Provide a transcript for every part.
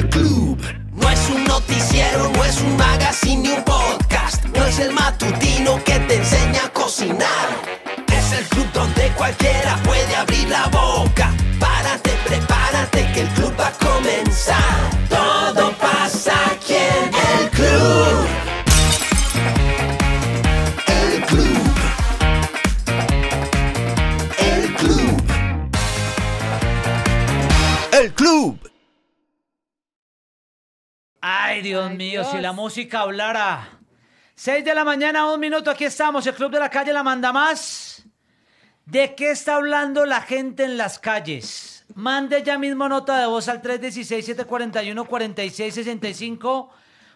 No es un noticiero, no es un una música a seis de la mañana, un minuto, aquí estamos, el Club de la Calle La Manda Más. ¿De qué está hablando la gente en las calles? Mande ya mismo nota de voz al 316-741-4665.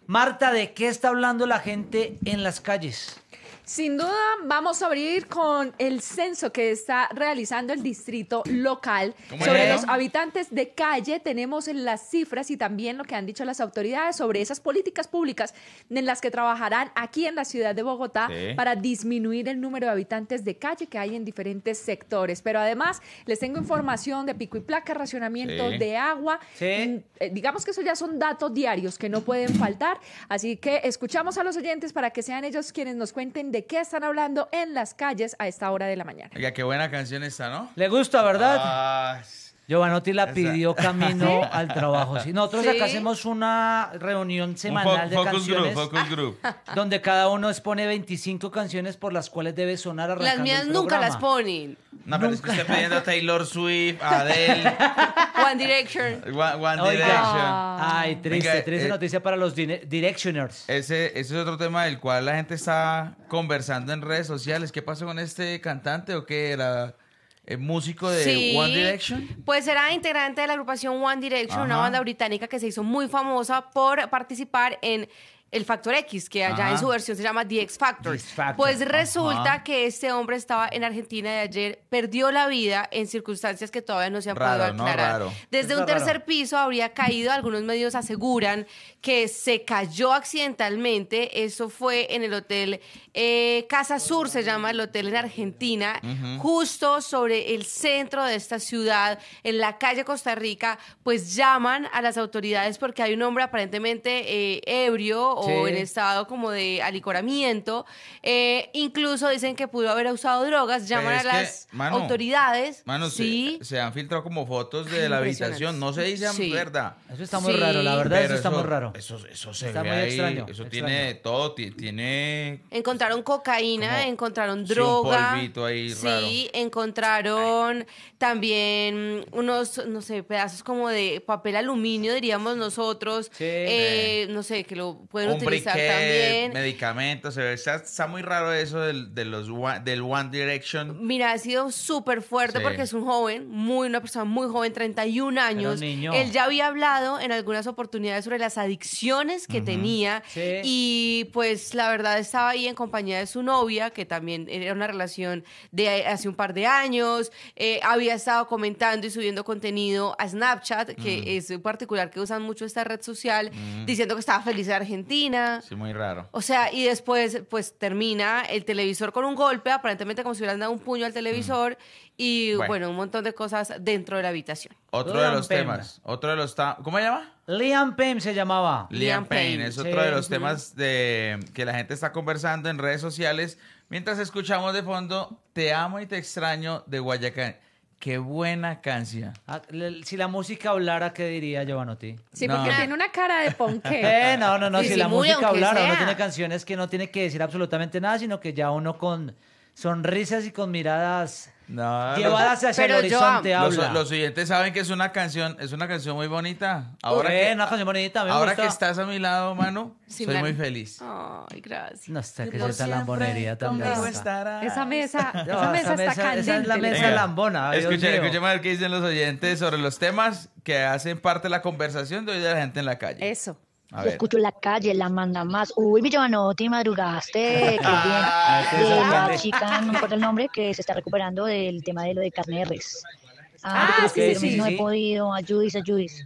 Marta, ¿de qué está hablando la gente en las calles? Sin duda, vamos a abrir con el censo que está realizando el distrito local. Sobre los habitantes de calle tenemos las cifras y también lo que han dicho las autoridades sobre esas políticas públicas en las que trabajarán aquí en la ciudad de Bogotá para disminuir el número de habitantes de calle que hay en diferentes sectores. Pero además, les tengo información de pico y placa, racionamiento de agua. Mm, eh, digamos que eso ya son datos diarios que no pueden faltar. Así que escuchamos a los oyentes para que sean ellos quienes nos cuenten de qué están hablando en las calles a esta hora de la mañana. Oiga, qué buena canción esta, ¿no? Le gusta, ¿verdad? Ah, Giovanotti la pidió camino al trabajo. nosotros acá hacemos una reunión semanal de focus Group, focus group. Donde cada uno expone 25 canciones por las cuales debe sonar Las mías nunca las ponen. No, pero es que usted pidiendo a Taylor Swift, a Adele, One Direction. One, Direction. Ay, triste, eh, triste eh, noticia para los directioners. Ese, ese es otro tema del cual la gente está conversando en redes sociales. ¿Qué pasó con este cantante o qué era? ¿Es eh, músico de One Direction. Pues era integrante de la agrupación One Direction, una banda británica que se hizo muy famosa por participar en el Factor X, que allá en su ah. versión se llama The X Factor. Pues resulta que este hombre estaba en Argentina de ayer, perdió la vida en circunstancias que todavía no se han podido aclarar. Desde un tercer piso habría caído, algunos medios aseguran que se cayó accidentalmente. Eso fue en el hotel eh, Casa Sur, se llama el hotel en Argentina, justo sobre el centro de esta ciudad, en la calle Costa Rica. Pues llaman a las autoridades porque hay un hombre aparentemente eh, ebrio o en estado como de alicoramiento. Eh, incluso dicen que pudo haber usado drogas, llaman a las autoridades. sí. se, han filtrado como fotos de la habitación, no se dice sí. verdad. Eso está muy raro, la verdad, eso está muy raro. Eso, eso se está muy extraño. Eso tiene todo, tiene... Encontraron cocaína, encontraron droga. Sí, un ahí raro. encontraron también unos, no sé, pedazos como de papel aluminio, diríamos nosotros. Eh, eh, no sé, que lo pueden utilizar Medicamentos, está, muy raro eso del, de los one, del One Direction. Mira, ha sido súper fuerte porque es un joven, muy una persona muy joven, 31 años. Niño. Él ya había hablado en algunas oportunidades sobre las adicciones que tenía y pues la verdad estaba ahí en compañía de su novia, que también era una relación de hace un par de años. Eh, había estado comentando y subiendo contenido a Snapchat, que mm. es en particular que usan mucho esta red social, mm. diciendo que estaba feliz de Argentina Sí, muy raro. O sea, y después pues termina el televisor con un golpe, aparentemente como si hubieran dado un puño al televisor mm. y bueno. un montón de cosas dentro de la habitación. Otro de los temas, otro de los ¿cómo se llama? Liam Payne se llamaba. Liam, Payne. es otro de los temas de que la gente está conversando en redes sociales mientras escuchamos de fondo Te amo y te extraño de Guayacán. Qué buena canción. Ah, si la música hablara, ¿qué diría Giovanotti? Sí, porque tiene una cara de ponqué. Eh, no, no, no, si la música hablara, uno tiene canciones que no tiene que decir absolutamente nada, sino que ya uno con sonrisas y con miradas llevadas hacia el horizonte. habla. Los, oyentes saben que es una canción, es una canción muy bonita. Ahora que, estás a mi lado, mano, soy muy feliz. Ay, gracias. No está que esa lambonería también. Esa mesa, esa mesa está esa, candente. la mesa lambona. escuchen a ver qué dicen los oyentes sobre los temas que hacen parte de la conversación de hoy de la gente en la calle. Eso. A escucho la calle, la manda más. Uy, te madrugaste. Qué bien. Ah, la chica, no me acuerdo el nombre, que se está recuperando del tema de lo de carne de res. Ah, sí, ah, sí, No he podido. Ayudis, ayudis.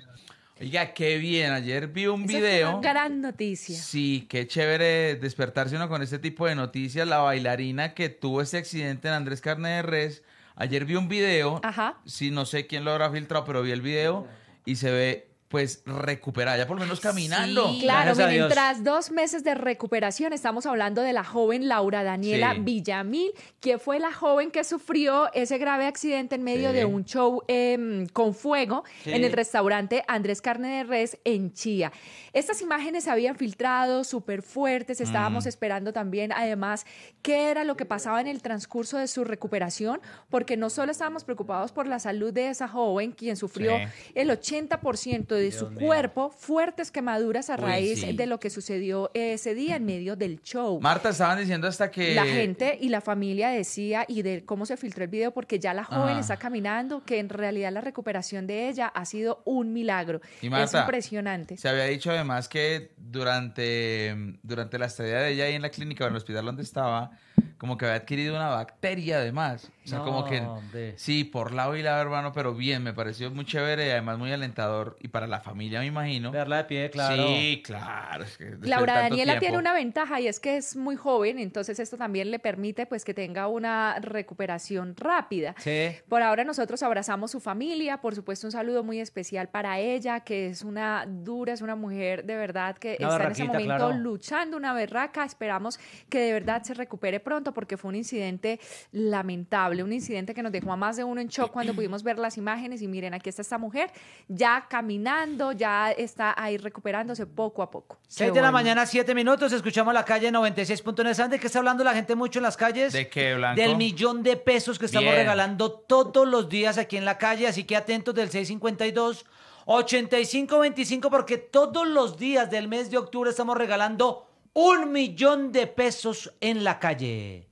Oiga, qué bien. Ayer vi un video. gran noticia. Sí, qué chévere despertarse uno con este tipo de noticias. La bailarina que tuvo ese accidente en Andrés Carne de Res. Ayer vi un video. Ajá. Sí, no sé quién lo habrá filtrado, pero vi el video y se ve pues recuperada, ya por lo menos caminando. claro, Mientras tras dos meses de recuperación, estamos hablando de la joven Laura Daniela Villamil, que fue la joven que sufrió ese grave accidente en medio de un show em, con fuego en el restaurante Andrés Carne de Res en Chía. Estas imágenes se habían filtrado súper fuertes, estábamos mm. esperando también, además, qué era lo que pasaba en el transcurso de su recuperación, porque no solo estábamos preocupados por la salud de esa joven, quien sufrió el 80% de su cuerpo fuertes quemaduras a raíz de lo que sucedió ese día en medio del show. Marta, estaban diciendo hasta que... La gente y la familia decía, y de cómo se filtró el video, porque ya la joven ah. está caminando, que en realidad la recuperación de ella ha sido un milagro. es impresionante. Se había dicho además que durante, durante la estadía de ella ahí en la clínica o en el hospital donde estaba, como que había adquirido una bacteria además. O sea, como que sí, por lado y la hermano, pero bien, me pareció muy chévere y además muy alentador. Y para la familia, me imagino. Verla de pie, claro. Sí, claro. Laura Daniela tiene una ventaja y es que es muy joven, entonces esto también le permite pues que tenga una recuperación rápida. Sí. Por ahora nosotros abrazamos su familia, por supuesto un saludo muy especial para ella, que es una dura, es una mujer de verdad que está en ese momento luchando una berraca. Esperamos que de verdad se recupere pronto porque fue un incidente lamentable, un incidente que nos dejó a más de uno en shock cuando pudimos ver las imágenes y miren, aquí está esta mujer ya caminando, ya está ahí recuperándose poco a poco. Seis de la mañana, siete minutos, escuchamos la calle 96.9. ¿Saben de qué está hablando la gente mucho en las calles? ¿De qué, Blanco? Del millón de pesos que estamos regalando todos los días aquí en la calle, así que atentos del 652 8525 porque todos los días del mes de octubre estamos regalando un millón de pesos en la calle.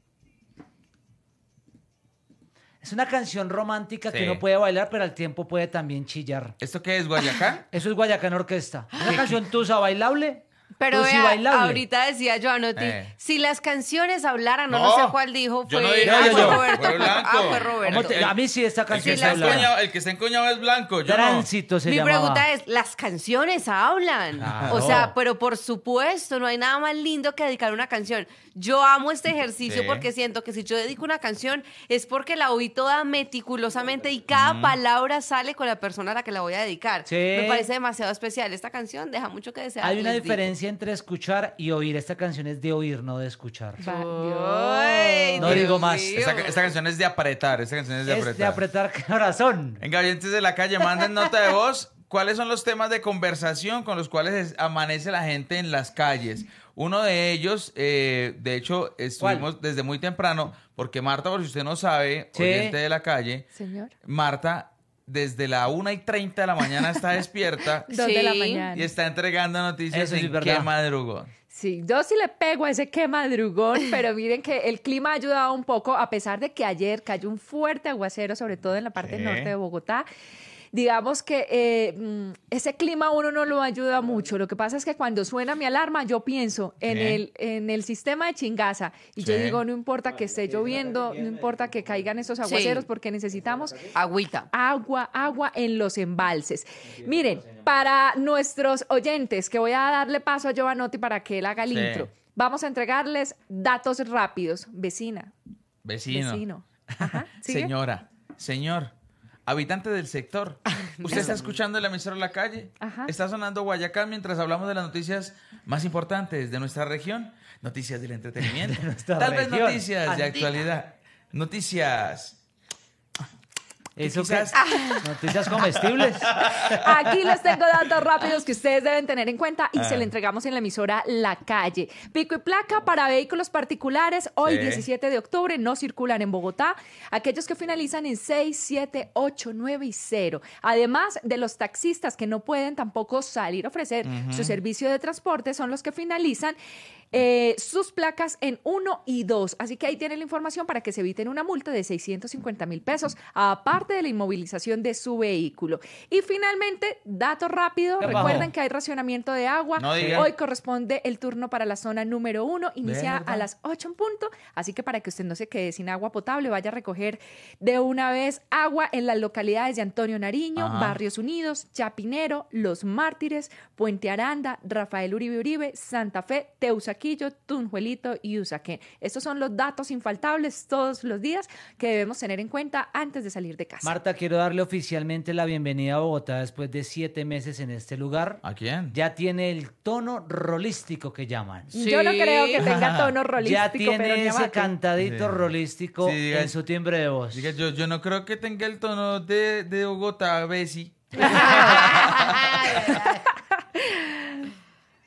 Es una canción romántica que uno puede bailar, pero al tiempo puede también chillar. ¿Esto qué es, Guayacán? Eso es Guayacán Orquesta. Una canción tusa bailable pero pues ahorita decía Joanotti, eh. si las canciones hablaran, no, sé cuál dijo, fue, Roberto. a mí sí esta canción se habla. el que está encoñado es blanco. Mi pregunta es, ¿las canciones hablan? O sea, pero por supuesto, no hay nada más lindo que dedicar una canción. Yo amo este ejercicio porque siento que si yo dedico una canción es porque la oí toda meticulosamente y cada mm. palabra sale con la persona a la que la voy a dedicar. Me parece demasiado especial. Esta canción deja mucho que desear. Hay una diferencia entre escuchar y oír. Esta canción es de oír, no de escuchar. no digo más. Esta, canción es de apretar. Esta canción es de apretar. De apretar corazón. Venga, oyentes de la calle, manden nota de voz. ¿Cuáles son los temas de conversación con los cuales amanece la gente en las calles? Uno de ellos, eh, de hecho, estuvimos desde muy temprano, porque Marta, por si usted no sabe, ¿Sí? de la calle, ¿Señor? Marta desde la 1 y 30 de la mañana está despierta. la mañana. Y está entregando noticias en sí, qué madrugón. Sí, yo sí le pego a ese que madrugón, pero miren que el clima ha ayudado un poco, a pesar de que ayer cayó un fuerte aguacero, sobre todo en la parte norte de Bogotá digamos que eh, mm, ese clima uno no lo ayuda mucho. Lo que pasa es que cuando suena mi alarma, yo pienso en, el, en el sistema de chingaza y yo digo, no importa que esté lloviendo, no importa que caigan esos aguaceros porque necesitamos agüita. Agua, agua en los embalses. Miren, para nuestros oyentes, que voy a darle paso a Giovanotti para que él haga el intro. Vamos a entregarles datos rápidos. Vecina. Vecino. Vecino. Señora. Señor. Habitante del sector, ah, usted está escuchando el emisor en la calle, está sonando Guayacán mientras hablamos de las noticias más importantes de nuestra región, noticias del entretenimiento, tal vez noticias de actualidad, noticias eso noticias comestibles. Aquí les tengo datos rápidos que ustedes deben tener en cuenta y se ah. le entregamos en la emisora La Calle. Pico y placa para vehículos particulares hoy 17 de octubre no circulan en Bogotá aquellos que finalizan en 6, 7, 8, 9 y 0. Además de los taxistas que no pueden tampoco salir a ofrecer su servicio de transporte son los que finalizan eh, sus placas en 1 y 2. Así que ahí tienen la información para que se eviten una multa de 650 mil pesos, aparte de la inmovilización de su vehículo. Y finalmente, dato rápido, recuerden que hay racionamiento de agua. Hoy corresponde el turno para la zona número 1, iniciada a las 8 en punto. Así que para que usted no se quede sin agua potable, vaya a recoger de una vez agua en las localidades de Antonio Nariño, Barrios Unidos, Chapinero, Los Mártires, Puente Aranda, Rafael Uribe Uribe, Santa Fe, Teusa. Tunjuelito y Usaquén. Estos son los datos infaltables todos los días que debemos tener en cuenta antes de salir de casa. Marta, quiero darle oficialmente la bienvenida a Bogotá después de siete meses en este lugar. ¿A quién? Ya tiene el tono rolístico que llaman. Yo no creo que tenga tono rolístico. ya tiene ese cantadito rolístico en su timbre de voz. yo, no creo que tenga el tono de, de Bogotá, Bessie.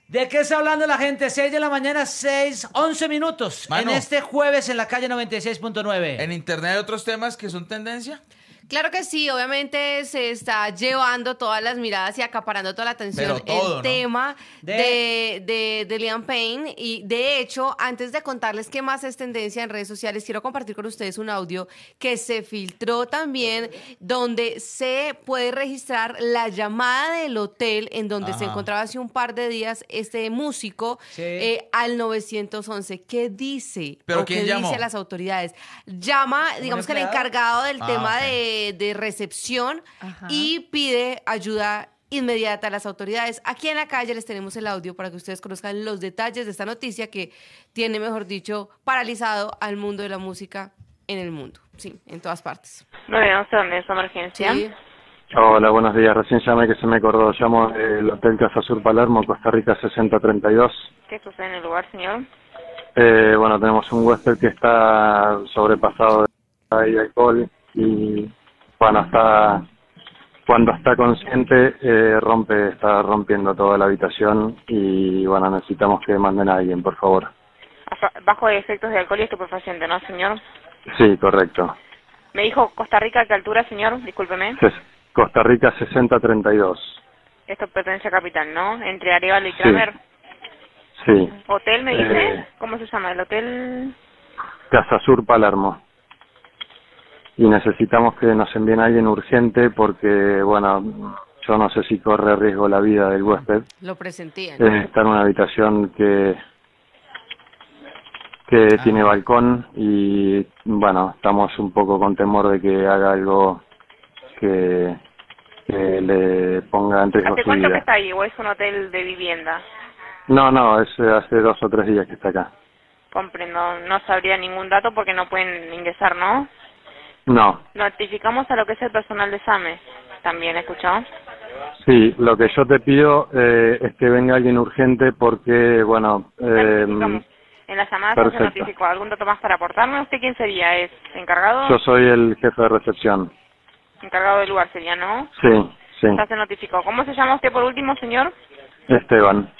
¿De qué está hablando la gente? 6 de la mañana, 6, 11 minutos. en este jueves en la calle 96.9. ¿En internet hay otros temas que son tendencia? Claro que sí, obviamente se está llevando todas las miradas y acaparando toda la atención el tema de... De, Liam Payne. Y de hecho, antes de contarles qué más es tendencia en redes sociales, quiero compartir con ustedes un audio que se filtró también, donde se puede registrar la llamada del hotel en donde se encontraba hace un par de días este músico eh, al 911. ¿Qué dice? qué dice las autoridades? Llama, digamos que el encargado del ah, tema de de recepción y pide ayuda inmediata a las autoridades. Aquí en la calle les tenemos el audio para que ustedes conozcan los detalles de esta noticia que tiene, mejor dicho, paralizado al mundo de la música en el mundo, sí, en todas partes. no veamos ¿dónde es emergencia? Hola, buenos días. Recién llamé que se me acordó. Llamo del Hotel Casa Sur Palermo, Costa Rica 6032. ¿Qué sucede en el lugar, señor? Eh, bueno, tenemos un huésped que está sobrepasado de alcohol y cuando está cuando está consciente eh, rompe está rompiendo toda la habitación y bueno necesitamos que manden a alguien por favor bajo efectos de alcohol y estupefaciente no señor sí correcto me dijo Costa Rica qué altura señor discúlpeme Costa Rica 6032. esto pertenece a capital no entre Arevalo y Kramer sí, hotel me dice eh. cómo se llama el hotel Casa Sur Palermo y necesitamos que nos envíen a alguien urgente porque, bueno, yo no sé si corre riesgo la vida del huésped. Lo presentía. Está en una habitación que que ah. tiene balcón y bueno, estamos un poco con temor de que haga algo que, le ponga en riesgo ¿Hace cuánto que está ahí o es un hotel de vivienda? No, no, es eh, hace dos o tres días que está acá. Comprendo, no sabría ningún dato porque no pueden ingresar, ¿no? No. Notificamos a lo que es el personal de SAME también, ¿escuchó? Sí, lo que yo te pido eh, es que venga alguien urgente porque, bueno... Eh, en la llamadas se notificó. ¿Algún dato más para aportarme? ¿Usted quién sería? ¿Es encargado? Yo soy el jefe de recepción. Encargado del lugar sería, ¿no? Sí, sí. Ya se notificó. ¿Cómo se llama usted por último, señor? Esteban.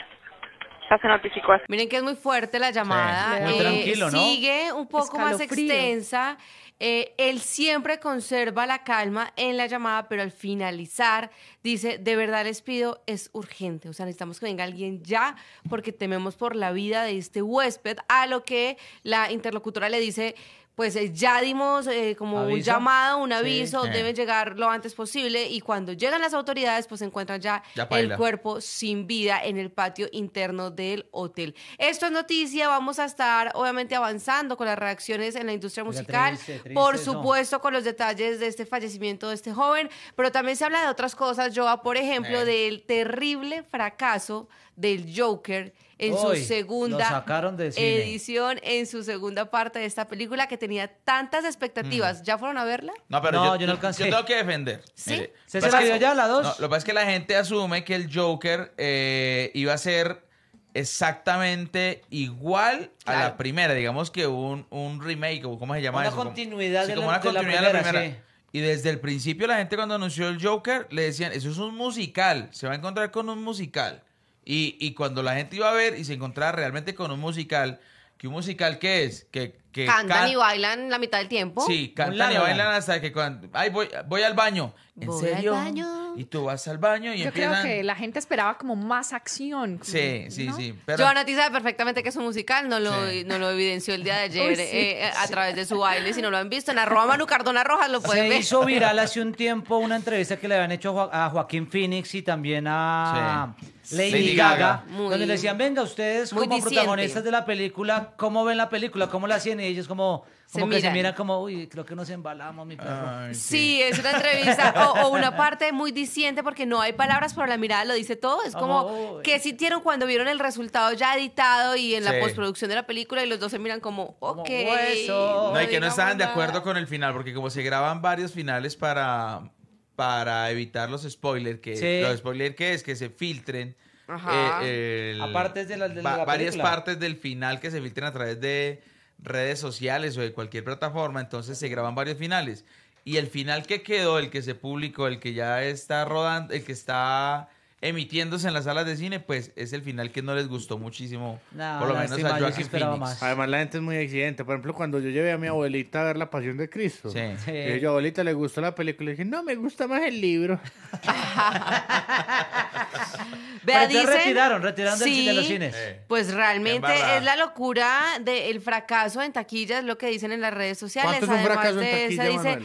Ya se notificó. Miren que es muy fuerte la llamada. Eh, tranquilo, ¿no? Sigue un poco más extensa. Eh, él siempre conserva la calma en la llamada, pero al finalizar dice, de verdad les pido, es urgente, o sea, necesitamos que venga alguien ya porque tememos por la vida de este huésped, a lo que la interlocutora le dice, pues eh, ya dimos eh, como un llamado, un aviso, deben llegar lo antes posible y cuando llegan las autoridades pues encuentran ya, el cuerpo sin vida en el patio interno del hotel. Esto es noticia, vamos a estar obviamente avanzando con las reacciones en la industria musical, por supuesto con los detalles de este fallecimiento de este joven, pero también se habla de otras cosas, Yo, por ejemplo, eh. del terrible fracaso del Joker en su segunda edición, en su segunda parte de esta película que tenía tantas expectativas. Mm. ¿Ya fueron a verla? No, pero yo, no alcancé. tengo que defender. ¿Sí? ¿Se, salió ya la dos lo que pasa es que la gente asume que el Joker eh, iba a ser exactamente igual a la primera. Digamos que un, un remake, o ¿cómo se llama eso? una continuidad de la primera. Y desde el principio la gente cuando anunció el Joker le decían, eso es un musical, se va a encontrar con un musical. Y, cuando la gente iba a ver y se encontraba realmente con un musical, ¿Qué un musical qué es, que, cantan y bailan la mitad del tiempo. Sí, cantan y bailan hasta que cuando, ay, voy, al baño. ¿En serio? Y tú vas al baño y Yo creo que la gente esperaba como más acción. Sí, sí, sí. Pero... Joana sabe perfectamente que es un musical, no lo, evidenció el día de ayer eh, eh, a través de su baile. Si no lo han visto, en arroba Manu Cardona Rojas lo pueden ver. Se hizo viral hace un tiempo una entrevista que le habían hecho a, Joaquín Phoenix y también a... Lady, Gaga, donde le decían, venga, ustedes como protagonistas de la película, ¿cómo ven la película? ¿Cómo la hacían? Y ellos como, como que se miran como, uy, creo que nos embalamos, mi perro. sí. es una entrevista o, una parte muy disiente porque no hay palabras, pero la mirada lo dice todo. Es como que sintieron cuando vieron el resultado ya editado y en la postproducción de la película y los dos se miran como, ok. no, y que no estaban de acuerdo con el final, porque como se graban varios finales para para evitar los spoilers, que los spoilers que es que se filtren. Ajá. Eh, Aparte de, las varias partes del final que se filtren a través de redes sociales o de cualquier plataforma, entonces se graban varios finales. Y el final que quedó, el que se publicó, el que ya está rodando, el que está emitiéndose en las salas de cine, pues es el final que no les gustó muchísimo. por lo menos a Joaquin Phoenix. Además, la gente es muy exigente. Por ejemplo, cuando yo llevé a mi abuelita a ver La Pasión de Cristo, sí. Y abuelita, le gustó la película. Y dije, no, me gusta más el libro. Vea, retiraron, retiraron cine de los cines. Eh, pues realmente es la locura del fracaso en taquillas, lo que dicen en las redes sociales. es un fracaso en taquilla,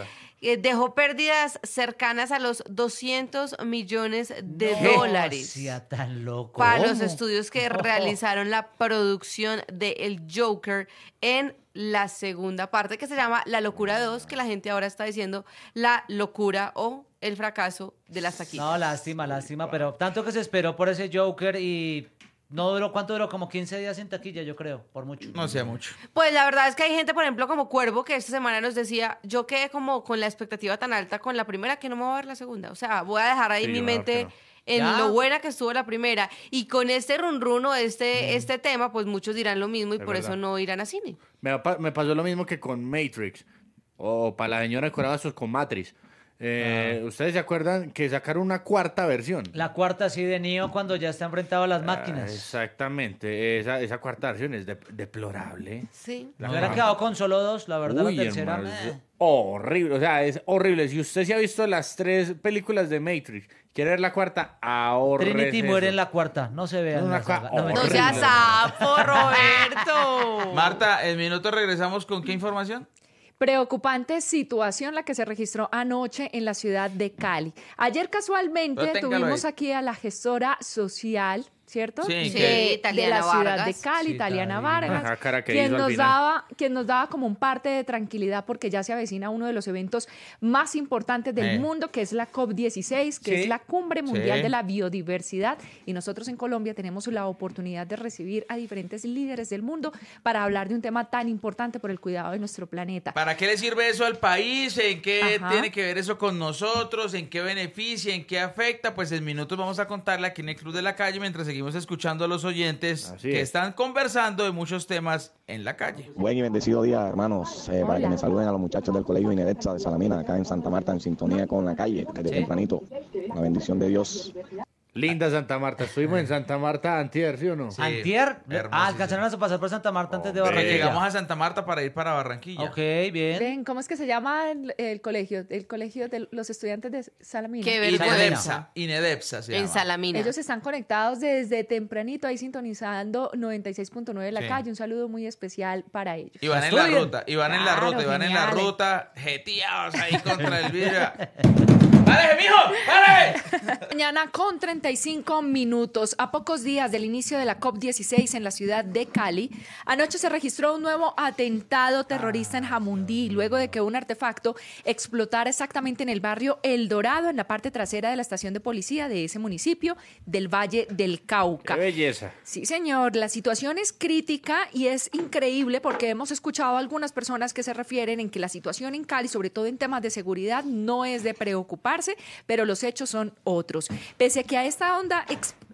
eh, dejó pérdidas cercanas a los 200 millones de dólares. tan Para los estudios que realizaron la producción del Joker en la segunda parte que se llama La Locura 2, que la gente ahora está diciendo La Locura o el fracaso de las taquillas. No, lástima, lástima, pero tanto que se esperó por ese Joker y no duró, ¿cuánto duró? Como 15 días en taquilla, yo creo, por mucho. No sé mucho. Pues la verdad es que hay gente, por ejemplo, como Cuervo, que esta semana nos decía, yo quedé como con la expectativa tan alta con la primera que no me voy a ver la segunda. O sea, voy a dejar ahí mi mente en lo buena que estuvo la primera. Y con este runruno, este, mm. este tema, pues muchos dirán lo mismo y por eso no irán a cine. Me, pasó lo mismo que con Matrix o para la señora de sus con Matrix. Eh, ah. ¿Ustedes se acuerdan que sacaron una cuarta versión? La cuarta, sí, de Neo cuando ya está enfrentado a las ah, máquinas. exactamente, esa, cuarta versión es deplorable. Sí, la hubiera quedado con solo dos, la verdad, la tercera. Eh. horrible, o sea, es horrible. Si usted se ha visto las tres películas de Matrix, quiere ver la cuarta, ahora. Trinity muere en la cuarta, no se vea. No, seas sapo, Roberto. Marta, en minuto regresamos con qué información. Preocupante situación la que se registró anoche en la ciudad de Cali. Ayer casualmente tuvimos aquí a la gestora social ¿cierto? Sí, de la ciudad de Cali, Italiana Vargas, quien, nos daba, quien nos daba como un parte de tranquilidad porque ya se avecina uno de los eventos más importantes del eh. mundo, que es la COP16, que es la Cumbre Mundial de la Biodiversidad. Y nosotros en Colombia tenemos la oportunidad de recibir a diferentes líderes del mundo para hablar de un tema tan importante por el cuidado de nuestro planeta. ¿Para qué le sirve eso al país? ¿En qué tiene que ver eso con nosotros? ¿En qué beneficia? ¿En qué afecta? Pues en minutos vamos a contarle aquí en el Club de la Calle mientras seguimos estamos escuchando a los oyentes que están conversando de muchos temas en la calle. Buen y bendecido día, hermanos, eh, para que me saluden a los muchachos del Colegio Inedetza de Salamina, acá en Santa Marta, en sintonía con la calle, desde tempranito. La bendición de Dios. Linda Santa Marta. Estuvimos en Santa Marta antier, ¿sí o no? antier. Ah, alcanzaron a pasar por Santa Marta antes de Barranquilla. Llegamos a Santa Marta para ir para Barranquilla. Ok, bien. ¿cómo es que se llama el, colegio? El colegio de los estudiantes de Salamina. Qué Inedepsa. Inedepsa se llama. En Salamina. Ellos están conectados desde tempranito ahí sintonizando 96.9 de la calle. Un saludo muy especial para ellos. Y van en la ruta, y van en la ruta, y van en la ruta, jeteados ahí contra el ¡Dale, mijo! ¡Dale! Mañana con 35 minutos. A pocos días del inicio de la COP16 en la ciudad de Cali, anoche se registró un nuevo atentado terrorista en Jamundí, luego de que un artefacto explotara exactamente en el barrio El Dorado, en la parte trasera de la estación de policía de ese municipio del Valle del Cauca. ¡Qué belleza! Sí, señor. La situación es crítica y es increíble porque hemos escuchado a algunas personas que se refieren en que la situación en Cali, sobre todo en temas de seguridad, no es de preocuparse pero los hechos son otros. Pese a que a esta onda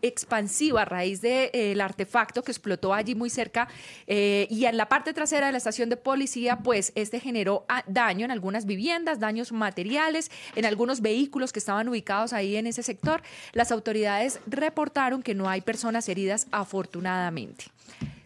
expansiva a raíz del eh, artefacto que explotó allí muy cerca eh, y en la parte trasera de la estación de policía, pues este generó ah, daño en algunas viviendas, daños materiales, en algunos vehículos que estaban ubicados ahí en ese sector. Las autoridades reportaron que no hay personas heridas afortunadamente.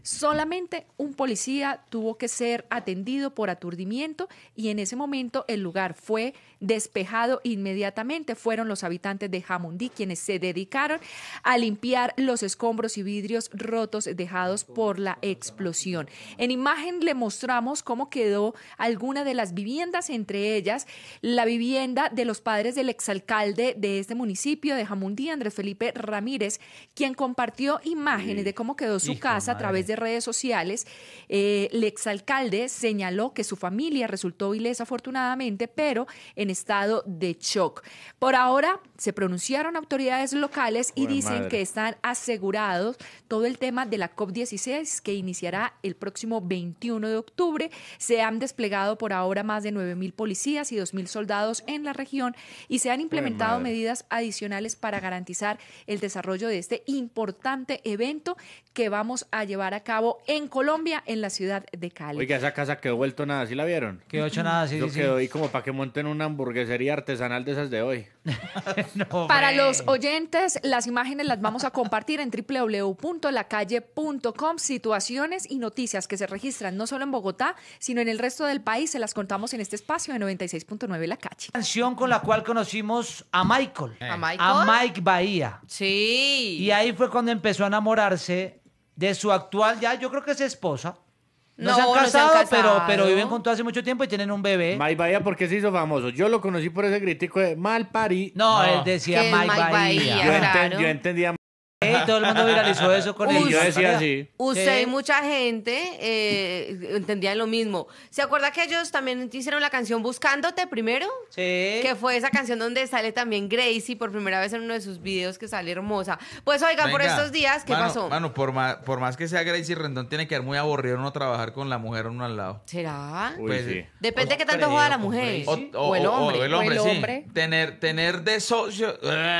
Solamente un policía tuvo que ser atendido por aturdimiento y en ese momento el lugar fue despejado inmediatamente. Fueron los habitantes de Jamundí quienes se dedicaron a limpiar los escombros y vidrios rotos dejados por la explosión. En imagen le mostramos cómo quedó alguna de las viviendas, entre ellas la vivienda de los padres del exalcalde de este municipio de Jamundí, Andrés Felipe Ramírez, quien compartió imágenes de cómo quedó su casa a través de redes sociales. Eh, el exalcalde señaló que su familia resultó ilesa afortunadamente, pero en estado de shock. Por ahora, se pronunciaron autoridades locales y dicen que están asegurados todo el tema de la COP16 que iniciará el próximo 21 de octubre. Se han desplegado por ahora más de 9.000 policías y 2.000 soldados en la región y se han implementado medidas adicionales para garantizar el desarrollo de este importante evento que vamos a llevar a cabo en Colombia, en la ciudad de Cali. Oiga, esa casa quedó vuelto nada, ¿sí la vieron? Quedó hecho nada, sí. Yo sí. quedó ahí como para que monten una hamburguesería artesanal de esas de hoy. Para los oyentes, las imágenes las vamos a compartir en www.lacalle.com. Situaciones y noticias que se registran no solo en Bogotá, sino en el resto del país. Se las contamos en este espacio de 96.9 La Calle. Canción con la cual conocimos a Michael. ¿A, Michael? a Mike Bahía. Sí. Y ahí fue cuando empezó a enamorarse de su actual, ya yo creo que es esposa. No, se Pero, pero viven juntos hace mucho tiempo y tienen un bebé. Mike Bahía, ¿por qué se hizo famoso? Yo lo conocí por ese crítico de Malpari. No, él decía My Bahía. yo, claro. mal. Y todo el mundo viralizó eso con él. Yo decía así. Usted y mucha gente eh, entendían lo mismo. ¿Se acuerda que ellos también hicieron la canción Buscándote primero? Sí. Que fue esa canción donde sale también Gracie por primera vez en uno de sus videos que sale hermosa. Pues oiga por estos días, ¿qué pasó? bueno por más, por más que sea Gracie Rendón, tiene que ser muy aburrido uno trabajar con la mujer uno al lado. ¿Será? Pues, sí. Depende de qué tanto juega la mujer. O, el hombre. O el hombre, sí. Tener, tener de socio.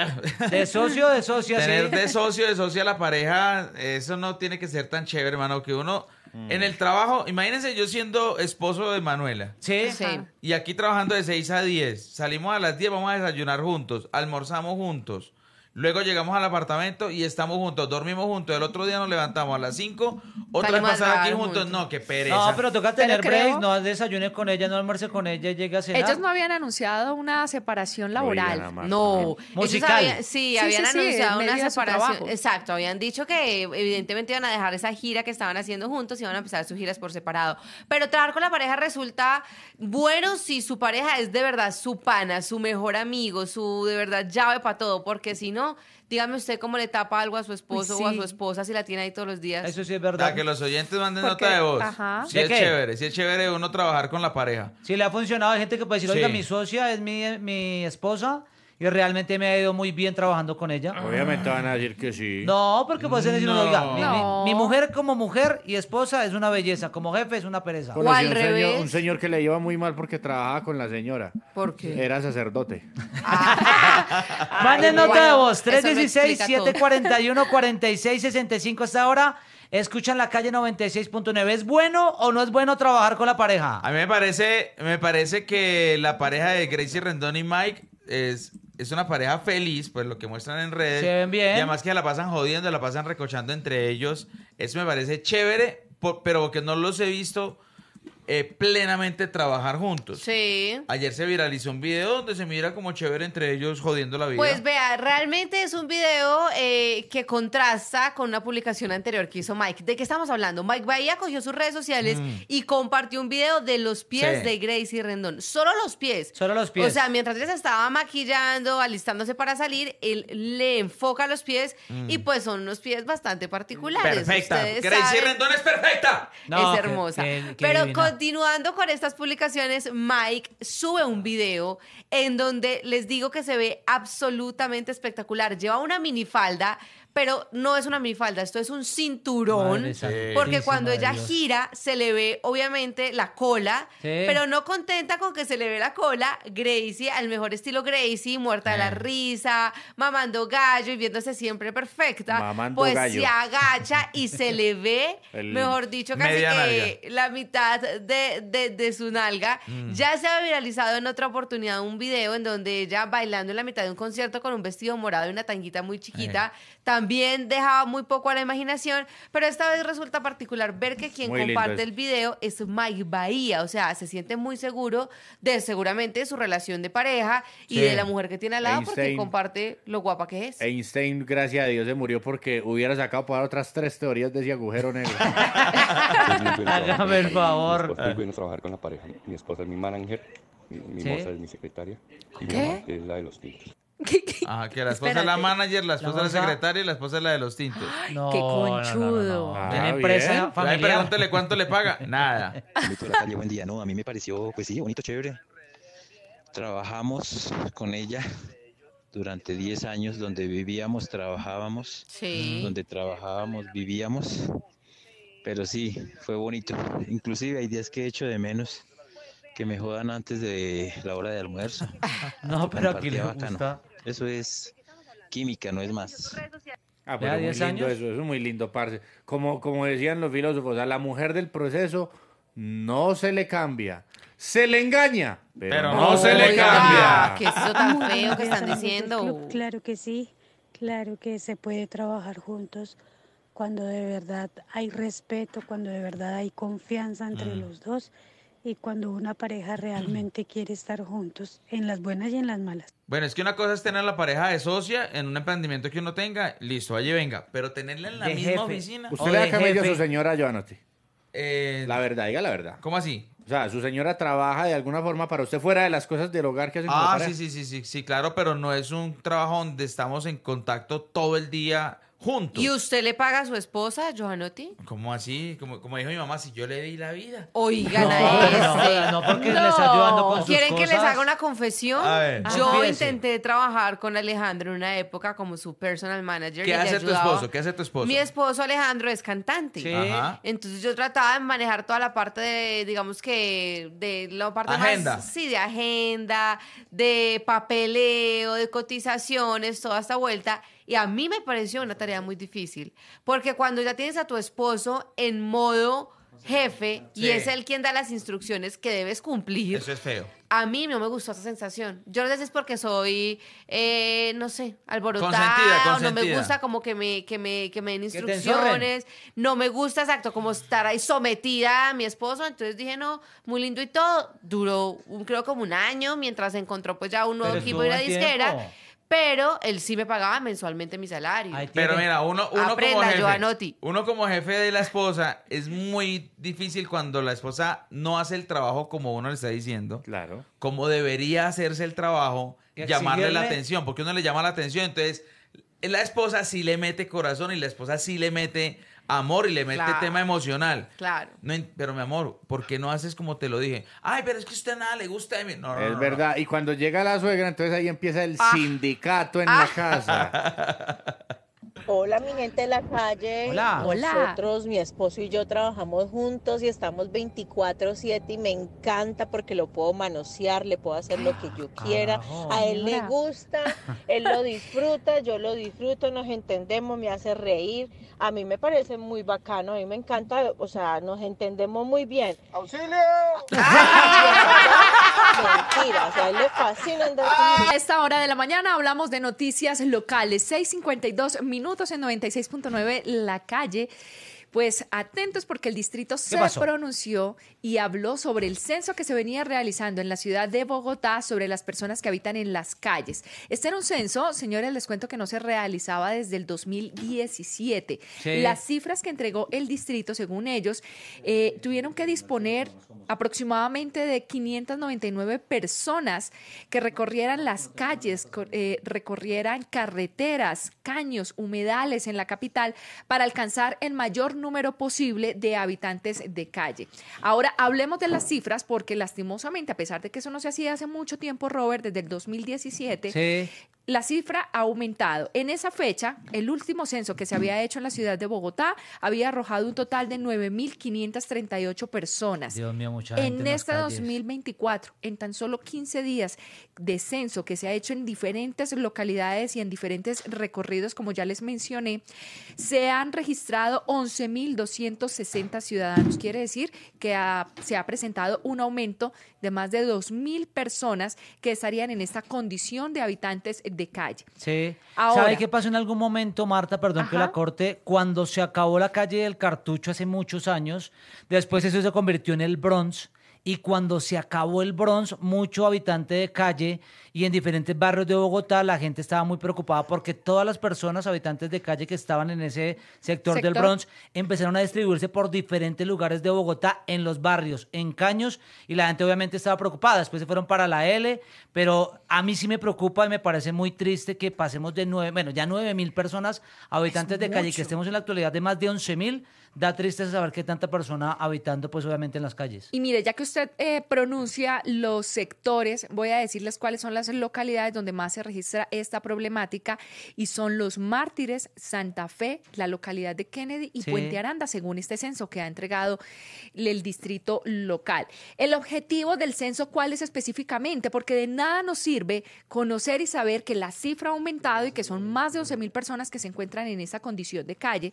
De socio, de socio. Tener de socio de socio a la pareja, eso no tiene que ser tan chévere, hermano, que uno mm. en el trabajo, imagínense yo siendo esposo de Manuela. Sí. Y aquí trabajando de 6 a 10, salimos a las 10, vamos a desayunar juntos, almorzamos juntos. Luego llegamos al apartamento y estamos juntos, dormimos juntos. El otro día nos levantamos a las 5, otra vez pasar aquí juntos. No, qué pereza. No, pero toca tener breaks, no desayunes con ella, no almuerces con ella, llega a cenar. Ellos no habían anunciado una separación laboral. no. Musical. sí, habían anunciado una separación. Exacto, habían dicho que evidentemente iban a dejar esa gira que estaban haciendo juntos y iban a empezar sus giras por separado. Pero trabajar con la pareja resulta bueno si su pareja es de verdad su pana, su mejor amigo, su de verdad llave para todo, porque si no dígame usted cómo le tapa algo a su esposo o a su esposa si la tiene ahí todos los días. Eso sí es verdad. Para que los oyentes manden nota de voz. Ajá. Sí es chévere, sí es chévere uno trabajar con la pareja. Si le ha funcionado, hay gente que puede decir, oiga, mi socia es mi, mi esposa y realmente me ha ido muy bien trabajando con ella. Obviamente van a decir que sí. No, porque puede decir, No. oiga, mi, mujer como mujer y esposa es una belleza, como jefe es una pereza. un señor- que le iba muy mal porque trabajaba con la señora. ¿Por qué? Era sacerdote. Ah. Manden nota de voz, 316-741-4665 hasta ahora. Escuchan la calle 96.9. ¿Es bueno o no es bueno trabajar con la pareja? A mí me parece, me parece que la pareja de Gracie Rendón y Mike es, una pareja feliz, pues lo que muestran en redes. Se ven bien. Y además que la pasan jodiendo, la pasan recochando entre ellos. Eso me parece chévere, pero que no los he visto plenamente trabajar juntos. Sí. Ayer se viralizó un video donde se mira como chévere entre ellos jodiendo la vida. Pues vea, realmente es un video eh, que contrasta con una publicación anterior que hizo Mike. ¿De qué estamos hablando? Mike Bahía cogió sus redes sociales mm. y compartió un video de los pies de Gracie Rendón. Solo los pies. Solo los pies. O sea, mientras ella se estaba maquillando, alistándose para salir, él le enfoca los pies mm. y pues son unos pies bastante particulares. Perfecta. Gracie Rendón es perfecta. es hermosa. Pero con Continuando con estas publicaciones, Mike sube un video en donde les digo que se ve absolutamente espectacular. Lleva una minifalda pero no es una minifalda, esto es un cinturón, porque cuando ella gira se le ve obviamente la cola, pero no contenta con que se le ve la cola, Gracie, al mejor estilo Gracie, muerta de la eh. risa, mamando gallo y viéndose siempre perfecta, pues se agacha y se le ve, mejor dicho, casi que la mitad de, su nalga. Mm. Ya se ha viralizado en otra oportunidad un video en donde ella bailando en la mitad de un concierto con un vestido morado y una tanguita muy chiquita, también eh también dejaba muy poco a la imaginación, pero esta vez resulta particular ver que quien comparte el video es Mike Bahía, o sea, se siente muy seguro de seguramente su relación de pareja y de la mujer que tiene al lado porque comparte lo guapa que es. Einstein, gracias a Dios, se murió porque hubiera sacado para otras tres teorías de ese agujero negro. Hágame el favor. Mi esposa trabajar con la pareja. Mi esposa es mi manager, mi, esposa es mi secretaria y es la de los niños. que la esposa de la manager, la esposa de la secretaria y la esposa es la de los tintos. qué conchudo. Ah, no, empresa cuánto le paga. Nada. a mí me pareció, pues sí, bonito, chévere. Trabajamos con ella durante 10 años donde vivíamos, trabajábamos. Sí. Donde trabajábamos, vivíamos. Pero sí, fue bonito. Inclusive hay días que he hecho de menos que me jodan antes de la hora de almuerzo. No, pero aquí le gusta. Eso es química, no es más. Ah, pero muy lindo eso, es muy lindo, parce. Como, como decían los filósofos, a la mujer del proceso no se le cambia. Se le engaña, pero, no, se le cambia. Ah, ¿Qué es eso tan feo que están diciendo? Claro que sí, claro que se puede trabajar juntos cuando de verdad hay respeto, cuando de verdad hay confianza entre mm. los dos y cuando una pareja realmente quiere estar juntos, en las buenas y en las malas. Bueno, es que una cosa es tener la pareja de socia en un emprendimiento que uno tenga, listo, allí venga, pero tenerla en la misma oficina. ¿Usted le da a su señora, Joanotti? Eh, la verdad, diga la verdad. ¿Cómo así? O sea, su señora trabaja de alguna forma para usted fuera de las cosas del hogar que hace Ah, sí, sí, sí, sí, sí, claro, pero no es un trabajo donde estamos en contacto todo el día ¿Y usted le paga a su esposa, Johanotti? ¿Cómo así? Como, como dijo mi mamá, si yo le di la vida. Oigan a este. No, no, porque les ayudando con ¿Quieren que les haga una confesión? Yo intenté trabajar con Alejandro en una época como su personal manager. ¿Qué y hace tu esposo? ¿Qué hace tu esposo? Mi esposo Alejandro es cantante. Entonces yo trataba de manejar toda la parte de, digamos que, de la parte Agenda. Sí, de agenda, de papeleo, de cotizaciones, toda esta vuelta. Y a mí me pareció una tarea muy difícil, porque cuando ya tienes a tu esposo en modo jefe y es él quien da las instrucciones que debes cumplir. Eso es feo. A mí no me gustó esa sensación. Yo lo veces porque soy, eh, no sé, alborotada, no me gusta como que me, que me, que me den instrucciones, no me gusta, exacto, como estar ahí sometida a mi esposo. Entonces dije, no, muy lindo y todo. Duró, un, creo, como un año mientras encontró pues ya un nuevo equipo y una disquera pero él sí me pagaba mensualmente mi salario. pero mira, uno, uno como jefe, uno como jefe de la esposa es muy difícil cuando la esposa no hace el trabajo como uno le está diciendo. Claro. Como debería hacerse el trabajo, llamarle la atención, porque uno le llama la atención, entonces la esposa sí le mete corazón y la esposa sí le mete amor y le mete tema emocional. Claro. pero mi amor, ¿por qué no haces como te lo dije? Ay, pero es que a usted nada le gusta a mí. No, es verdad. Y cuando llega la suegra, entonces ahí empieza el ah. sindicato en la ah. casa. Hola, mi gente de la calle. Hola. Nosotros, mi esposo y yo trabajamos juntos y estamos 24/7 y me encanta porque lo puedo manosear, le puedo hacer lo que yo ah, quiera. a él le gusta, él lo disfruta, yo lo disfruto, nos entendemos, me hace reír. A mí me parece muy bacano, a mí me encanta, o sea, nos entendemos muy bien. ¡Auxilio! Mentira, a él le fascina A esta hora de la mañana hablamos de noticias locales, 6:52 minutos en 96.9 La Calle. Pues atentos porque el distrito se pronunció y habló sobre el censo que se venía realizando en la ciudad de Bogotá sobre las personas que habitan en las calles. Este era un censo, señores, les cuento que no se realizaba desde el 2017. Las cifras que entregó el distrito, según ellos, eh, tuvieron que disponer aproximadamente de 599 personas que recorrieran las calles, eh, recorrieran carreteras, caños, humedales en la capital para alcanzar el mayor número número posible de habitantes de calle. Ahora hablemos de las cifras porque lastimosamente, a pesar de que eso no se hacía hace mucho tiempo, Robert, desde el 2017, sí la cifra ha aumentado. En esa fecha, el último censo que se había hecho en la ciudad de Bogotá había arrojado un total de 9.538 personas. Dios mío, en este 2024, en tan solo 15 días de censo que se ha hecho en diferentes localidades y en diferentes recorridos, como ya les mencioné, se han registrado 11.260 ciudadanos. Quiere decir que se ha presentado un aumento de más de 2.000 personas que estarían en esta condición de habitantes de calle. Sí. ¿Sabe qué pasó en algún momento, Marta? Perdón que la corte. Cuando se acabó la calle del Cartucho hace muchos años, después eso se convirtió en el Bronx y cuando se acabó el Bronx, mucho habitante de calle y en diferentes barrios de Bogotá, la gente estaba muy preocupada porque todas las personas habitantes de calle que estaban en ese sector, del Bronx empezaron a distribuirse por diferentes lugares de Bogotá, en los barrios, en caños, y la gente obviamente estaba preocupada. Después se fueron para la L, pero a mí sí me preocupa y me parece muy triste que pasemos de nueve, bueno, ya nueve mil personas habitantes de calle, que estemos en la actualidad de más de once mil da triste saber que tanta persona habitando, pues obviamente en las calles. Y mire, ya que usted eh, pronuncia los sectores, voy a decirles cuáles son las localidades donde más se registra esta problemática y son los Mártires, Santa Fe, la localidad de Kennedy y Puente Aranda, según este censo que ha entregado el distrito local. El objetivo del censo, ¿cuál es específicamente? Porque de nada nos sirve conocer y saber que la cifra ha aumentado y que son más de 11 mil personas que se encuentran en esa condición de calle,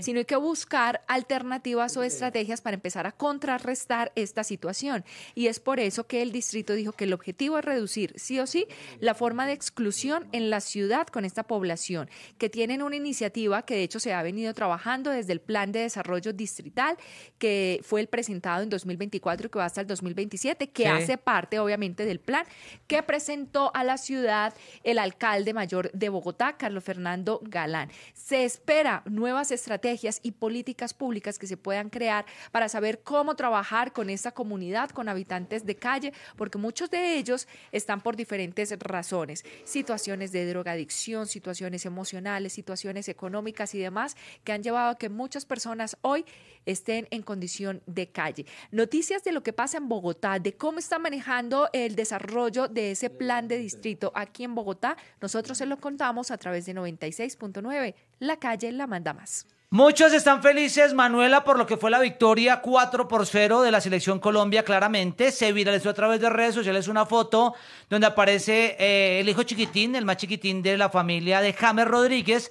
sino hay que buscar alternativas o estrategias para empezar a contrarrestar esta situación. Y es por eso que el distrito dijo que el objetivo es reducir, sí o sí, la forma de exclusión en la ciudad con esta población, que tienen una iniciativa que de hecho se ha venido trabajando desde el Plan de Desarrollo Distrital, que fue el presentado en 2024 y que va hasta el 2027, que hace parte obviamente del plan que presentó a la ciudad el alcalde mayor de Bogotá, Carlos Fernando Galán. Se espera nuevas estrategias y políticas públicas que se puedan crear para saber cómo trabajar con esta comunidad, con habitantes de calle, porque muchos de ellos están por diferentes razones, situaciones de drogadicción, situaciones emocionales, situaciones económicas y demás, que han llevado a que muchas personas hoy estén en condición de calle. Noticias de lo que pasa en Bogotá, de cómo está manejando el desarrollo de ese plan de distrito aquí en Bogotá, nosotros se lo contamos a través de 96.9. La calle la manda más. Muchos están felices, Manuela, por lo que fue la victoria 4 por 0 de la selección Colombia, claramente. Se viralizó a través de redes sociales una foto donde aparece eh, el hijo chiquitín, el más chiquitín de la familia de James Rodríguez.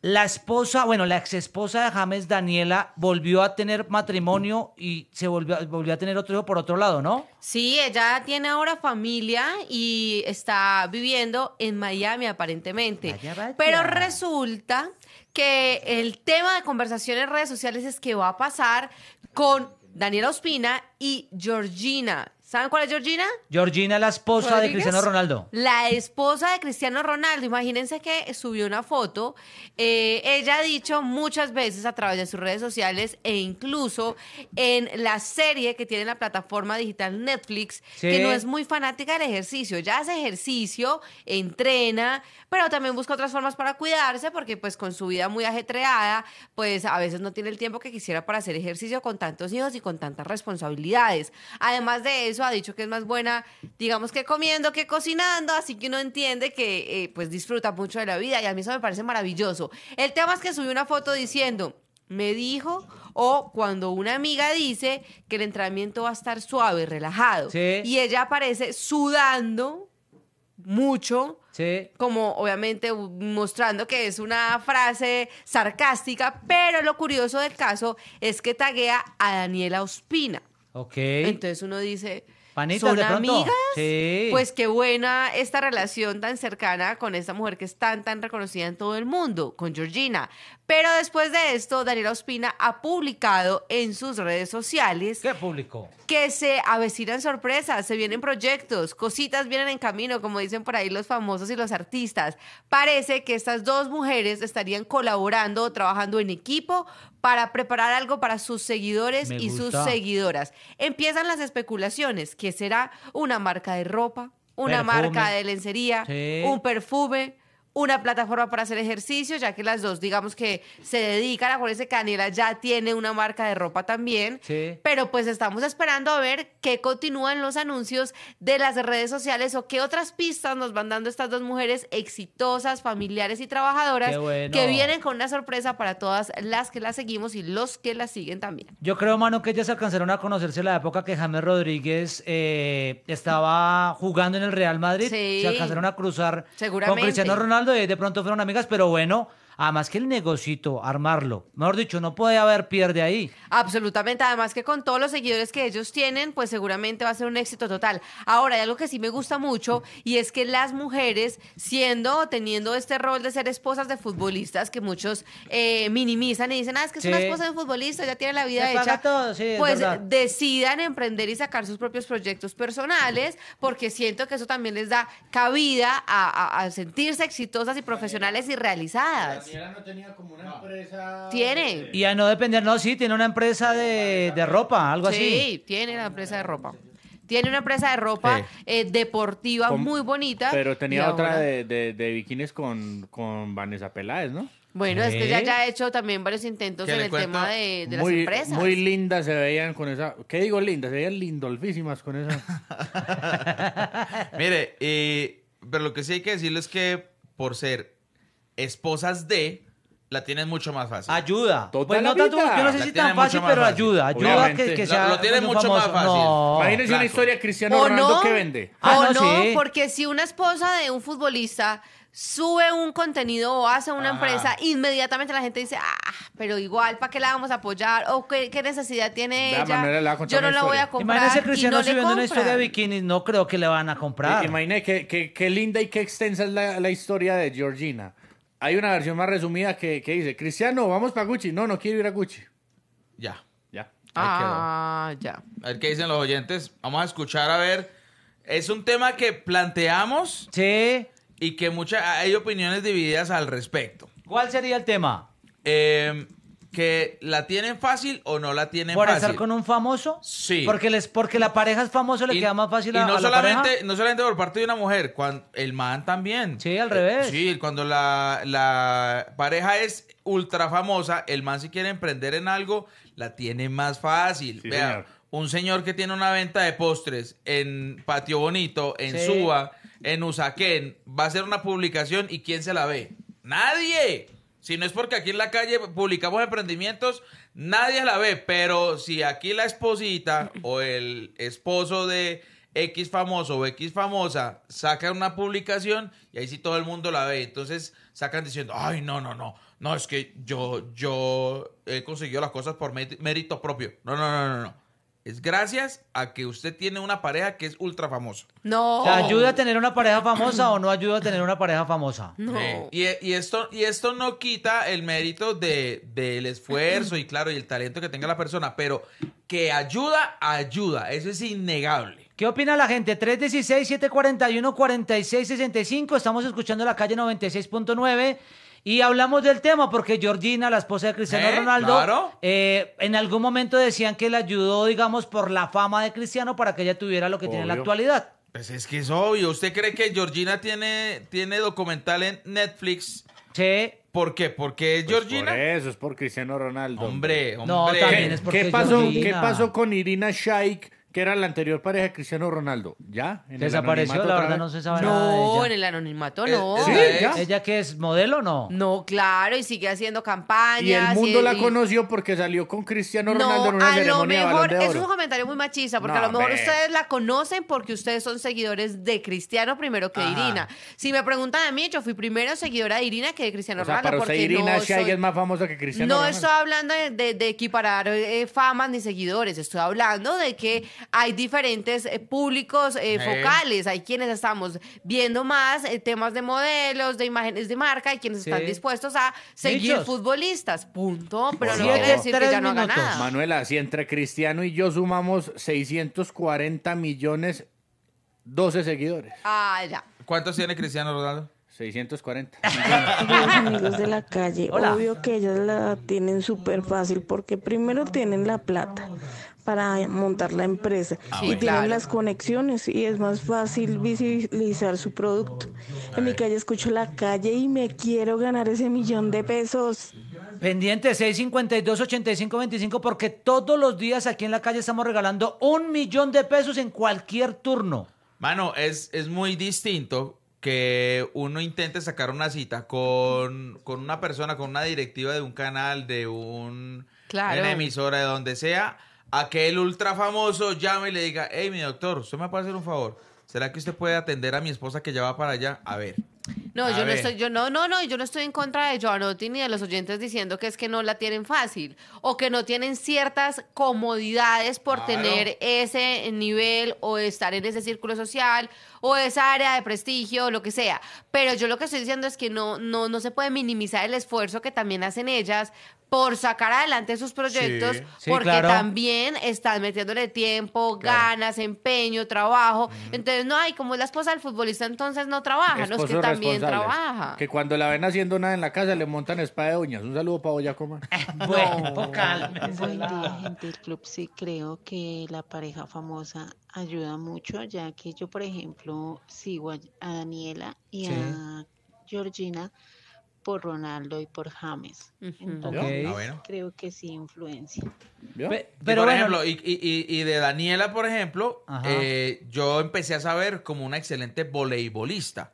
La esposa, bueno, la exesposa de James, Daniela, volvió a tener matrimonio y se volvió, a tener otro hijo por otro lado, ¿no? Sí, ella tiene ahora familia y está viviendo en Miami aparentemente. Pero resulta que el tema de conversación en redes sociales es que va a pasar con Daniela Ospina y Georgina ¿Saben cuál es Georgina? Georgina, la esposa de Cristiano Ronaldo. La esposa de Cristiano Ronaldo. Imagínense que subió una foto. Eh, ella ha dicho muchas veces a través de sus redes sociales e incluso en la serie que tiene la plataforma digital Netflix, que no es muy fanática del ejercicio. Ya hace ejercicio, entrena, pero también busca otras formas para cuidarse porque pues con su vida muy ajetreada, pues a veces no tiene el tiempo que quisiera para hacer ejercicio con tantos hijos y con tantas responsabilidades. Además de eso, ha dicho que es más buena, digamos que comiendo que cocinando, así que uno entiende que eh, pues disfruta mucho de la vida y a mí eso me parece maravilloso. El tema es que subió una foto diciendo, me dijo, o cuando una amiga dice que el entrenamiento va a estar suave, relajado, y ella aparece sudando mucho, como obviamente mostrando que es una frase sarcástica, pero lo curioso del caso es que taguea a Daniela Ospina. Entonces uno dice, ¿son amigas? Pues qué buena esta relación tan cercana con esta mujer que es tan, tan reconocida en todo el mundo, con Georgina. Pero después de esto, Daniela Ospina ha publicado en sus redes sociales. Que se avecinan sorpresas, se vienen proyectos, cositas vienen en camino, como dicen por ahí los famosos y los artistas. Parece que estas dos mujeres estarían colaborando o trabajando en equipo para preparar algo para sus seguidores y sus seguidoras. Empiezan las especulaciones, que será una marca de ropa, una marca de lencería, un perfume una plataforma para hacer ejercicio, ya que las dos, digamos que se dedican. a a ese Canela, ya tiene una marca de ropa también. Sí. Pero pues estamos esperando a ver qué continúan los anuncios de las redes sociales o qué otras pistas nos van dando estas dos mujeres exitosas, familiares y trabajadoras que vienen con una sorpresa para todas las que las seguimos y los que las siguen también. Yo creo, mano, que ellas alcanzaron a conocerse la época que James Rodríguez eh, estaba jugando en el Real Madrid. Sí. Se alcanzaron a cruzar con Cristiano Ronaldo de pronto fueron amigas, pero bueno, Además ah, que el negocito, armarlo, mejor dicho, no puede haber pierde ahí. Absolutamente, además que con todos los seguidores que ellos tienen, pues seguramente va a ser un éxito total. Ahora, hay algo que sí me gusta mucho y es que las mujeres, siendo, teniendo este rol de ser esposas de futbolistas, que muchos eh, minimizan y dicen, ah, es que es una esposa de futbolista, ya tiene la vida hecha, todo. pues decidan emprender y sacar sus propios proyectos personales, porque siento que eso también les da cabida a sentirse exitosas y profesionales y realizadas no tenía como una empresa. Tiene. Y a no depender, no, sí, tiene una empresa de, ropa, algo así. Sí, tiene la empresa de ropa. Tiene una empresa de ropa eh, deportiva muy bonita. Pero tenía otra de, de, bikinis con, con Vanessa Peláez, ¿no? Bueno, es que ya ha hecho también varios intentos en el tema de, las empresas. muy lindas se veían con esa. ¿Qué digo lindas? Se veían lindolfísimas con esa. Mire, eh, pero lo que sí hay que decirles es que por ser esposas de la tienen mucho más fácil. Ayuda. Bueno, pues no tanto, yo no sé si tan fácil, pero ayuda. Ayuda que, que sea. Lo, lo mucho más fácil. Imagínese una historia de Cristiano Ronaldo que vende. Ah, o no, porque si una esposa de un futbolista sube un contenido o hace una empresa, inmediatamente la gente dice, ah, pero igual, ¿para qué la vamos a apoyar? ¿O qué, necesidad tiene ella? Yo no la voy a comprar. Imagínese Cristiano subiendo una historia de bikinis, no creo que le van a comprar. imagínese qué, linda y qué extensa es la historia de Georgina. Hay una versión más resumida que, dice, Cristiano, vamos para Gucci. No, no quiero ir a Gucci. Ya. Ya. ah, ya. A ver qué dicen los oyentes. Vamos a escuchar, a ver. Es un tema que planteamos Sí. y que muchas hay opiniones divididas al respecto. ¿Cuál sería el tema? Eh, que la tienen fácil o no la tienen fácil. Por estar con un famoso. Sí. Porque, les, porque la pareja es famoso, le queda más fácil a, no solamente, No solamente por parte de una mujer, el man también. Sí, al revés. Eh, sí, cuando la, pareja es ultra famosa, el man si quiere emprender en algo, la tiene más fácil. Sí, un señor que tiene una venta de postres en Patio Bonito, en Suba, en Usaquén, va a hacer una publicación y ¿quién se la ve? Nadie. Si no es porque aquí en la calle publicamos emprendimientos, nadie la ve. Pero si aquí la esposita o el esposo de X famoso o X famosa saca una publicación y ahí sí todo el mundo la ve. Entonces sacan diciendo, ay, no, no, no. No, es que yo, yo he conseguido las cosas por mérito propio. No, no, no, no, no es gracias a que usted tiene una pareja que es ultra No. ¿ayuda a tener una pareja famosa o no ayuda a tener una pareja famosa? No. y, esto, y esto no quita el mérito de, del esfuerzo y, claro, y el talento que tenga la persona, pero que ayuda, ayuda. Eso es innegable. ¿Qué opina la gente? 316-741-4665. Estamos escuchando la calle 96.9. Y hablamos del tema porque Georgina, la esposa de Cristiano ¿Eh? Ronaldo, eh, en algún momento decían que le ayudó, digamos, por la fama de Cristiano para que ella tuviera lo que tiene en la actualidad. Pues es que es obvio. ¿Usted cree que Georgina tiene, tiene documental en Netflix? Sí. ¿Por qué? Porque es pues Georgina. Por eso es por Cristiano Ronaldo. Hombre, hombre. No, también es porque ¿Qué pasó, ¿Qué pasó con Irina Shaik? que era la anterior pareja de Cristiano Ronaldo. ¿Ya? Desapareció, la verdad no se sabe nada. No, en el anonimato eh, no. Eh, ¿Ella que es modelo no? No, claro, y sigue haciendo campaña. Y el mundo la conoció porque salió con Cristiano Ronaldo a lo mejor, es un comentario muy machista, porque a lo mejor ustedes la conocen porque ustedes son seguidores de Cristiano primero que Irina. Si me preguntan a mí, yo fui primero seguidora de Irina que de Cristiano Ronaldo. Irina, no si alguien más que Cristiano No estoy hablando de, equiparar eh, famas ni seguidores, estoy hablando de que hay diferentes eh, públicos eh, focales. Hay quienes estamos viendo más eh, temas de modelos, de imágenes de marca, y quienes están dispuestos a seguir futbolistas. Punto. Pero no, quiere decir que ya no hagan nada. Manuela, si entre Cristiano y yo sumamos 640 millones, 12 seguidores. Ah, ya. ¿Cuántos tiene Cristiano Ronaldo? 640. Los amigos de la calle, obvio que ellos la tienen súper fácil porque primero tienen la plata, para montar la empresa ah, y tienen las conexiones y es más fácil visibilizar su producto. En mi calle escucho la calle y me quiero ganar ese millón de pesos. Pendiente 652-8525 porque todos los días aquí en la calle estamos regalando un millón de pesos en cualquier turno. Mano, es, es muy distinto que uno intente sacar una cita con, con una persona, con una directiva de un canal, de un, una emisora, de donde sea, aquel ultra famoso llame y le diga, hey, mi doctor, usted me puede hacer un favor. ¿Será que usted puede atender a mi esposa que ya va para allá? A ver. No, yo no estoy, yo no, no, no, yo no estoy en contra de Joanotti ni de los oyentes diciendo que es que no la tienen fácil o que no tienen ciertas comodidades por tener ese nivel o estar en ese círculo social o esa área de prestigio o lo que sea. Pero yo lo que estoy diciendo es que no, no, no se puede minimizar el esfuerzo que también hacen ellas por sacar adelante sus proyectos, porque también están metiéndole tiempo, ganas, empeño, trabajo. Entonces, no hay como es la esposa del futbolista, entonces no trabaja, los que también trabaja. Que cuando la ven haciendo nada en la casa le montan espada de uñas. Un saludo para Boyacoma. bueno, pues, calma. Buen día, gente del club. Sí, creo que la pareja famosa ayuda mucho, ya que yo, por ejemplo, sigo a Daniela y a Georgina por Ronaldo y por James. Ah, creo que sí influencia. pero, por ejemplo, y, de Daniela, por ejemplo, eh, yo empecé a saber como una excelente voleibolista.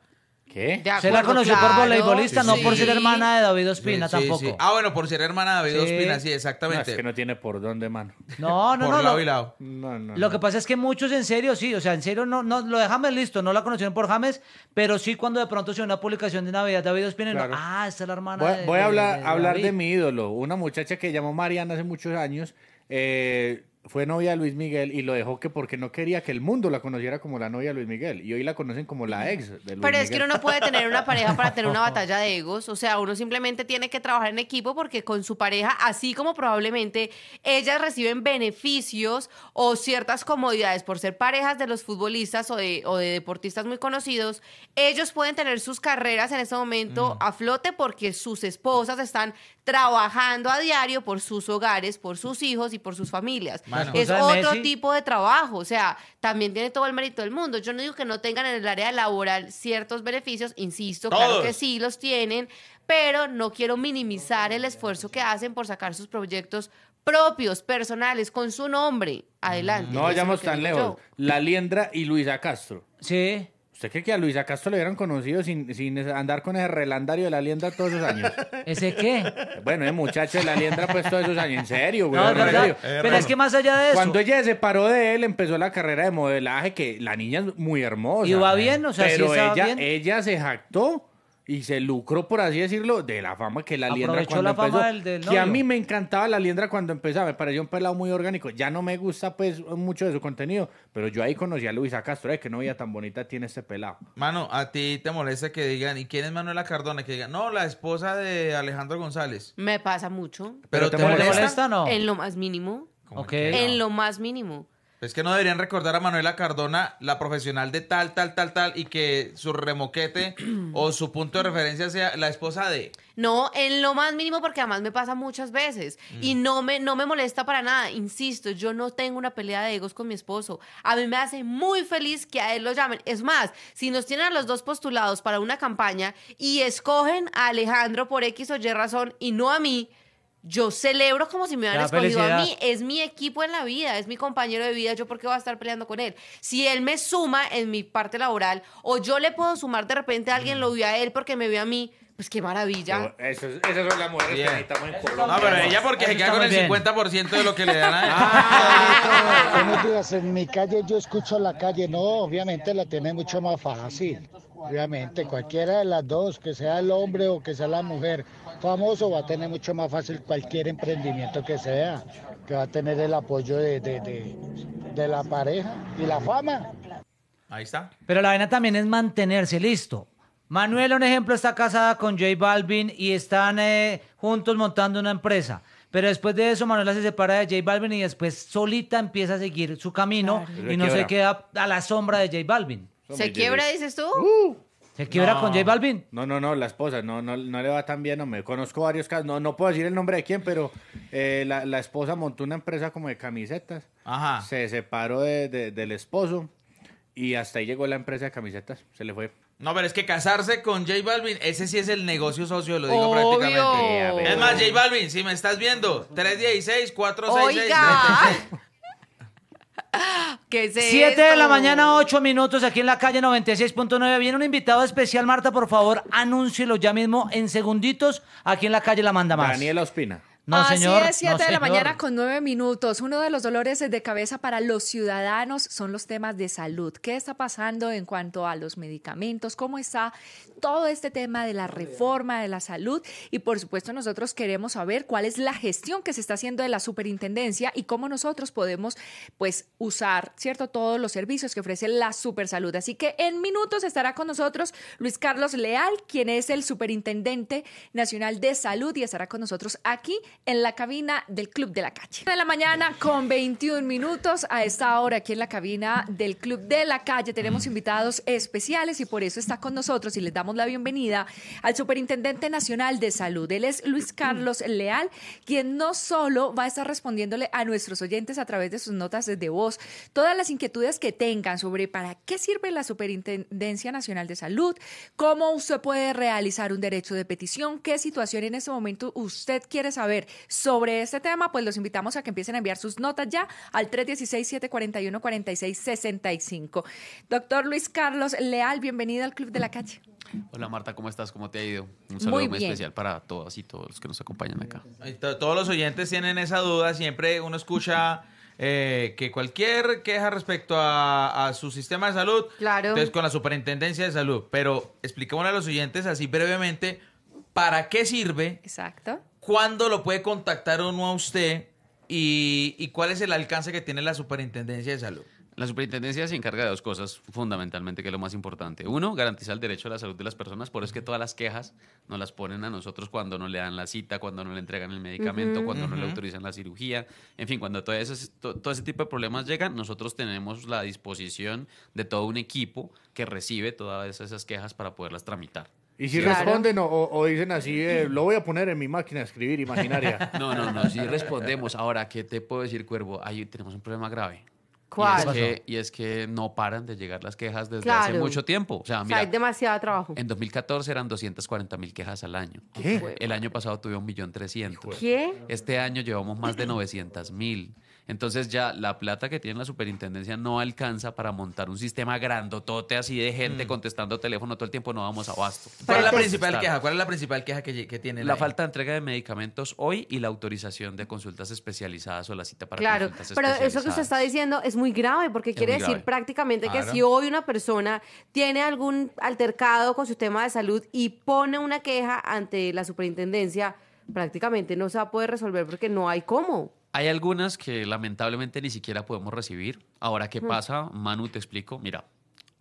¿Qué? se la conoció por voleibolista, no por ser hermana de David Ospina tampoco. Ah, bueno, por ser hermana de David Ospina, sí, exactamente. es que no tiene por dónde, mano. No, no, por no. Lado lo, lado. lo que pasa es que muchos en serio, sí, o sea, en serio, no, no, lo de listo, no la conocieron por James, pero sí cuando de pronto se una publicación de Navidad David Ospina, y no, ah, es la hermana voy, a hablar, hablar de mi ídolo, una muchacha que llamó Mariana hace muchos años. Eh, fue novia de Luis Miguel y lo dejó que porque no quería que el mundo la conociera como la novia de Luis Miguel. Y hoy la conocen como la ex de Luis Pero es que uno no puede tener una pareja para tener una batalla de egos. O sea, uno simplemente tiene que trabajar en equipo porque con su pareja, así como probablemente ellas reciben beneficios o ciertas comodidades por ser parejas de los futbolistas o de, o de deportistas muy conocidos, ellos pueden tener sus carreras en ese momento mm. a flote porque sus esposas están trabajando a diario por sus hogares, por sus hijos y por sus familias. es otro tipo de trabajo, o sea, también tiene todo el mérito del mundo. Yo no digo que no tengan en el área laboral ciertos beneficios, insisto, claro que sí los tienen, pero no quiero minimizar el esfuerzo que hacen por sacar sus proyectos propios, personales, con su nombre. Adelante. No vayamos tan lejos. La Liendra y Luisa Castro. Sí. ¿Usted cree que a Luisa Castro le hubieran conocido sin, sin andar con ese relandario de la liendra todos esos años? ¿Ese qué? Bueno, el muchacho de la liendra pues todos esos años, en serio, güey. Pero es que más allá de eso. Cuando ella se paró de él, empezó la carrera de modelaje, que la niña es muy hermosa. Y va bien, o sea, pero sí ella, bien. ella se jactó y se lucró, por así decirlo, de la fama que la liendra cuando la que a mí me encantaba la liendra cuando empezaba, me pareció un pelado muy orgánico. Ya no me gusta pues mucho de su contenido, pero yo ahí conocí a Luisa Castro, que que veía tan bonita tiene ese pelado. Mano, ¿a ti te molesta que digan, ¿y quién es Manuela Cardona? Que digan, no, la esposa de Alejandro González. Me pasa mucho. ¿Pero, te, molesta? o no? En lo más mínimo. Okay. En lo más mínimo. Es que no deberían recordar a Manuela Cardona, la profesional de tal, tal, tal, tal, y que su remoquete o su punto de referencia sea la esposa de. No, en lo más mínimo, porque además me pasa muchas veces. Mm. Y no me, no me molesta para nada. Insisto, yo no tengo una pelea de egos con mi esposo. A mí me hace muy feliz que a él lo llamen. Es más, si nos tienen a los dos postulados para una campaña y escogen a Alejandro por X o Y razón y no a mí, yo celebro como si me hubieran escondido a mí. Es mi equipo en la vida, es mi compañero de vida. ¿Yo por qué voy a estar peleando con él? Si él me suma en mi parte laboral o yo le puedo sumar de repente a alguien, lo mm. vio a él porque me vio a mí. Pues qué maravilla. Eso, esas son las mujeres que necesitamos en No, pero ella porque se queda con el 50% de lo que le dan a ella. Ah. En mi calle yo escucho la calle. No, obviamente la tiene mucho más fácil. Obviamente, cualquiera de las dos, que sea el hombre o que sea la mujer famoso va a tener mucho más fácil cualquier emprendimiento que sea, que va a tener el apoyo de, la pareja y la fama. Ahí está. Pero la vaina también es mantenerse listo. Manuel, un ejemplo, está casada con J Balvin y están eh, juntos montando una empresa. Pero después de eso, Manuela se separa de J Balvin y después solita empieza a seguir su camino y no se queda a la sombra de J Balvin. ¿Se quiebra, dices tú? Uh. ¿Se quiebra con J Balvin? No, no, no, la esposa, no, no, no le va tan bien, no me conozco varios casos, no, puedo decir el nombre de quién, pero eh, la, esposa montó una empresa como de camisetas, Ajá. se separó del esposo y hasta ahí llegó la empresa de camisetas, se le fue. No, pero es que casarse con J Balvin, ese sí es el negocio socio, lo digo prácticamente. Es más, J Balvin, si me estás viendo, 316 466 ¿Qué 7 de la mañana, ocho minutos aquí en la calle 96.9. Viene un invitado especial, Marta, por favor, anúncielo ya mismo en segunditos aquí en la calle La Manda Más. Daniela Ospina. Así es, 7 de la mañana con 9 minutos. Uno de los dolores de cabeza para los ciudadanos son los temas de salud. ¿Qué está pasando en cuanto a los medicamentos? ¿Cómo está todo este tema de la reforma de la salud? Y por supuesto, nosotros queremos saber cuál es la gestión que se está haciendo de la superintendencia y cómo nosotros podemos, pues, usar, ¿cierto?, todos los servicios que ofrece la Supersalud. Así que en minutos estará con nosotros Luis Carlos Leal, quien es el superintendente nacional de salud y estará con nosotros aquí en la cabina del Club de la Calle. De la mañana con 21 minutos a esta hora aquí en la cabina del Club de la Calle tenemos invitados especiales y por eso está con nosotros y les damos la bienvenida al Superintendente Nacional de Salud. Él es Luis Carlos Leal, quien no solo va a estar respondiéndole a nuestros oyentes a través de sus notas de voz todas las inquietudes que tengan sobre para qué sirve la Superintendencia Nacional de Salud, cómo usted puede realizar un derecho de petición, qué situación en este momento usted quiere saber sobre este tema, pues los invitamos a que empiecen a enviar sus notas ya al 316-741-4665. Doctor Luis Carlos Leal, bienvenido al Club de la Calle. Hola Marta, ¿cómo estás? ¿Cómo te ha ido? Un saludo muy, especial para todas y todos los que nos acompañan acá. Todos los oyentes tienen esa duda, siempre uno escucha... Eh, que cualquier queja respecto a, su sistema de salud, claro. entonces con la superintendencia de salud. Pero expliquémosle a los oyentes así brevemente para qué sirve Exacto. ¿Cuándo lo puede contactar uno a usted y, cuál es el alcance que tiene la Superintendencia de Salud? La superintendencia se encarga de dos cosas fundamentalmente, que es lo más importante. Uno, garantiza el derecho a la salud de las personas, por eso que todas las quejas nos las ponen a nosotros cuando no le dan la cita, cuando no le entregan el medicamento, cuando no le autorizan la cirugía. En fin, cuando todo, todo ese tipo de problemas llegan, nosotros tenemos la disposición de todo un equipo que recibe todas esas quejas para poderlas tramitar. ¿Y si responden o, dicen así, eh, lo voy a poner en mi máquina de escribir imaginaria? No, no, no, si respondemos. Ahora, ¿qué te puedo decir, Cuervo? Ahí tenemos un problema grave. ¿Cuál? Y es, que, no paran de llegar las quejas desde hace mucho tiempo. O sea, mira, hay demasiado trabajo. En 2014 eran 240 mil quejas al año. ¿Qué? El año pasado tuvimos 1.300. ¿Qué? Este año llevamos más de 900 mil. Entonces ya la plata que tiene la superintendencia no alcanza para montar un sistema grandotote así de gente mm. contestando teléfono todo el tiempo, no vamos a abasto. ¿Cuál es la principal queja? ¿Cuál es la principal queja que, tiene? La, la falta de entrega de medicamentos hoy y la autorización de consultas especializadas o la cita para consultas especializadas. Pero eso que usted está diciendo es muy grave porque quiere decir prácticamente que si hoy una persona tiene algún altercado con su tema de salud y pone una queja ante la superintendencia, prácticamente no se va a poder resolver porque no hay cómo. Hay algunas que lamentablemente ni siquiera podemos recibir. Ahora, ¿qué pasa? Manu, te explico. Mira,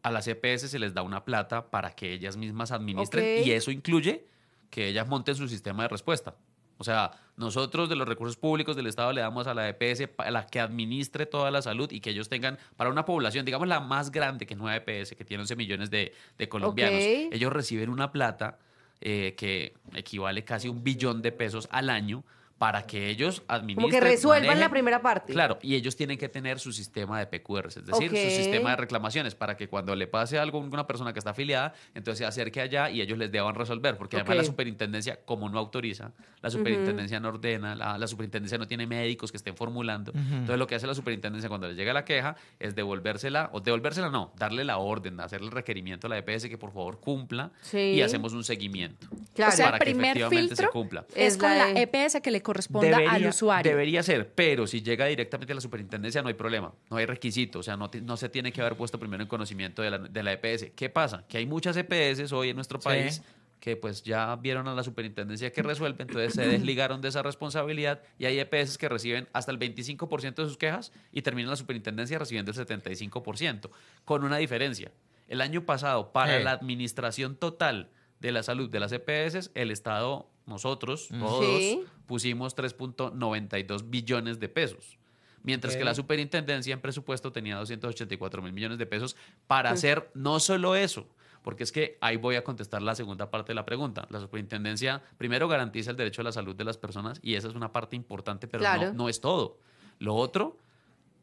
a las EPS se les da una plata para que ellas mismas administren y eso incluye que ellas monten su sistema de respuesta. O sea, nosotros de los recursos públicos del Estado le damos a la EPS la que administre toda la salud y que ellos tengan para una población, digamos la más grande que es EPS, que tiene 11 millones de, colombianos, ellos reciben una plata eh, que equivale casi un billón de pesos al año para que ellos administren. Como que resuelvan la primera parte. Claro, y ellos tienen que tener su sistema de PQRs, es decir, su sistema de reclamaciones, para que cuando le pase algo a una persona que está afiliada, entonces se acerque allá y ellos les deban resolver, porque además la superintendencia, como no autoriza, la superintendencia no ordena, la, superintendencia no tiene médicos que estén formulando. Entonces lo que hace la superintendencia cuando les llega la queja es devolvérsela, o devolvérsela no, darle la orden, hacerle el requerimiento a la EPS que por favor cumpla y hacemos un seguimiento. Claro. Para que efectivamente se cumpla. Es, con la EPS e que le responda debería, al usuario. Debería ser, pero si llega directamente a la superintendencia no hay problema, no hay requisito, o sea, no, se tiene que haber puesto primero en conocimiento de la, de EPS. ¿Qué pasa? Que hay muchas EPS hoy en nuestro país. que pues ya vieron a la superintendencia que resuelve, entonces se desligaron de esa responsabilidad y hay EPS que reciben hasta el 25% de sus quejas y termina la superintendencia recibiendo el 75%, con una diferencia. El año pasado, para la administración total de la salud de las EPS, el Estado, nosotros, todos, pusimos 3.92 billones de pesos. Mientras que la superintendencia en presupuesto tenía 284 mil millones de pesos para hacer no solo eso, porque es que ahí voy a contestar la segunda parte de la pregunta. La superintendencia primero garantiza el derecho a la salud de las personas y esa es una parte importante, pero no, es todo. Lo otro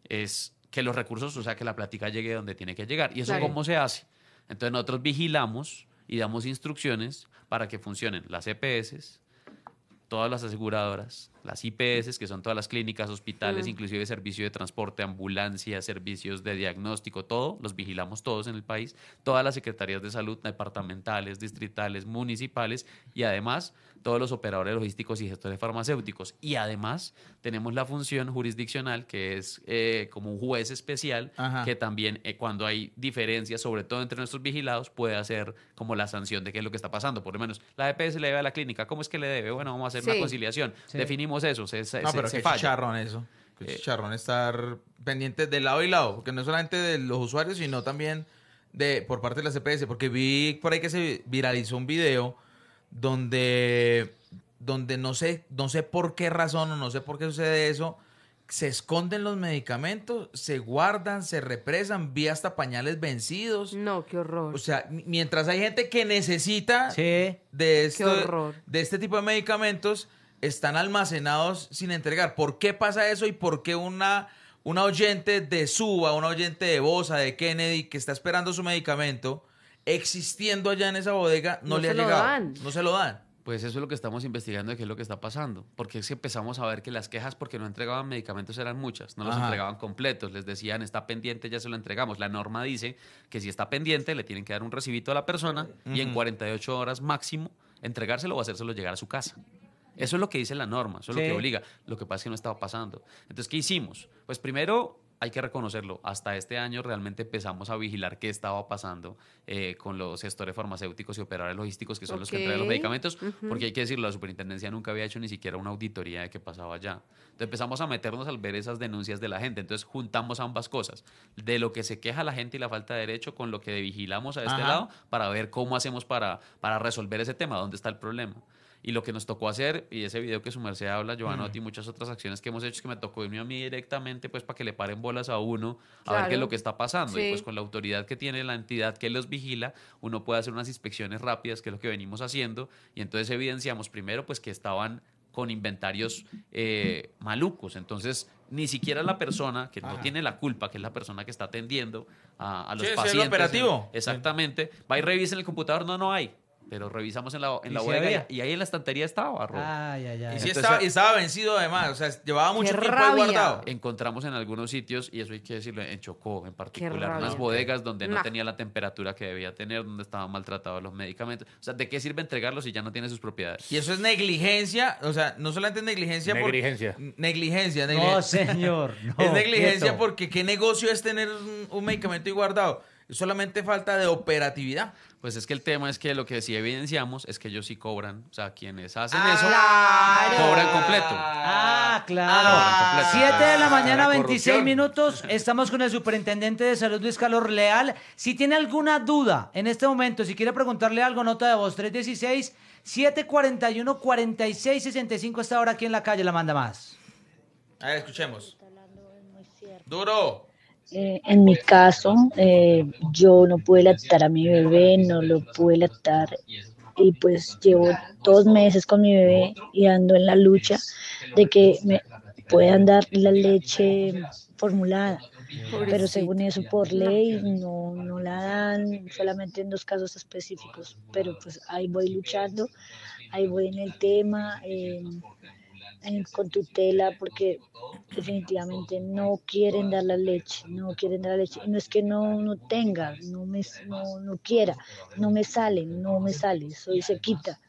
es que los recursos, o sea, que la plática llegue donde tiene que llegar. ¿Y eso cómo se hace? Entonces nosotros vigilamos y damos instrucciones para que funcionen las EPS, todas las aseguradoras las IPS, que son todas las clínicas, hospitales, mm. inclusive servicio de transporte, ambulancia, servicios de diagnóstico, todo, los vigilamos todos en el país, todas las secretarías de salud departamentales, distritales, municipales y además todos los operadores logísticos y gestores farmacéuticos. Y además tenemos la función jurisdiccional, que es eh, como un juez especial, que también eh, cuando hay diferencias, sobre todo entre nuestros vigilados, puede hacer como la sanción de qué es lo que está pasando. Por lo menos la EPS le debe a la clínica, ¿cómo es que le debe? Bueno, vamos a hacer una conciliación. Definimos es eso. Se, se, no, pero eso. Qué eh, estar pendiente de lado y lado, porque no solamente de los usuarios, sino también de por parte de la CPS, porque vi por ahí que se viralizó un video donde, donde no, sé, no sé por qué razón o no sé por qué sucede eso, se esconden los medicamentos, se guardan, se represan, vi hasta pañales vencidos. No, qué horror. O sea, mientras hay gente que necesita de, esto, de este tipo de medicamentos, están almacenados sin entregar. ¿Por qué pasa eso y por qué una, una oyente de Suba, una oyente de Bosa, de Kennedy, que está esperando su medicamento, existiendo allá en esa bodega, no, le ha llegado? No se lo dan. Pues eso es lo que estamos investigando de qué es lo que está pasando. Porque es que empezamos a ver que las quejas porque no entregaban medicamentos eran muchas. No los entregaban completos. Les decían, está pendiente, ya se lo entregamos. La norma dice que si está pendiente, le tienen que dar un recibito a la persona y en 48 horas máximo entregárselo o hacérselo llegar a su casa. Eso es lo que dice la norma, eso es lo que obliga. Lo que pasa es que no estaba pasando. Entonces, ¿qué hicimos? Pues primero hay que reconocerlo, hasta este año realmente empezamos a vigilar qué estaba pasando eh, con los gestores farmacéuticos y operadores logísticos, que son los que entregan los medicamentos, porque hay que decirlo, la superintendencia nunca había hecho ni siquiera una auditoría de qué pasaba allá. Entonces empezamos a meternos al ver esas denuncias de la gente, entonces juntamos ambas cosas, de lo que se queja la gente y la falta de derecho con lo que vigilamos a este lado para ver cómo hacemos para, para resolver ese tema, dónde está el problema. Y lo que nos tocó hacer, y ese video que su merced habla, Joanotti y muchas otras acciones que hemos hecho, es que me tocó irme a mí directamente, pues para que le paren bolas a uno, a ver qué es lo que está pasando. Y pues con la autoridad que tiene, la entidad que los vigila, uno puede hacer unas inspecciones rápidas, que es lo que venimos haciendo. Y entonces evidenciamos primero, pues que estaban con inventarios eh, malucos. Entonces, ni siquiera la persona que no tiene la culpa, que es la persona que está atendiendo a, los pacientes. el operativo. Exactamente. Va y revisa en el computador, no, no hay. Pero revisamos en la, en bodega y, ahí en la estantería estaba, barro Y si eh, estaba, vencido además, o sea, llevaba mucho tiempo guardado. Encontramos en algunos sitios, y eso hay que decirlo, en Chocó en particular, unas bodegas donde no tenía la temperatura que debía tener, donde estaban maltratados los medicamentos. O sea, ¿de qué sirve entregarlos si ya no tiene sus propiedades? Y eso es negligencia, o sea, no solamente es negligencia. Negligencia. negligencia, negligencia. No, señor. es negligencia porque qué negocio es tener un, un medicamento y guardado solamente falta de operatividad. Pues es que el tema es que lo que sí evidenciamos es que ellos sí cobran. O sea, quienes hacen eso ah, cobran completo. Ah, claro. Siete 7 de la ah, mañana, 26 minutos. Estamos con el superintendente de salud, Luis Calor Leal. Si tiene alguna duda en este momento, si quiere preguntarle algo, nota de voz 316. 741 4665 65 esta ahora aquí en la calle la manda más. A ver, escuchemos. Duro. Eh, en mi caso, eh, yo no pude lactar a mi bebé, no lo pude lactar y pues llevo dos meses con mi bebé y ando en la lucha de que me puedan dar la leche formulada. Pero según eso, por ley, no, no la dan, solamente en dos casos específicos. Pero pues ahí voy luchando, ahí voy en el tema. Con con tutela porque definitivamente no quieren dar la leche, no quieren dar la leche. no es que no, no tenga, no, me, no, quiera, no me sale, no me sale, soy sequita.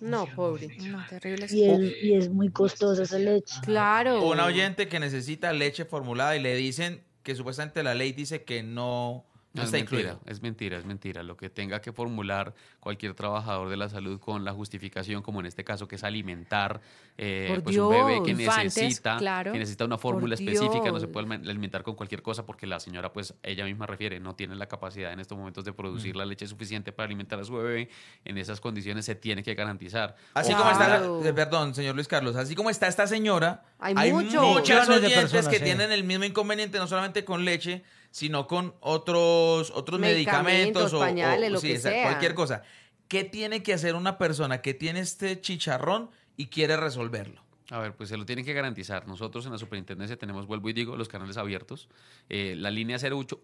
No, pobre. terrible. Y es, muy costosa esa leche. Claro. Un oyente que necesita leche formulada y le dicen que supuestamente la ley dice que no, está incluida. Es mentira, es mentira. Lo que tenga que formular cualquier trabajador de la salud con la justificación, como en este caso, que es alimentar eh, pues, un bebé que necesita, necesita una fórmula específica, no se puede alimentar con cualquier cosa porque la señora, pues ella misma refiere, no tiene la capacidad en estos momentos de producir mm. la leche suficiente para alimentar a su bebé. En esas condiciones se tiene que garantizar. Así como está, eh, perdón, señor Luis Carlos, así como está esta señora, hay, muchas oyentes personas, que tienen el mismo inconveniente, no solamente con leche, sino con otros, otros medicamentos, o, cualquier cosa. ¿Qué tiene que hacer una persona que tiene este chicharrón y quiere resolverlo? A ver, pues se lo tienen que garantizar. Nosotros en la superintendencia tenemos, vuelvo y digo, los canales abiertos. Eh, la línea 018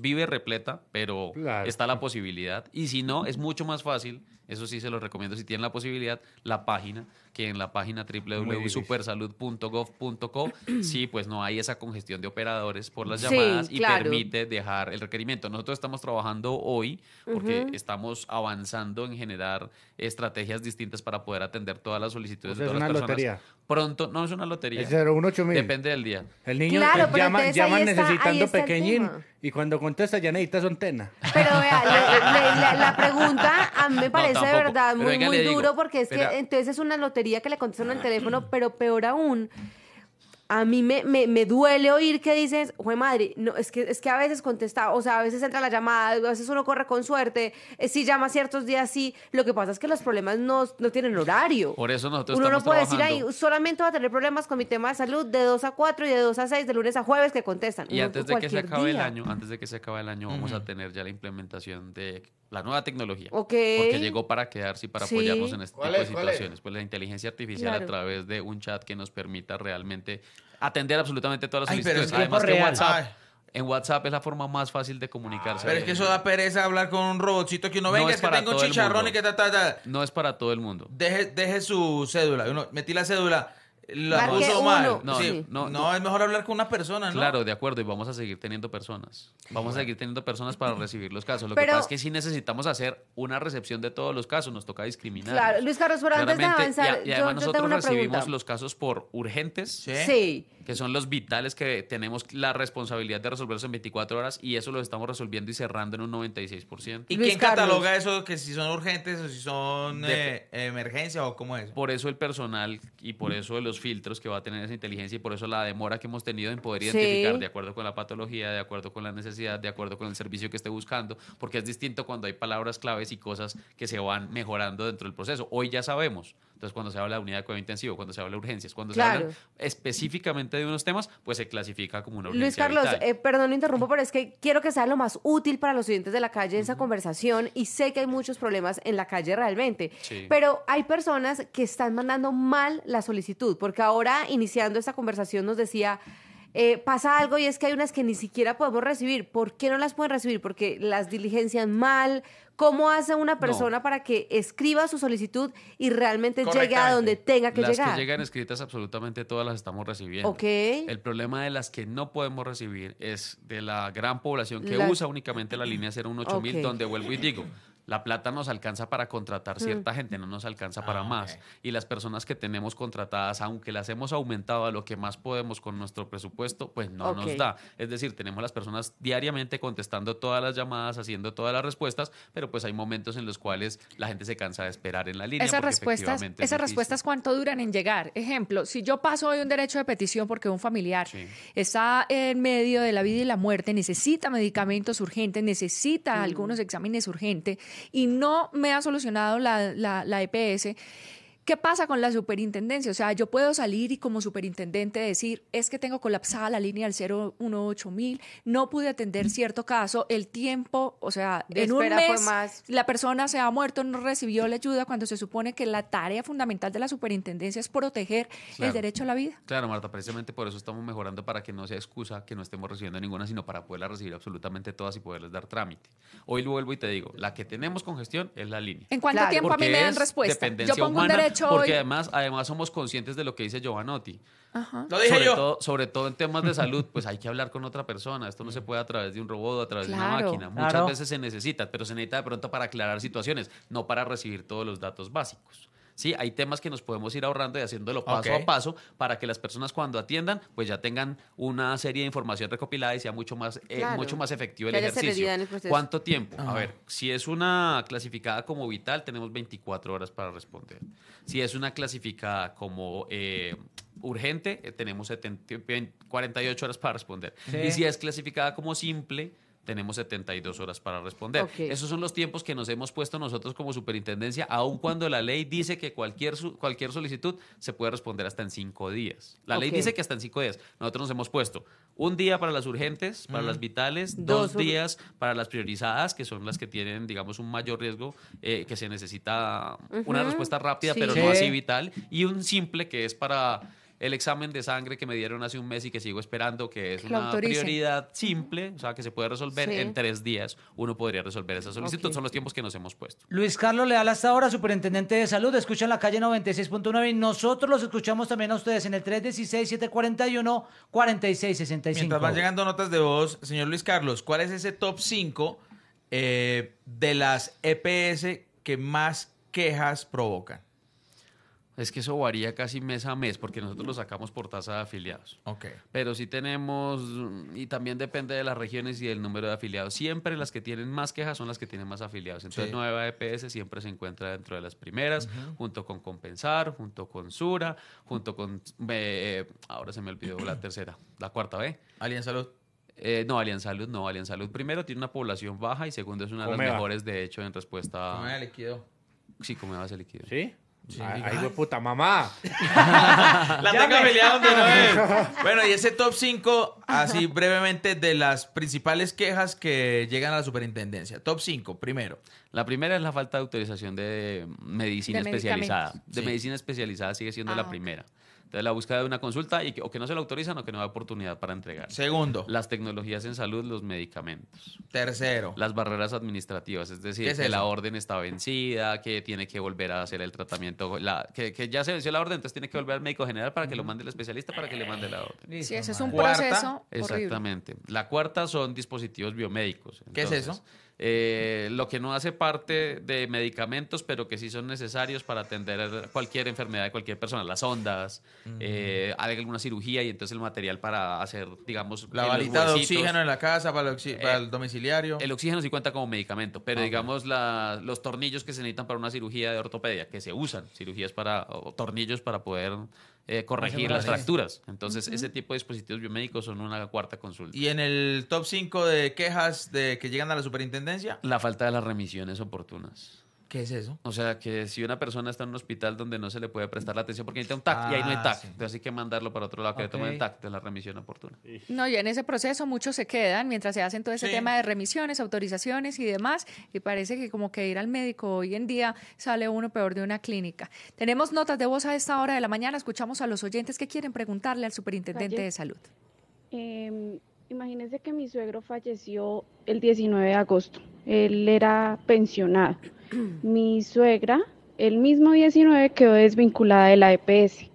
vive repleta, pero está la posibilidad. Y si no, es mucho más fácil eso sí se los recomiendo si tienen la posibilidad, la página, que en la página www.supersalud.gov.co, sí, pues no hay esa congestión de operadores por las llamadas y permite dejar el requerimiento. Nosotros estamos trabajando hoy porque estamos avanzando en generar estrategias distintas para poder atender todas las solicitudes de todas es las personas pronto, no es una lotería. Es Depende del día. El niño eh, llama, necesitando pequeñín y cuando contesta ya necesitas antena. Pero vea, la, pregunta a mí me parece de verdad muy, muy duro porque es que entonces es una lotería que le contestan el teléfono, pero peor aún a mí me, me, duele oír que dices, jue madre, no, es que, es que a veces contesta, o sea, a veces entra la llamada, a veces uno corre con suerte, eh, si llama ciertos días sí, lo que pasa es que los problemas no, no tienen horario. Por eso nosotros Uno no puede decir, ahí solamente va a tener problemas con mi tema de salud de 2 a 4 y de 2 a 6, de lunes a jueves que contestan. Y antes de que se acabe el año, antes de que se acabe el año, vamos a tener ya la implementación de la nueva tecnología. Porque llegó para quedarse y para apoyarnos en este tipo de situaciones. Pues la inteligencia artificial a través de un chat que nos permita realmente atender absolutamente todas las Además que WhatsApp, en WhatsApp es la forma más fácil de comunicarse. Pero es que eso da pereza hablar con un robotcito que uno No venga, es tengo un chicharrón y que ta, ta, ta. No es para todo el mundo. Deje, deje su cédula. metí la cédula mal. No, es mejor hablar con una persona, ¿no? Claro, de acuerdo, y vamos a seguir teniendo personas. Vamos a seguir teniendo personas para recibir los casos. Lo que pasa es que sí necesitamos hacer una recepción de todos los casos, nos toca discriminar. Claro, Luis Carlos, pero antes de avanzar, y, yo- además nosotros recibimos los casos por urgentes, Sí. que son los vitales que tenemos la responsabilidad de resolverlos en 24 horas y eso lo estamos resolviendo y cerrando en un 96%. ¿Y quién cataloga eso que si son urgentes o si son De- eh, o cómo es? Por eso el personal y por mm. eso los filtros que va a tener esa inteligencia y por eso la demora que hemos tenido en poder identificar de acuerdo con la patología, de acuerdo con la necesidad, de acuerdo con el servicio que esté buscando, porque es distinto cuando hay palabras claves y cosas que se van mejorando dentro del proceso. Hoy ya sabemos. Entonces, cuando se habla de unidad de cuidado intensivo, cuando se habla de urgencias, cuando se habla específicamente de unos temas, pues se clasifica como una urgencia. Luis Carlos, perdón, Eh, perdón, interrumpo, pero es que quiero que sea lo más útil para los oyentes de la calle esa conversación y sé que hay muchos problemas en la calle realmente, pero hay personas que están mandando mal la solicitud, porque ahora iniciando esta conversación nos decía eh, pasa algo y es que hay unas que ni siquiera podemos recibir. ¿Por qué no las pueden recibir? Porque las diligencian mal. ¿Cómo hace una persona para que escriba su solicitud y realmente llegue a donde tenga que llegar? Las que llegan escritas absolutamente todas las estamos recibiendo. El problema de las que no podemos recibir es de la gran población que usa únicamente la línea 018000, donde vuelvo y digo, la plata nos alcanza para contratar mm. cierta gente, no nos alcanza para ah, más. Y las personas que tenemos contratadas, aunque las hemos aumentado a lo que más podemos con nuestro presupuesto, pues no nos da. Es decir, tenemos las personas diariamente contestando todas las llamadas, haciendo todas las respuestas, pero pues hay momentos en los cuales la gente se cansa de esperar en la línea. Esas respuestas, esas respuestas ¿cuánto duran en llegar? Ejemplo, si yo paso hoy un derecho de petición porque un familiar está en medio de la vida y la muerte, necesita medicamentos urgentes, necesita algunos exámenes urgentes, y no me ha solucionado la, la, la EPS ¿Qué pasa con la superintendencia? O sea, yo puedo salir y como superintendente decir, es que tengo colapsada la línea del 018000, no pude atender cierto caso, el tiempo, o sea, en un mes más. la persona se ha muerto, no recibió la ayuda cuando se supone que la tarea fundamental de la superintendencia es proteger el derecho a la vida. Claro, Marta, precisamente por eso estamos mejorando para que no sea excusa que no estemos recibiendo ninguna, sino para poderlas recibir absolutamente todas y poderles dar trámite. Hoy vuelvo y te digo, la que tenemos con gestión es la línea. ¿En cuánto tiempo a mí me dan respuesta? Yo pongo un derecho porque además, además somos conscientes de lo que dice Giovanotti. sobre Todo, en temas de salud, pues hay que hablar con otra persona. Esto no se mm. puede a través de un robot, o a través de una máquina. Muchas veces se necesita, pero se necesita de pronto para aclarar situaciones, no para recibir todos los datos básicos. ¿sí? Hay temas que nos podemos ir ahorrando y haciéndolo paso a paso para que las personas cuando atiendan, pues ya tengan una serie de información recopilada y sea mucho más, eh, mucho más efectivo el ejercicio. ¿Cuánto tiempo? A ver, si es una clasificada como vital, tenemos 24 horas para responder. Si es una clasificada como eh, urgente, eh, tenemos 48 horas para responder. Y si es clasificada como simple, tenemos 72 horas para responder. Esos son los tiempos que nos hemos puesto nosotros como superintendencia, aun cuando la ley dice que cualquier, cualquier solicitud se puede responder hasta en cinco días. La ley dice que hasta en cinco días. Nosotros nos hemos puesto un día para las urgentes, para las vitales, dos, días para las priorizadas, que son las que tienen, digamos, un mayor riesgo, eh, que se necesita una respuesta rápida, pero no así vital, y un simple que es para el examen de sangre que me dieron hace un mes y que sigo esperando, que es una prioridad simple, o sea, que se puede resolver en tres días. Uno podría resolver esa solicitud. Son los tiempos que nos hemos puesto. Luis Carlos Leal, hasta ahora, superintendente de salud, escucha en la calle 96.9 y nosotros los escuchamos también a ustedes en el 316-741-4665. Mientras van llegando notas de voz, señor Luis Carlos, ¿cuál es ese top 5 eh, de las EPS que más quejas provocan? Es que eso varía casi mes a mes porque nosotros lo sacamos por tasa de afiliados. Ok. Pero sí tenemos, y también depende de las regiones y del número de afiliados. Siempre las que tienen más quejas son las que tienen más afiliados. Entonces Nueva EPS siempre se encuentra dentro de las primeras, junto con Compensar, junto con Sura, junto con... Eh, eh, ahora se me olvidó la tercera, la cuarta ¿ve? Alianza eh, no, Alianza Salud no. Alianza Salud primero tiene una población baja y segundo es una de las mejores, de hecho, en respuesta... A... Comeda líquido. Sí, Comeda el líquido. ¿Sí? Ah, Ay, güey, puta mamá. la tengo no es. Bueno, y ese top 5, así brevemente, de las principales quejas que llegan a la superintendencia. Top 5, primero. La primera es la falta de autorización de medicina especializada. De medicina especializada sigue siendo la ah, primera la búsqueda de una consulta y que, o que no se la autorizan o que no hay oportunidad para entregar. Segundo. Las tecnologías en salud, los medicamentos. Tercero. Las barreras administrativas, es decir, que la orden está vencida, que tiene que volver a hacer el tratamiento, la, que, ya se venció la orden, entonces tiene que volver al médico general para que lo mande el especialista, para que le mande la orden. si ese es un proceso. Exactamente. La cuarta son dispositivos biomédicos. ¿Qué es eso? Eh, lo que no hace parte de medicamentos, pero que sí son necesarios para atender cualquier enfermedad de cualquier persona, las ondas, eh, alguna cirugía y entonces el material para hacer, digamos, la balita de oxígeno en la casa eh, para el, domiciliario. El oxígeno sí cuenta como medicamento, pero digamos los tornillos que se necesitan para una cirugía de ortopedia, que se usan, cirugías para, o tornillos para poder eh, corregir las fracturas. Entonces, ese tipo de dispositivos biomédicos son una cuarta consulta. ¿Y en el top 5 de quejas de que llegan a la superintendencia? La falta de las remisiones oportunas. ¿Qué es eso? O sea, que si una persona está en un hospital donde no se le puede prestar la atención porque necesita un TAC y ahí no hay ah, TAC, entonces hay que mandarlo para otro lado que le tomen el TAC de la remisión oportuna. No, y en ese proceso muchos se quedan mientras se hacen todo ese tema de remisiones, autorizaciones y demás, y parece que como que ir al médico hoy en día sale uno peor de una clínica. Tenemos notas de voz a esta hora de la mañana, escuchamos a los oyentes que quieren preguntarle al superintendente de salud. Em, imagínense que mi suegro falleció el 19 de agosto, él era pensionado mi suegra, el mismo 19, quedó desvinculada de la EPS.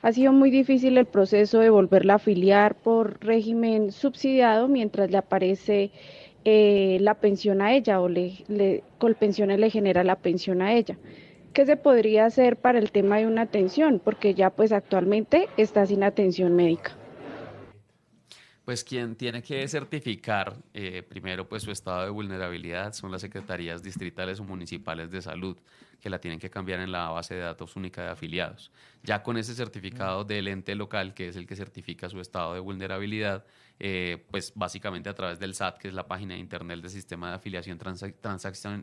Ha sido muy difícil el proceso de volverla a afiliar por régimen subsidiado mientras le aparece eh, la pensión a ella o le, Colpensiones le genera la pensión a ella. ¿Qué se podría hacer para el tema de una atención? Porque ya pues actualmente está sin atención médica. Pues quien tiene que certificar eh, primero pues su estado de vulnerabilidad son las secretarías distritales o municipales de salud, que la tienen que cambiar en la base de datos única de afiliados. Ya con ese certificado mm. del ente local, que es el que certifica su estado de vulnerabilidad, eh, pues básicamente a través del SAT, que es la página de internet del sistema de afiliación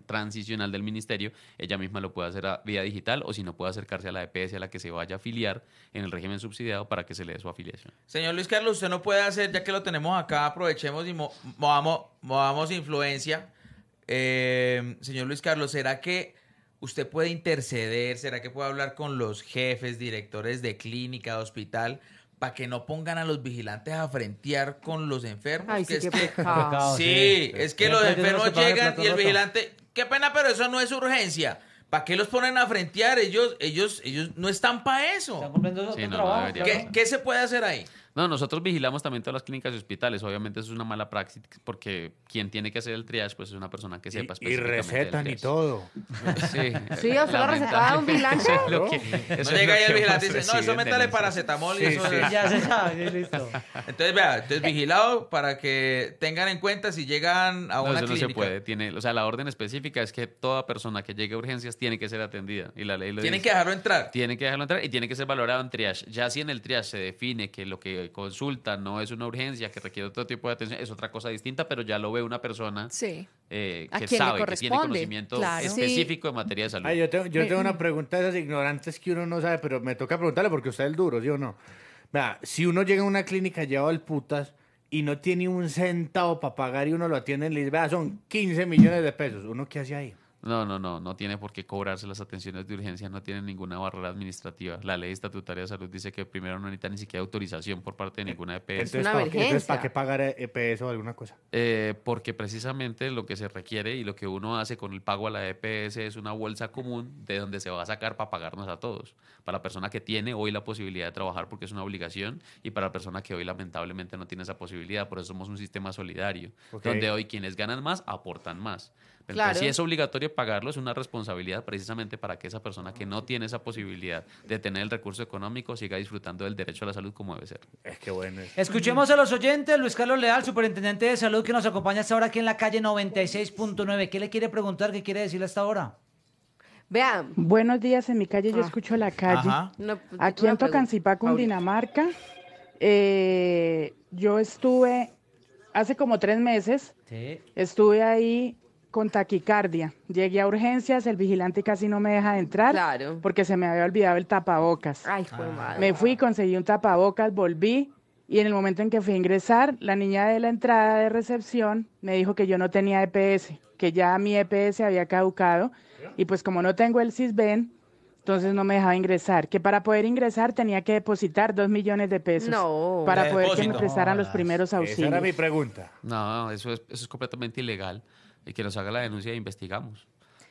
transicional del ministerio, ella misma lo puede hacer a vía digital o si no puede acercarse a la EPS a la que se vaya a afiliar en el régimen subsidiado para que se le dé su afiliación. Señor Luis Carlos, usted no puede hacer, ya que lo tenemos acá, aprovechemos y movamos, influencia. Eh, señor Luis Carlos, ¿será que usted puede interceder? ¿Será que puede hablar con los jefes, directores de clínica, hospital? para que no pongan a los vigilantes a frentear con los enfermos. sí, es que... los enfermos llegan y el vigilante, qué pena, pero eso no es urgencia. ¿Para qué los ponen a frentear? Ellos, ellos, ellos no están para eso. ¿Qué se puede hacer ahí? No, nosotros vigilamos también todas las clínicas y hospitales. Obviamente eso es una mala práctica porque quien tiene que hacer el triage pues es una persona que sepa Y, y recetan y todo. Sí, sí o solo recetaba ah, un vigilante. no llega ahí el vigilante dice, no, eso métale paracetamol y eso... Es... Ya se sabe, listo. Entonces, vea, entonces vigilado para que tengan en cuenta si llegan a no, una clínica. no se puede. Tiene, o sea, la orden específica es que toda persona que llegue a urgencias tiene que ser atendida. Y la ley lo Tienen que dejarlo entrar. Tienen que dejarlo entrar y tiene que ser valorado en triage. Ya si en el triage se define que lo que eh, consulta, no es una urgencia que requiere otro tipo de atención, es otra cosa distinta, pero ya lo ve una persona eh, que sabe, que tiene conocimiento específico en materia de salud. yo tengo, una mm. pregunta de esas ignorantes que uno no sabe, pero me toca preguntarle porque usted es el duro, ¿sí o no? si uno llega a una clínica llevado al putas y no tiene un centavo para pagar y uno lo atiende, en dice, vea, son 15 millones de pesos, ¿uno qué hace ahí? No, no, no, no tiene por qué cobrarse las atenciones de urgencia, no tiene ninguna barrera administrativa. La ley estatutaria de salud dice que primero no necesita ni siquiera autorización por parte de eh, ninguna EPS. E entonces, ¿para, qué pagar EPS eh, e o alguna cosa? Eh, porque precisamente lo que se requiere y lo que uno hace con el pago a la EPS es una bolsa común de donde se va a sacar para pagarnos a todos. Para la persona que tiene hoy la posibilidad de trabajar porque es una obligación y para la persona que hoy lamentablemente no tiene esa posibilidad. Por eso somos un sistema solidario, donde hoy quienes ganan más aportan más si es obligatorio pagarlo, es una responsabilidad precisamente para que esa persona que no tiene esa posibilidad de tener el recurso económico siga disfrutando del derecho a la salud como debe ser. Es que bueno. Escuchemos a los oyentes, Luis Carlos Leal, superintendente de salud, que nos acompaña hasta ahora aquí en la calle 96.9. ¿Qué le quiere preguntar? ¿Qué quiere decirle hasta ahora? Vean. Buenos días, en mi calle yo ah. escucho la calle. aquí en Tocancipá, Cundinamarca, Dinamarca eh, yo estuve hace como tres meses, sí. estuve ahí con taquicardia. Llegué a urgencias, el vigilante casi no me deja de entrar claro. porque se me había olvidado el tapabocas. Ay, ah. Me fui, conseguí un tapabocas, volví y en el momento en que fui a ingresar, la niña de la entrada de recepción me dijo que yo no tenía EPS, que ya mi EPS había caducado y pues como no tengo el CISBEN, entonces no me dejaba ingresar, que para poder ingresar tenía que depositar dos millones de pesos para poder que me prestaran los primeros auxilios. Esa era mi pregunta. No, eso es, eso es completamente ilegal y que nos haga la denuncia e investigamos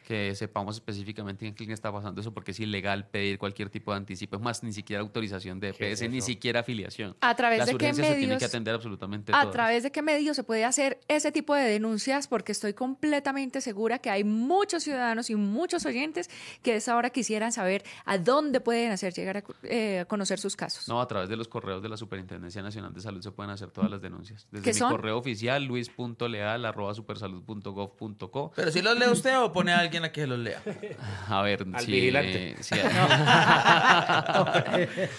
que sepamos específicamente en qué está pasando eso, porque es ilegal pedir cualquier tipo de anticipo, más, ni siquiera autorización de PS ni siquiera afiliación. ¿A través de qué medios? Se que atender absolutamente ¿A través de qué medios se puede hacer ese tipo de denuncias? Porque estoy completamente segura que hay muchos ciudadanos y muchos oyentes que a esa hora quisieran saber a dónde pueden hacer llegar a, eh, conocer sus casos. No, a través de los correos de la Superintendencia Nacional de Salud se pueden hacer todas las denuncias. Desde ¿Qué mi correo oficial, luis.leal.supersalud.gov.co. Pero si los lee usted o pone alguien a que se los lea. A ver, Al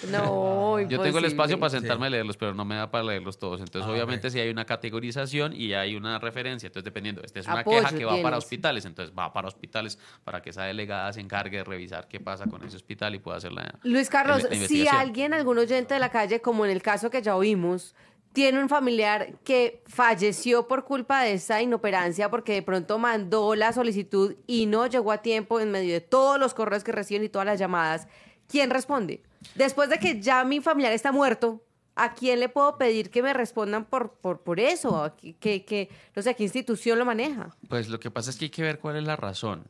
Yo pues tengo el espacio para sentarme a leerlos, pero no me da para leerlos todos. Entonces, ah, obviamente, si hay una categorización y hay una referencia. Entonces, dependiendo, esta es una queja que va para hospitales, entonces va para hospitales para que esa delegada se encargue de revisar qué pasa con ese hospital y pueda hacer la. Luis Carlos, si alguien, algún oyente de la calle, como en el caso que ya oímos, tiene un familiar que falleció por culpa de esa inoperancia porque de pronto mandó la solicitud y no llegó a tiempo en medio de todos los correos que reciben y todas las llamadas, ¿quién responde? Después de que ya mi familiar está muerto, ¿A quién le puedo pedir que me respondan por, por, por eso? ¿Qué, que no sé, ¿qué institución lo maneja? Pues lo que pasa es que hay que ver cuál es la razón,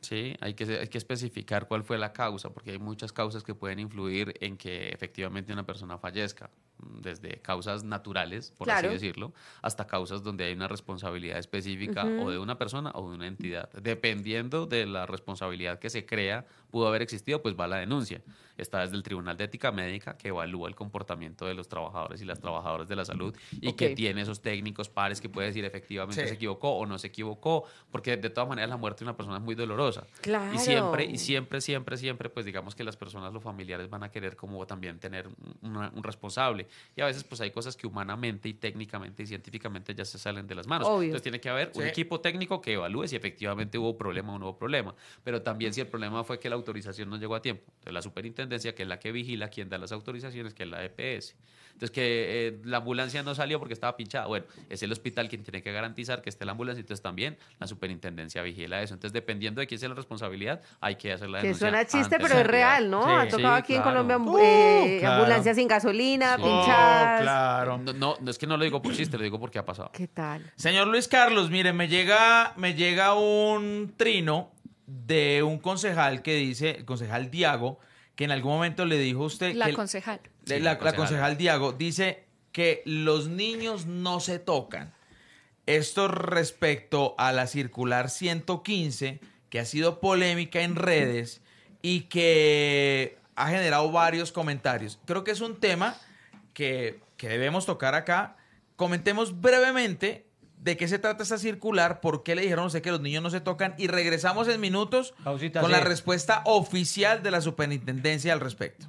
¿sí? Hay que, hay que especificar cuál fue la causa, porque hay muchas causas que pueden influir en que efectivamente una persona fallezca, desde causas naturales, por así decirlo, hasta causas donde hay una responsabilidad específica o de una persona o de una entidad, dependiendo de la responsabilidad que se crea pudo haber existido, pues va la denuncia. Está desde el Tribunal de Ética Médica que evalúa el comportamiento de los trabajadores y las trabajadoras de la salud y que tiene esos técnicos pares que puede decir efectivamente se equivocó o no se equivocó, porque de todas maneras la muerte de una persona es muy dolorosa. Y siempre, y siempre, siempre, siempre, pues digamos que las personas, los familiares van a querer como también tener un responsable. Y a veces pues hay cosas que humanamente y técnicamente y científicamente ya se salen de las manos. Entonces tiene que haber un equipo técnico que evalúe si efectivamente hubo problema o no hubo problema. Pero también si el problema fue que la autorización no llegó a tiempo. Entonces, la superintendencia, que es la que vigila quien da las autorizaciones, que es la EPS. Entonces, que eh, la ambulancia no salió porque estaba pinchada. Bueno, es el hospital quien tiene que garantizar que esté la ambulancia. y Entonces, también la superintendencia vigila eso. Entonces, dependiendo de quién sea la responsabilidad, hay que hacer la denuncia. Que suena chiste, pero es real, ¿no? ha tocado aquí en Colombia uh, eh, ambulancia sin gasolina, oh, pinchadas. claro. No, no, no, es que no lo digo por chiste, lo digo porque ha pasado. ¿Qué tal? Señor Luis Carlos, mire, me llega, me llega un trino de un concejal que dice, el concejal Diago, que en algún momento le dijo a usted... La concejal. la, concejal. Diago dice que los niños no se tocan. Esto respecto a la circular 115, que ha sido polémica en redes y que ha generado varios comentarios. Creo que es un tema que, que debemos tocar acá. Comentemos brevemente de qué se trata esta circular, por qué le dijeron, que los niños no se tocan y regresamos en minutos con la respuesta oficial de la superintendencia al respecto.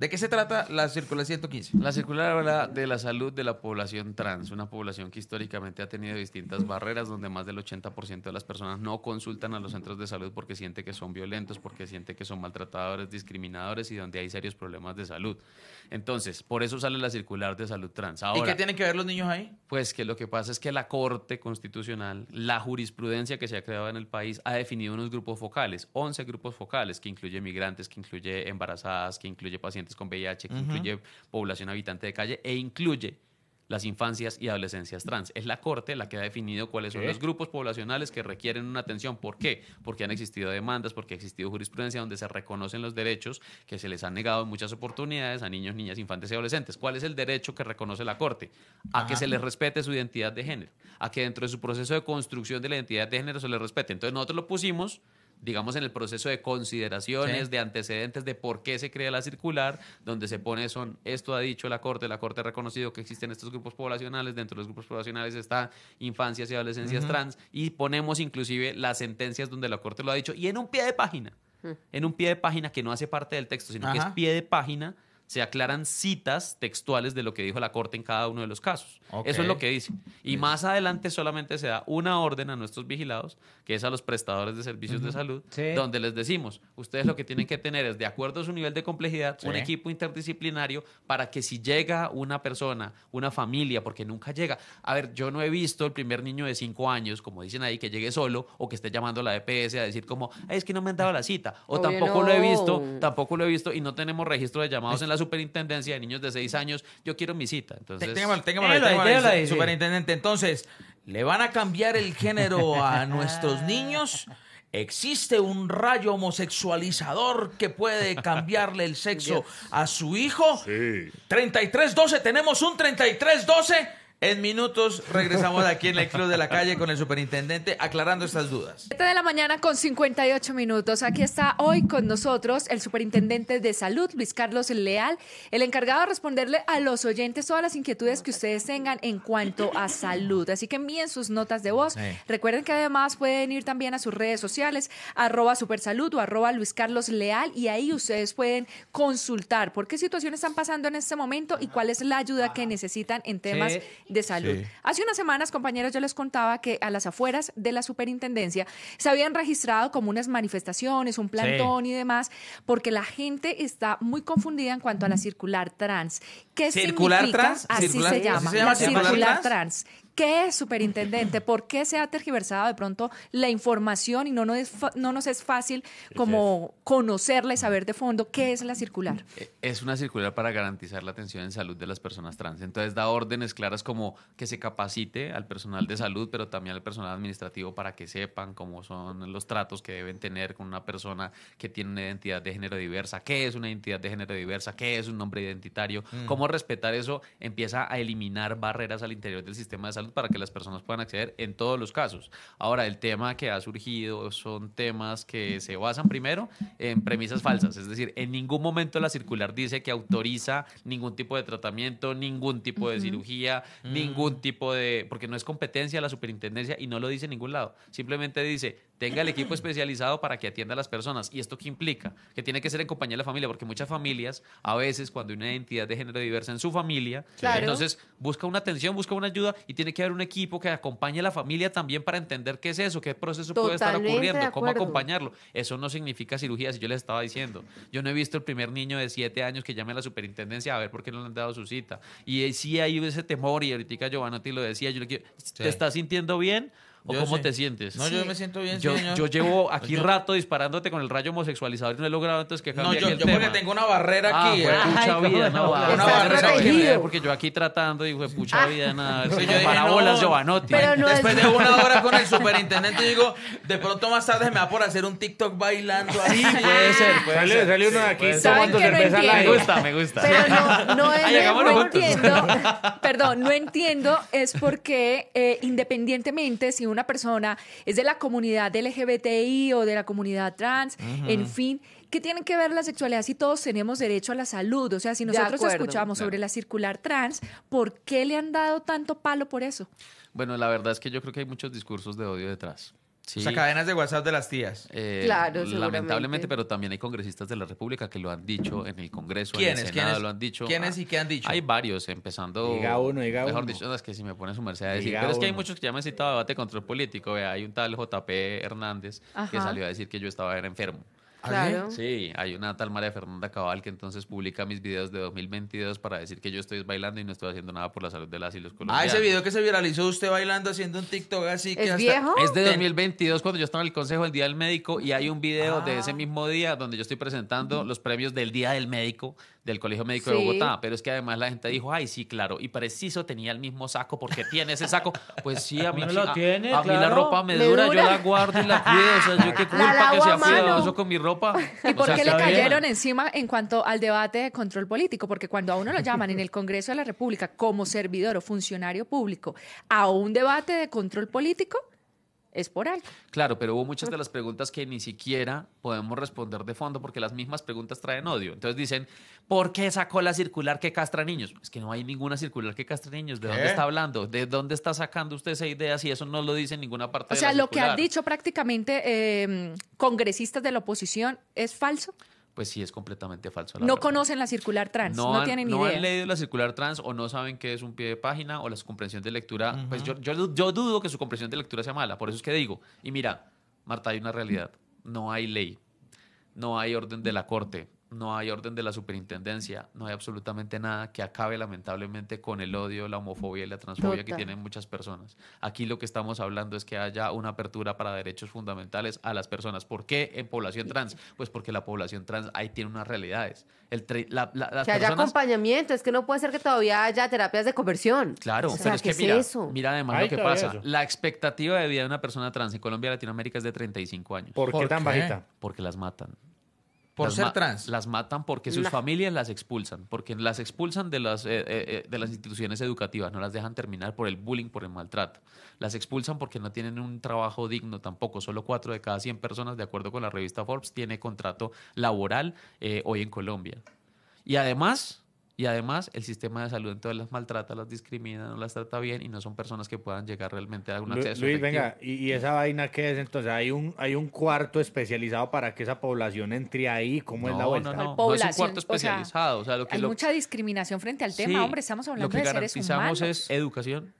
¿De qué se trata la circular 115? La circular habla de la salud de la población trans, una población que históricamente ha tenido distintas barreras, donde más del 80% de las personas no consultan a los centros de salud porque siente que son violentos, porque siente que son maltratadores, discriminadores y donde hay serios problemas de salud. Entonces, por eso sale la circular de salud trans. ¿Y qué tienen que ver los niños ahí? Pues que lo que pasa es que la Corte Constitucional, la jurisprudencia que se ha creado en el país, ha definido unos grupos focales, 11 grupos focales, que incluye migrantes, que incluye embarazadas, que incluye pacientes con VIH, que incluye población habitante de calle e incluye las infancias y adolescencias trans. Es la Corte la que ha definido cuáles son los grupos poblacionales que requieren una atención. ¿Por qué? Porque han existido demandas, porque ha existido jurisprudencia donde se reconocen los derechos que se les han negado en muchas oportunidades a niños, niñas, infantes y adolescentes. ¿Cuál es el derecho que reconoce la Corte? A que se les respete su identidad de género, a que dentro de su proceso de construcción de la identidad de género se les respete. Entonces nosotros lo pusimos digamos, en el proceso de consideraciones, de antecedentes de por qué se crea la circular, donde se pone son, esto ha dicho la Corte, la Corte ha reconocido que existen estos grupos poblacionales, dentro de los grupos poblacionales está infancias y adolescencias trans, y ponemos inclusive las sentencias donde la Corte lo ha dicho, y en un pie de página, mm. en un pie de página que no hace parte del texto, sino que es pie de página se aclaran citas textuales de lo que dijo la Corte en cada uno de los casos. Eso es lo que dice. Y más adelante solamente se da una orden a nuestros vigilados, que es a los prestadores de servicios de salud, donde les decimos, ustedes lo que tienen que tener es, de acuerdo a su nivel de complejidad, un equipo interdisciplinario para que si llega una persona, una familia, porque nunca llega. A ver, yo no he visto el primer niño de cinco años, como dicen ahí, que llegue solo o que esté llamando a la EPS a decir como, es que no me han dado la cita, o tampoco lo he visto, tampoco lo he visto y no tenemos registro de llamados en la superintendencia de niños de 6 años, yo quiero mi cita. Entonces, superintendente. Entonces, ¿le van a cambiar el género a nuestros niños? ¿Existe un rayo homosexualizador que puede cambiarle el sexo a su hijo? Sí. 3312, tenemos un 3312. En minutos regresamos aquí en el Club de la Calle con el superintendente aclarando estas dudas. 7 de la mañana con 58 minutos. Aquí está hoy con nosotros el superintendente de salud, Luis Carlos Leal, el encargado de responderle a los oyentes todas las inquietudes que ustedes tengan en cuanto a salud. Así que envíen sus notas de voz. Recuerden que además pueden ir también a sus redes sociales, arroba supersalud o arroba Luis Carlos Leal, y ahí ustedes pueden consultar por qué situaciones están pasando en este momento y cuál es la ayuda que necesitan en temas de salud. Hace unas semanas, compañeros, yo les contaba que a las afueras de la superintendencia se habían registrado como unas manifestaciones, un plantón y demás, porque la gente está muy confundida en cuanto a la circular trans. ¿Qué ¿Circular significa? Así, se llama, La circular, trans ¿Qué es, superintendente? ¿Por qué se ha tergiversado de pronto la información y no nos es, fácil como conocerla y saber de fondo qué es la circular? Eh, es una circular para garantizar la atención en salud de las personas trans. Entonces da órdenes claras como que se capacite al personal de salud, pero también al personal administrativo para que sepan cómo son los tratos que deben tener con una persona que tiene una identidad de género diversa, qué es una identidad de género diversa, qué es un nombre identitario, mm. cómo respetar eso empieza a eliminar barreras al interior del sistema de salud para que las personas puedan acceder en todos los casos. Ahora, el tema que ha surgido son temas que se basan primero en premisas falsas, es decir, en ningún momento la circular dice que autoriza ningún tipo de tratamiento, ningún tipo de cirugía, mm. ningún tipo de... porque no es competencia la superintendencia y no lo dice en ningún lado. Simplemente dice, tenga el equipo especializado para que atienda a las personas. ¿Y esto qué implica? Que tiene que ser en compañía de la familia, porque muchas familias, a veces, cuando hay una identidad de género diversa en su familia, entonces busca una atención, busca una ayuda y tiene que haber un equipo que acompañe a la familia también para entender qué es eso, qué proceso puede estar ocurriendo, cómo acompañarlo. Eso no significa cirugía, si yo les estaba diciendo. Yo no he visto el primer niño de siete años que llame a la superintendencia a ver por qué no le han dado su cita. Y sí hay ese temor, y ahorita ti lo decía, yo le ¿te estás sintiendo bien? ¿O cómo te sientes? No, yo me siento bien, yo, llevo pues aquí rato disparándote con el rayo homosexualizador y no he logrado entonces que cambie no, yo, el yo porque tengo una barrera ah, aquí. Ah, pucha vida, no, una barrera Porque yo aquí tratando y pucha vida, nada. Pues yo dije, Después de una hora con el superintendente digo, de pronto más tarde me va por hacer un TikTok bailando así. Puede puede ser. Sale uno de aquí Me gusta, me gusta. Pero entiendo, perdón, no entiendo es porque eh, independientemente si una persona es de la comunidad LGBTI o de la comunidad trans, en fin, ¿qué tienen que ver la sexualidad si todos tenemos derecho a la salud? O sea, si nosotros escuchamos sobre la circular trans, ¿por qué le han dado tanto palo por eso? Bueno, la verdad es que yo creo que hay muchos discursos de odio detrás. O sea, cadenas de WhatsApp de las tías. Eh, lamentablemente, pero también hay congresistas de la República que lo han dicho en el Congreso, en el Senado, lo han dicho. ¿Quiénes y qué han dicho? Hay varios, empezando... Diga uno, diga uno. dicho, es que si me pone su merced a decir. pero es que hay muchos que ya me han citado debate contra el político. hay un tal JP Hernández que salió a decir que yo estaba enfermo. Claro. Sí, hay una tal María Fernanda Cabal que entonces publica mis videos de 2022 para decir que yo estoy bailando y no estoy haciendo nada por la salud de las y los colombianos. Ah, ese video que se viralizó usted bailando haciendo un TikTok así que ¿Es viejo? Es de 2022 cuando yo estaba en el Consejo del Día del Médico y hay un video de ese ah. mismo día donde yo estoy presentando los premios del Día del Médico del Colegio Médico de Bogotá, pero es que además la gente dijo, ay, sí, claro, y preciso tenía el mismo saco porque tiene ese saco. Pues sí, a mí, lo tiene, la ropa me, dura, yo la guardo y la cuido, yo qué culpa que sea cuidadoso con mi ropa. ¿Y por qué le cayeron encima en cuanto al debate de control político? Porque cuando a uno lo llaman en el Congreso de la República como servidor o funcionario público a un debate de control político, es por algo. Claro, pero hubo muchas ah. de las preguntas que ni siquiera podemos responder de fondo porque las mismas preguntas traen odio. Entonces dicen, ¿por qué sacó la circular que castra niños? Es pues que no hay ninguna circular que castra niños. ¿De dónde está hablando? ¿De dónde está sacando usted esa idea si eso no lo dice ninguna parte? O sea, lo que han dicho prácticamente em, congresistas de la oposición es falso pues sí es completamente falso. no conocen la circular trans, no, tienen ni idea. No han leído la circular trans o no saben qué es un pie de página o la comprensión de lectura. Pues yo, yo, dudo que su comprensión de lectura sea mala, por eso es que digo, y mira, Marta, hay una realidad, no hay ley, no hay orden de la corte, no hay orden de la superintendencia, no hay absolutamente nada que acabe lamentablemente con el odio, la homofobia y la transfobia que tienen muchas personas. Aquí lo que estamos hablando es que haya una apertura para derechos fundamentales a las personas. ¿Por qué en población trans? Pues porque la población trans ahí tiene unas realidades. que haya acompañamiento, es que no puede ser que todavía haya terapias de conversión. Claro, pero es que mira, mira además lo que pasa. La expectativa de vida de una persona trans en Colombia y Latinoamérica es de 35 años. ¿Por qué tan bajita? Porque las matan. Por ser trans. Las matan porque sus familias las expulsan, porque las expulsan de las, eh, eh, eh, de las instituciones educativas, no las dejan terminar por el bullying, por el maltrato. Las expulsan porque no tienen un trabajo digno tampoco. Solo cuatro de cada 100 personas, de acuerdo con la revista Forbes, tiene contrato laboral hoy en Colombia. Y además, y además, el sistema de salud entonces las maltrata, las discrimina, no las trata bien y no son personas que puedan llegar realmente a algún acceso. Luis, venga, ¿y, esa vaina qué es? Entonces, ¿hay un, ¿hay un cuarto especializado para que esa población entre ahí? ¿Cómo es la vuelta? No, no, no. es un cuarto especializado. hay mucha discriminación frente al tema. Hombre, estamos hablando que de seres humanos. garantizamos es educación,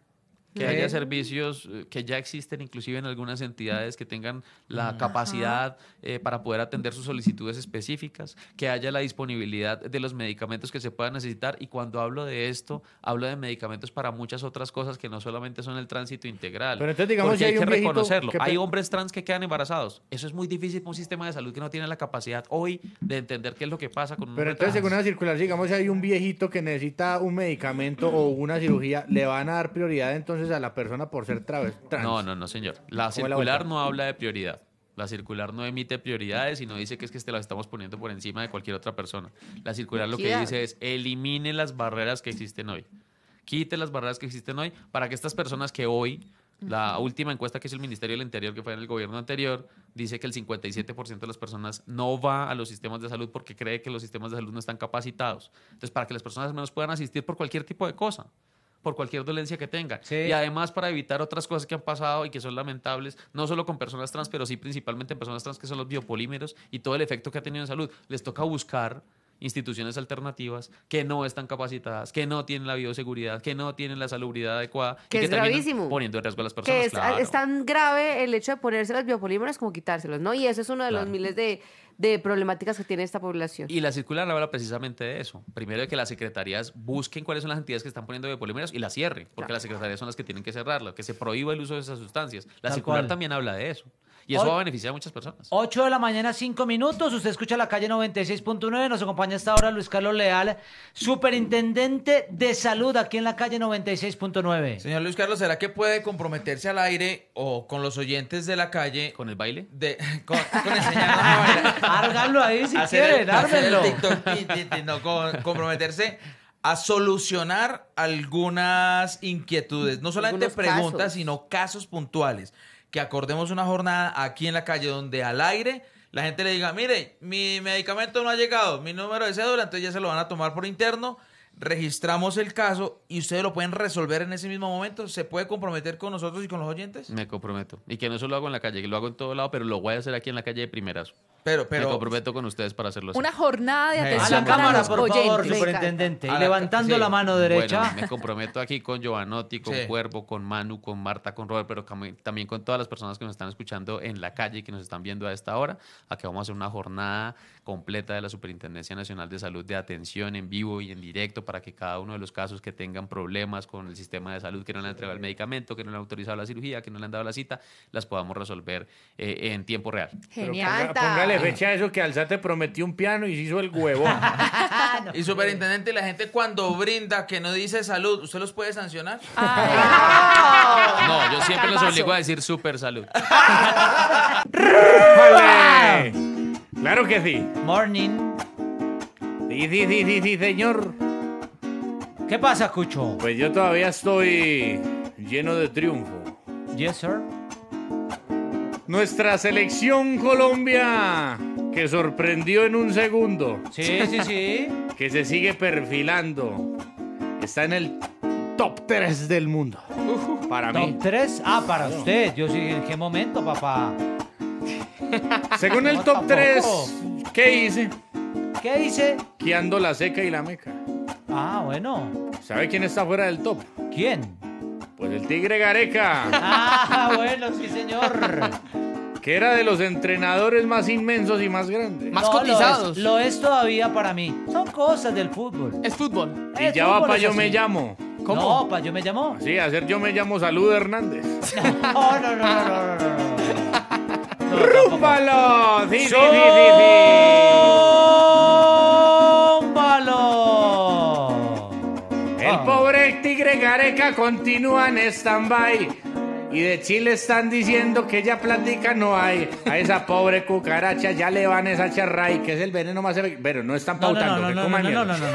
que haya servicios eh, que ya existen inclusive en algunas entidades que tengan la capacidad eh, para poder atender sus solicitudes específicas, que haya la disponibilidad de los medicamentos que se puedan necesitar y cuando hablo de esto, hablo de medicamentos para muchas otras cosas que no solamente son el tránsito integral. Pero entonces digamos que hay, que reconocerlo. Hay hombres trans que quedan embarazados. Eso es muy difícil para un sistema de salud que no tiene la capacidad hoy de entender qué es lo que pasa con un Pero entonces según una circular, digamos hay un viejito que necesita un medicamento o una cirugía, le van a dar prioridad entonces a la persona por ser trans. No, no, no, señor. La circular no habla de prioridad. La circular no emite prioridades y no dice que es que te las estamos poniendo por encima de cualquier otra persona. La circular lo que dice es elimine las barreras que existen hoy. Quite las barreras que existen hoy para que estas personas que hoy la última encuesta que hizo el Ministerio del Interior, que fue en el gobierno anterior, dice que el 57% de las personas no va a los sistemas de salud porque cree que los sistemas de salud no están capacitados. Entonces, para que las personas menos puedan asistir por cualquier tipo de cosa por cualquier dolencia que tenga Y además para evitar otras cosas que han pasado y que son lamentables, no solo con personas trans, pero sí principalmente en personas trans que son los biopolímeros y todo el efecto que ha tenido en salud. Les toca buscar instituciones alternativas que no están capacitadas, que no tienen la bioseguridad, que no tienen la salubridad adecuada. Que es gravísimo. Poniendo en riesgo a las personas. Ah, es, tan grave el hecho de ponerse los biopolímeros como quitárselos, ¿no? Y eso es uno de los miles de, problemáticas que tiene esta población. Y la circular habla precisamente de eso. Primero, de que las secretarías busquen cuáles son las entidades que están poniendo biopolímeros y las cierren, porque las secretarías son las que tienen que cerrarlo, que se prohíba el uso de esas sustancias. La circular también habla de eso. Y eso va a beneficiar a muchas personas. 8 de la mañana, 5 minutos. Usted escucha la calle 96.9. Nos acompaña hasta ahora Luis Carlos Leal, superintendente de salud aquí en la calle 96.9. Señor Luis Carlos, ¿será que puede comprometerse al aire o con los oyentes de la calle? ¿Con el baile? De, con, con Hárganlo ahí si quieren, ármenlo. comprometerse a solucionar algunas inquietudes, no solamente preguntas, sino casos puntuales que acordemos una jornada aquí en la calle donde al aire la gente le diga, mire, mi medicamento no ha llegado, mi número de cédula, entonces ya se lo van a tomar por interno, registramos el caso y ustedes lo pueden resolver en ese mismo momento. ¿Se puede comprometer con nosotros y con los oyentes? Me comprometo. Y que no solo lo hago en la calle, que lo hago en todo lado, pero lo voy a hacer aquí en la calle de primerazo. Pero, pero, Me comprometo con ustedes para hacerlo Una jornada de eh, atención. A la cámara, por oyentes. favor, superintendente. levantando la mano derecha. me comprometo aquí con Giovanotti, con Cuervo, con Manu, con Marta, con Robert, pero también con todas las personas que nos están escuchando en la calle y que nos están viendo a esta hora, a que vamos a hacer una jornada completa de la Superintendencia Nacional de Salud de atención en vivo y en directo para que cada uno de los casos que tengan problemas con el sistema de salud, que no le han entregado el medicamento, que no le han autorizado la cirugía, que no le han dado la cita, las podamos resolver eh, en tiempo real. Genial fecha eso que Alzate prometió un piano y se hizo el huevo Y superintendente, la gente cuando brinda que no dice salud, ¿usted los puede sancionar? no. yo siempre los obligo a decir super salud. Claro que sí. Morning. Sí, sí, sí, sí, sí, señor. ¿Qué pasa, Cucho? Pues yo todavía estoy lleno de triunfo. Yes, sir. Nuestra selección Colombia, que sorprendió en un segundo. Sí, sí, sí. Que se sigue perfilando. Está en el top 3 del mundo. Para mí. ¿Top 3? Ah, para usted. Yo sí, ¿en qué momento, papá? Según el top 3, ¿qué hice? ¿Qué hice? Quiando la seca y la meca. Ah, bueno. ¿Sabe quién está fuera del top? ¿Quién? Pues el Tigre Gareca. Ah, bueno, sí, señor. que era de los entrenadores más inmensos y más grandes. Más cotizados. Lo es, todavía para mí. Son cosas del fútbol. Es fútbol. y ya va pa, Yo Me Llamo. ¿Cómo? No, pa, yo me Llamo. Sí, hacer Yo Me Llamo Salud Hernández. No, no, no, no, no, no, ¡Rúpalo! sí, sí, sí, sí. Gareca continúa en stand-by. Y de Chile están diciendo que ya platica no hay. A esa pobre cucaracha ya le van esa charray, que es el veneno más... Pero no están pautando,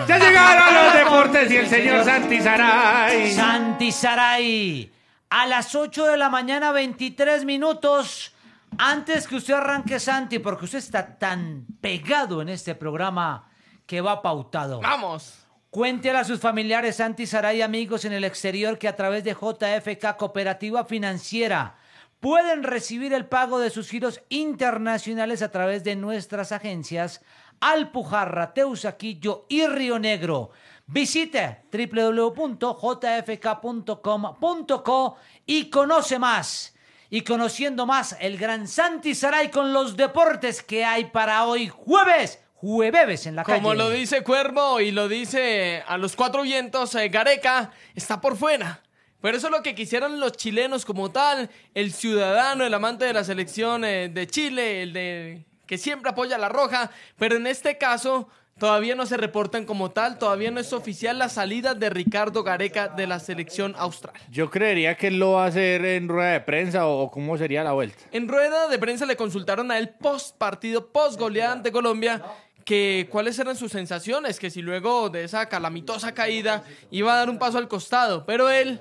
Ya llegaron los deportes y el señor Santi Saray. Santi Saray, a las 8 de la mañana, 23 minutos. Antes que usted arranque, Santi, porque usted está tan pegado en este programa que va pautado. Vamos. Cuéntele a sus familiares, Santi Saray, amigos en el exterior que a través de JFK Cooperativa Financiera pueden recibir el pago de sus giros internacionales a través de nuestras agencias Alpujarra, Teusaquillo y Río Negro. Visite www.jfk.com.co y conoce más. Y conociendo más el gran Santi Saray con los deportes que hay para hoy jueves jueves en la calle. Como lo dice Cuervo y lo dice a los cuatro vientos, eh, Gareca está por fuera. Pero eso es lo que quisieran los chilenos como tal, el ciudadano, el amante de la selección eh, de Chile, el de que siempre apoya a la roja, pero en este caso Todavía no se reportan como tal, todavía no es oficial la salida de Ricardo Gareca de la selección austral. Yo creería que lo va a hacer en rueda de prensa o cómo sería la vuelta. En rueda de prensa le consultaron a él post partido, post goleada ante Colombia que cuáles eran sus sensaciones, que si luego de esa calamitosa caída iba a dar un paso al costado, pero él,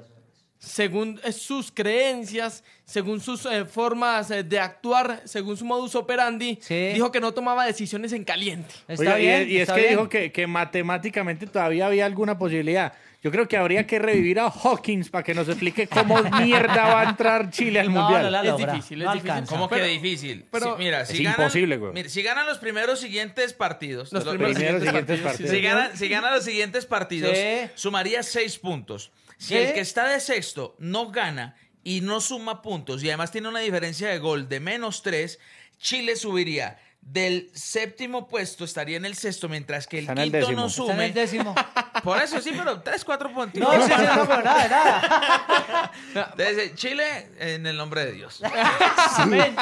según eh, sus creencias, según sus eh, formas eh, de actuar, según su modus operandi, dijo que no tomaba decisiones en caliente. Está bien, y, es que dijo que, que matemáticamente todavía había alguna posibilidad. Yo creo que habría que revivir a Hawkins para que nos explique cómo mierda va a entrar Chile al Mundial. No no, es difícil, es difícil. Como que difícil? Pero, mira, es si imposible, güey. mira, si ganan los primeros siguientes partidos. Los, primeros, siguientes partidos. Si, ganan, los siguientes partidos, sumaría seis puntos. Si el que está de sexto no gana y no suma puntos y además tiene una diferencia de gol de menos tres, Chile subiría del séptimo puesto estaría en el sexto, mientras que el quinto no sume. en el décimo. Por eso sí, pero tres, cuatro puntitos. No, sí, no, pero nada, nada. Desde Chile, en el nombre de Dios. Amén.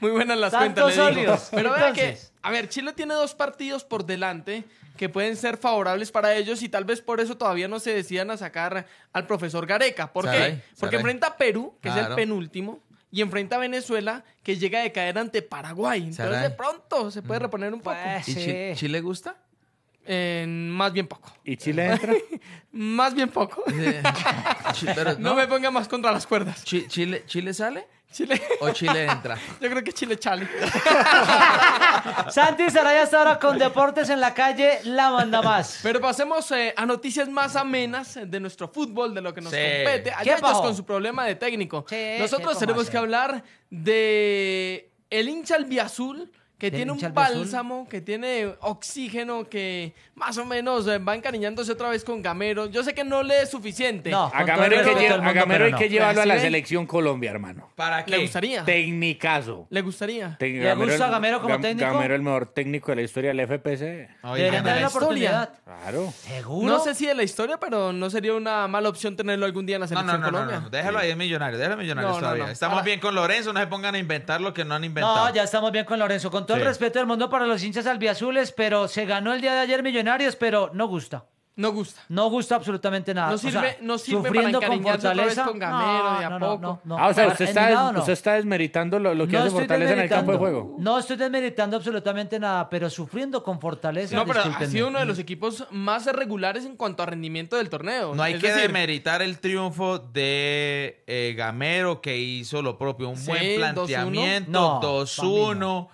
Muy buenas las cuentas. Sólidos. Pero vean que, a ver, Chile tiene dos partidos por delante que pueden ser favorables para ellos y tal vez por eso todavía no se decidan a sacar al profesor Gareca. ¿Por qué? Porque enfrenta a Perú, que es el penúltimo, y enfrenta a Venezuela, que llega de caer ante Paraguay. Entonces de pronto se puede mm. reponer un poco. Pues ¿Y Chile gusta? más bien poco. ¿Y Chile entra? más bien poco. ¿no? me ponga más contra las cuerdas. Chile, ¿Chile sale? Chile. ¿O Chile entra? Yo creo que Chile chale. Santi Saraya está ahora con Deportes en la calle, la manda más. Pero pasemos eh, a noticias más amenas de nuestro fútbol, de lo que nos compete. Allá con su problema de técnico. Nosotros tenemos que hablar de el hincha albiazul que tiene un bálsamo, que tiene oxígeno, que más o menos eh, va encariñándose otra vez con Gamero. Yo sé que no le es suficiente. No, a Gamero hay que, hay que llevarlo a la selección Colombia, hermano. ¿Para qué? ¿Le gustaría? Tecnicazo. ¿Le gustaría? ¿Le Gamero, gusta Gamero como técnico? Gamero el mejor técnico de la historia del FPC. De la oportunidad. Claro. ¿Seguro? No sé si de la historia, pero no sería una mala opción tenerlo algún día en la selección no, Colombia. No, déjalo ahí es Millonario, déjalo millonario todavía. Estamos bien con Lorenzo, no se pongan a inventar lo que no han inventado. No, ya estamos bien con Lorenzo, todo el respeto del mundo para los hinchas albiazules, pero se ganó el día de ayer Millonarios, pero no gusta. No gusta. No gusta absolutamente nada. No sirve, o sea, no sirve para con Fortaleza. Gamero, no, no, No, ah, o sea, usted está, está desmeritando lo, que hace Fortaleza en el campo de juego. No estoy desmeritando absolutamente nada, pero sufriendo con Fortaleza. No, pero ha sido uno de los equipos más regulares en cuanto a rendimiento del torneo. No hay que decir, demeritar el triunfo de eh, Gamero, que hizo lo propio. Un buen planteamiento, 2-1.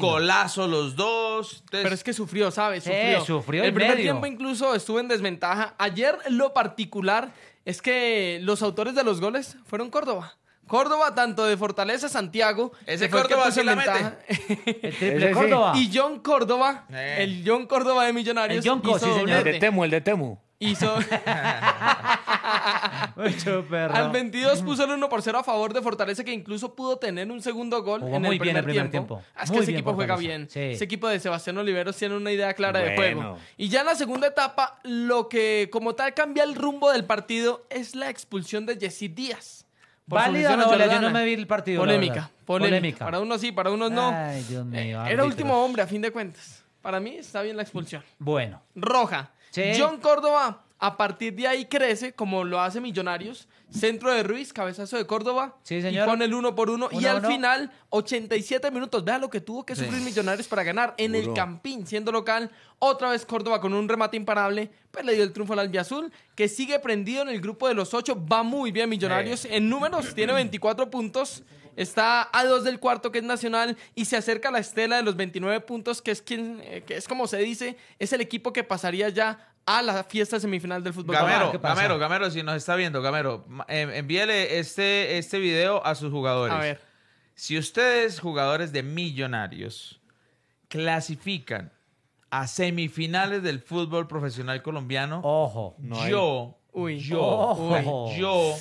Colazo los dos. Pero es que sufrió, ¿sabes? Sufrió. el primer tiempo incluso estuvo en desventaja. Ayer lo particular es que los autores de los goles fueron Córdoba. Córdoba, tanto de Fortaleza, Santiago. Ese Córdoba se la el triple Córdoba. Y John Córdoba, eh. el John Córdoba de Millonarios. El El de Temu, el de Temu hizo. Mucho perro. Al 22 puso el 1 por 0 a favor de Fortaleza, que incluso pudo tener un segundo gol en el, primer tiempo. Ah, es que ese equipo juega bien. Ese equipo de Sebastián Oliveros tiene una idea clara de juego. Y ya en la segunda etapa, lo que como tal cambia el rumbo del partido es la expulsión de Jesse Díaz. ¿Válida o no Yo no me vi el partido. Polémica, polémica. Para unos sí, para unos no. Ay, Dios mío, Era último hombre, a fin de cuentas. Para mí está bien la expulsión. Bueno. Roja. John Córdoba, a partir de ahí crece, como lo hace Millonarios. Centro de Ruiz, cabezazo de Córdoba. Y pone el uno por uno. y al final, 87 minutos. Vea lo que tuvo que sufrir Millonarios para ganar. En el Campín, siendo local. Otra vez Córdoba con un remate imparable. pero pues le dio el triunfo al Albiazul, que sigue prendido en el grupo de los ocho. Va muy bien Millonarios. En números tiene 24 puntos. Está a dos del cuarto, que es Nacional, y se acerca a la estela de los 29 puntos, que es, quien, eh, que es como se dice, es el equipo que pasaría ya a la fiesta semifinal del fútbol. Gamero, Gamero, Gamero, si nos está viendo, Gamero, eh, envíele este, este video a sus jugadores. A ver. Si ustedes, jugadores de millonarios, clasifican a semifinales del fútbol profesional colombiano, ojo, yo, uy, yo, yo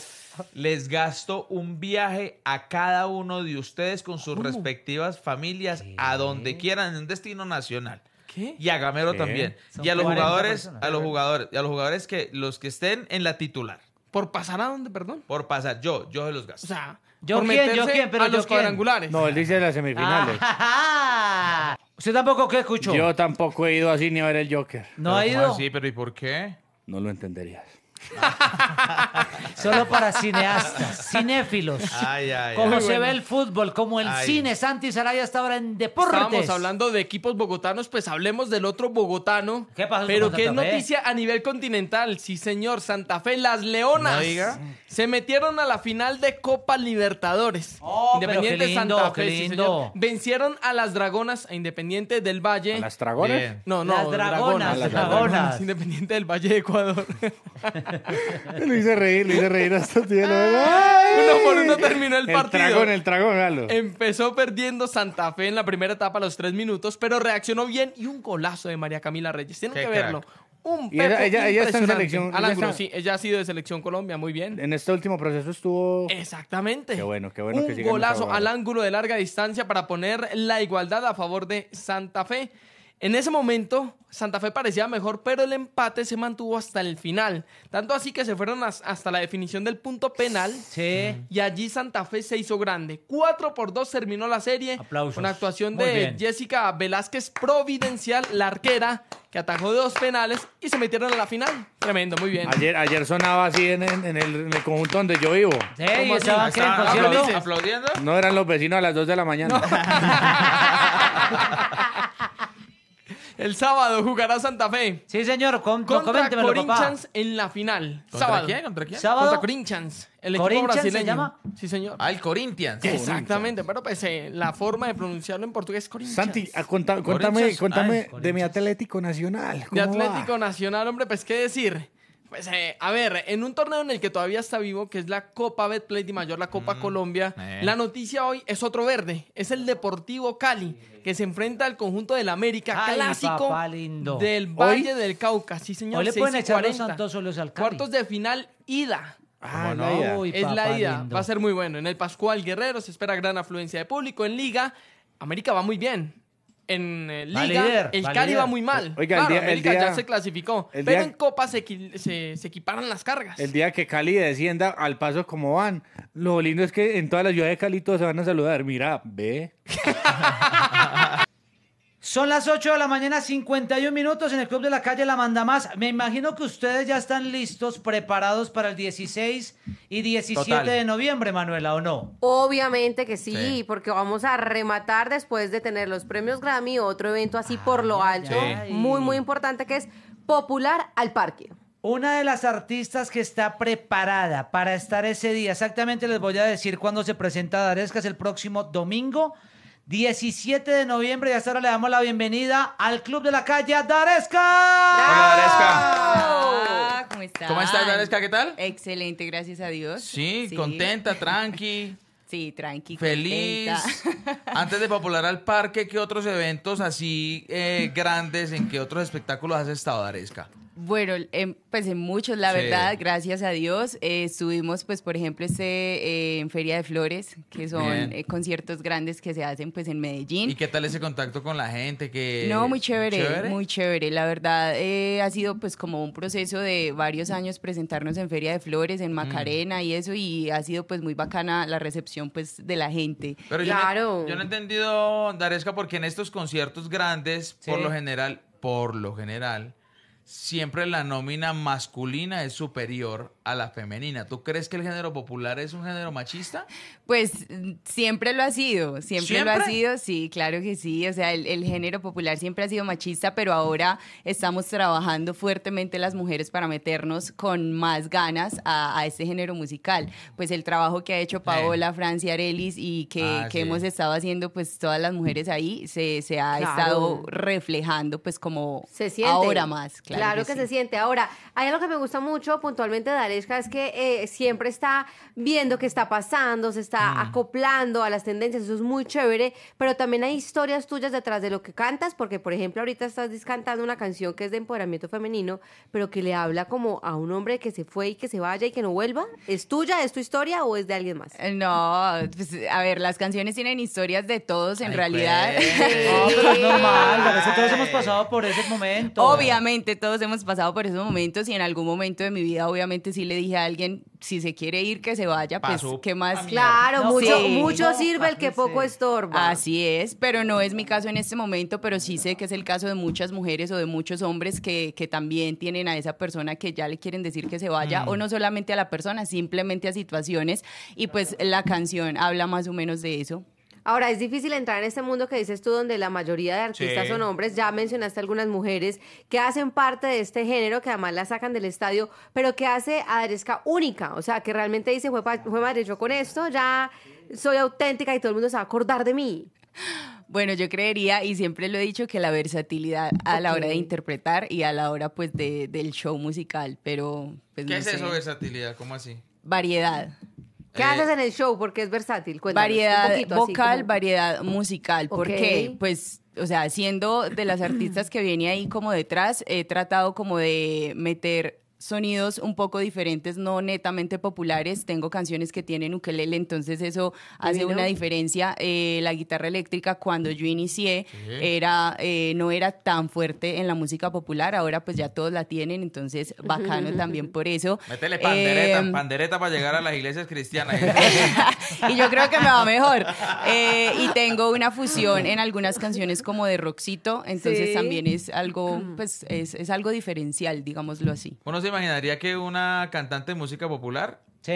les gasto un viaje a cada uno de ustedes con sus respectivas familias a donde quieran, en un destino nacional. ¿Qué? Y a Gamero también. y a los jugadores, a los jugadores, los jugadores que los que estén en la titular. ¿Por pasar a dónde, perdón? Por pasar, yo, yo se los gasto. O sea, yo por quién, yo pero los cuadrangulares. No, él dice las semifinales. ¿Usted tampoco qué escuchó? Yo tampoco he ido así ni a ver el Joker. No, no ha ido. Sí, pero ¿y por qué? No lo entenderías. Solo para cineastas, cinéfilos. Ay, Cómo se ve el fútbol, como el cine. Santi Saraya está ahora en deportes. Estamos hablando de equipos bogotanos, pues hablemos del otro bogotano. Pero qué es noticia a nivel continental. Sí, señor. Santa Fe, las Leonas se metieron a la final de Copa Libertadores. Oh, Independiente de Santa Fe, Vencieron a las Dragonas, a e Independiente del Valle. las Dragonas? No, no, las Dragonas. las dragonas. Independiente del Valle de Ecuador. lo hice reír, lo hice reír hasta cielo. Uno por uno terminó el partido. El el Empezó perdiendo Santa Fe en la primera etapa a los tres minutos, pero reaccionó bien y un golazo de María Camila Reyes. Tienen que verlo. Un ella, está en selección. sí, ella ha sido de selección Colombia, muy bien. En este último proceso estuvo. Exactamente. Qué bueno, qué bueno. Un golazo al ángulo de larga distancia para poner la igualdad a favor de Santa Fe. En ese momento, Santa Fe parecía mejor, pero el empate se mantuvo hasta el final. Tanto así que se fueron hasta la definición del punto penal. Sí. Y allí Santa Fe se hizo grande. Cuatro por dos terminó la serie. Aplausos. Con actuación de Jessica Velázquez Providencial, la arquera que atajó de dos penales y se metieron a la final. Tremendo, muy bien. Ayer, ayer sonaba así en, el, conjunto donde yo vivo. Sí, estaba aplaudiendo? aplaudiendo. No eran los vecinos a las dos de la mañana. El sábado jugará Santa Fe. Sí, señor. Con, contra Corinthians en la final. ¿Contra quién? ¿Contra quién? Contra Corinthians. El equipo Corinthians brasileño. se llama? Sí, señor. Al ah, Corinthians. Exactamente. Pero pues eh, la forma de pronunciarlo en portugués es Corinthians. Santi, ah, cuéntame, cuéntame de mi Atlético Nacional. De Atlético Nacional, hombre, pues qué decir. Pues, eh, a ver, en un torneo en el que todavía está vivo, que es la Copa Betplay de Mayor, la Copa mm. Colombia, eh. la noticia hoy es otro verde, es el Deportivo Cali, que se enfrenta al conjunto del América, clásico del Valle del Cauca. Sí, señor. le pueden echar los Cuartos de final, ida. Ah, no? es la ida. Va a ser muy bueno. En el Pascual Guerrero se espera gran afluencia de público. En Liga, América va muy bien en eh, Liga, el Cali va muy mal. Oiga, el día, ya se clasificó. pero en Copa se, equiparan las cargas. El día que Cali descienda al paso como van, lo lindo es que en todas las ciudad de Cali todos se van a saludar. Mira, ve. Son las 8 de la mañana, 51 minutos en el Club de la Calle La Manda Más. Me imagino que ustedes ya están listos, preparados para el 16 y 17 de noviembre, Manuela, ¿o no? Obviamente que sí, porque vamos a rematar después de tener los premios Grammy, otro evento así por ah, lo alto, muy, muy importante, que es Popular al Parque. Una de las artistas que está preparada para estar ese día, exactamente les voy a decir cuándo se presenta es el próximo domingo 17 de noviembre y hasta ahora le damos la bienvenida al Club de la Calle Daresca. Hola Daresca. ¿Cómo estás? ¿Cómo estás Daresca? ¿Qué tal? Excelente, gracias a Dios. Sí, contenta, tranqui. Sí, tranqui. Feliz. Antes de popular al parque, ¿qué otros eventos así eh, grandes, en qué otros espectáculos has estado Daresca? Bueno, em, pues en muchos, la verdad, gracias a Dios. Eh, estuvimos, pues, por ejemplo, este, eh, en Feria de Flores, que son eh, conciertos grandes que se hacen, pues, en Medellín. ¿Y qué tal ese contacto con la gente? Que... No, muy chévere, muy chévere. La verdad, ha sido, pues, como un proceso de varios años presentarnos en Feria de Flores, en mm. Macarena y eso, y ha sido, pues, muy bacana la recepción, pues, de la gente. Pero claro. Yo no, he entendido, Daresca, porque en estos conciertos grandes, por lo general, por lo general, siempre la nómina masculina es superior a la femenina. ¿Tú crees que el género popular es un género machista? Pues mm, siempre lo ha sido, siempre, lo ha sido, sí, claro que sí. O sea, el, género popular siempre ha sido machista, pero ahora estamos trabajando fuertemente las mujeres para meternos con más ganas a, este género musical. Pues el trabajo que ha hecho Paola, Francia, Arelis y que, ah, hemos estado haciendo, pues todas las mujeres ahí, se, se ha estado reflejando, pues como se siente. ahora más. Claro, claro que, se siente. Ahora, hay algo que me gusta mucho puntualmente de Areska es que eh, siempre está viendo qué está pasando, se está acoplando a las tendencias, eso es muy chévere, pero también hay historias tuyas detrás de lo que cantas, porque por ejemplo ahorita estás cantando una canción que es de empoderamiento femenino, pero que le habla como a un hombre que se fue y que se vaya y que no vuelva. ¿Es tuya, es tu historia o es de alguien más? Eh, no, pues, a ver, las canciones tienen historias de todos en realidad. Pues. pero normal, todos hemos pasado por ese momento. Obviamente todos hemos pasado por esos momentos y en algún momento de mi vida obviamente sí le dije a alguien, si se quiere ir, que se vaya, pues, ¿qué más? Claro Claro, mucho, sirve el que poco estorba. Así es, pero no es mi caso en este momento, pero sí sé que es el caso de muchas mujeres o de muchos hombres que, también tienen a esa persona que ya le quieren decir que se vaya, o mm. no solamente a la persona, simplemente a situaciones. Y pues la canción habla más o menos de eso. Ahora, es difícil entrar en este mundo que dices tú, donde la mayoría de artistas son hombres. Ya mencionaste algunas mujeres que hacen parte de este género, que además la sacan del estadio, pero que hace a única. O sea, que realmente dice, fue, fue madre, yo con esto ya soy auténtica y todo el mundo se va a acordar de mí. Bueno, yo creería, y siempre lo he dicho, que la versatilidad a la hora de interpretar y a la hora pues de, del show musical, pero... Pues, ¿Qué es eso eso, versatilidad? ¿Cómo así? Variedad. ¿Qué eh, haces en el show? Porque es versátil. variedad vocal, variedad musical. Porque, Pues, o sea, siendo de las artistas que viene ahí como detrás, he tratado como de meter sonidos un poco diferentes, no netamente populares. Tengo canciones que tienen ukelele, entonces eso hace una diferencia. Eh, la guitarra eléctrica, cuando yo inicié, era, eh, no era tan fuerte en la música popular. Ahora pues ya todos la tienen, entonces bacano también por eso. Métele pandereta, em, pandereta para llegar a las iglesias cristianas. y yo creo que me va mejor. Eh, y tengo una fusión en algunas canciones como de rockcito, entonces también es algo, mm. pues es, algo diferencial, digámoslo así imaginaría que una cantante de música popular Sí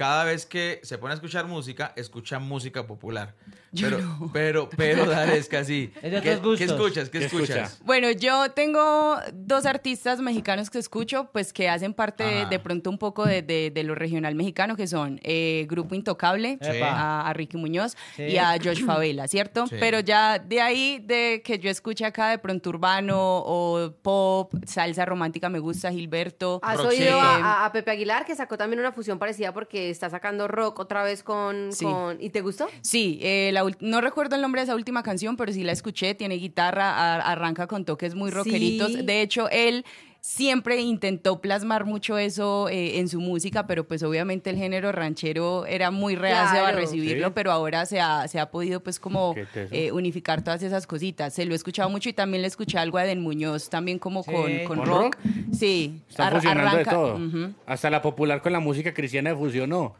cada vez que se pone a escuchar música, escucha música popular. Pero, pero, pero, Daresca, sí. ¿Qué, ¿Qué, escuchas? ¿Qué, escuchas? Bueno, yo tengo dos artistas mexicanos que escucho, pues que hacen parte de, pronto un poco de, lo regional mexicano, que son eh, Grupo Intocable, a, Ricky Muñoz y a Josh Favela, ¿cierto? Pero ya de ahí, de que yo escuche acá de pronto urbano o pop, salsa romántica, me gusta Gilberto. ¿Has oído a Pepe Aguilar, que sacó también una fusión parecida porque está sacando rock otra vez con... ¿Y te gustó? Sí, eh, no recuerdo el nombre de esa última canción, pero sí la escuché, tiene guitarra, arranca con toques muy rockeritos. De hecho, él siempre intentó plasmar mucho eso eh, en su música, pero pues obviamente el género ranchero era muy reacio a recibirlo, pero ahora se ha, se ha, podido pues como eh, unificar todas esas cositas. Se lo he escuchado mucho y también le escuché algo a Eden Muñoz también como con, con, rock? Sí. Está fusionando de todo. Hasta la popular con la música cristiana fusionó.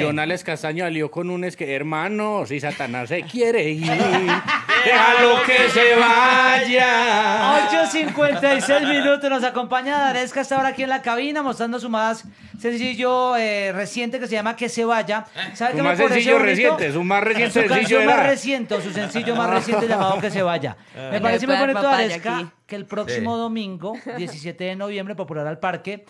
Jonales Castaño salió con un es que hermano, si Satanás se quiere ir, déjalo que se vaya. 8.56 minutos nos acompaña Daresca está ahora aquí en la cabina mostrando su más sencillo eh, reciente que se llama Que se vaya. ¿Sabe qué más me sencillo reciente, su más reciente sencillo más reciente, su sencillo más reciente llamado Que se vaya. Ah. Me parece muy bonito Daresca que el próximo domingo, 17 de noviembre, popular al parque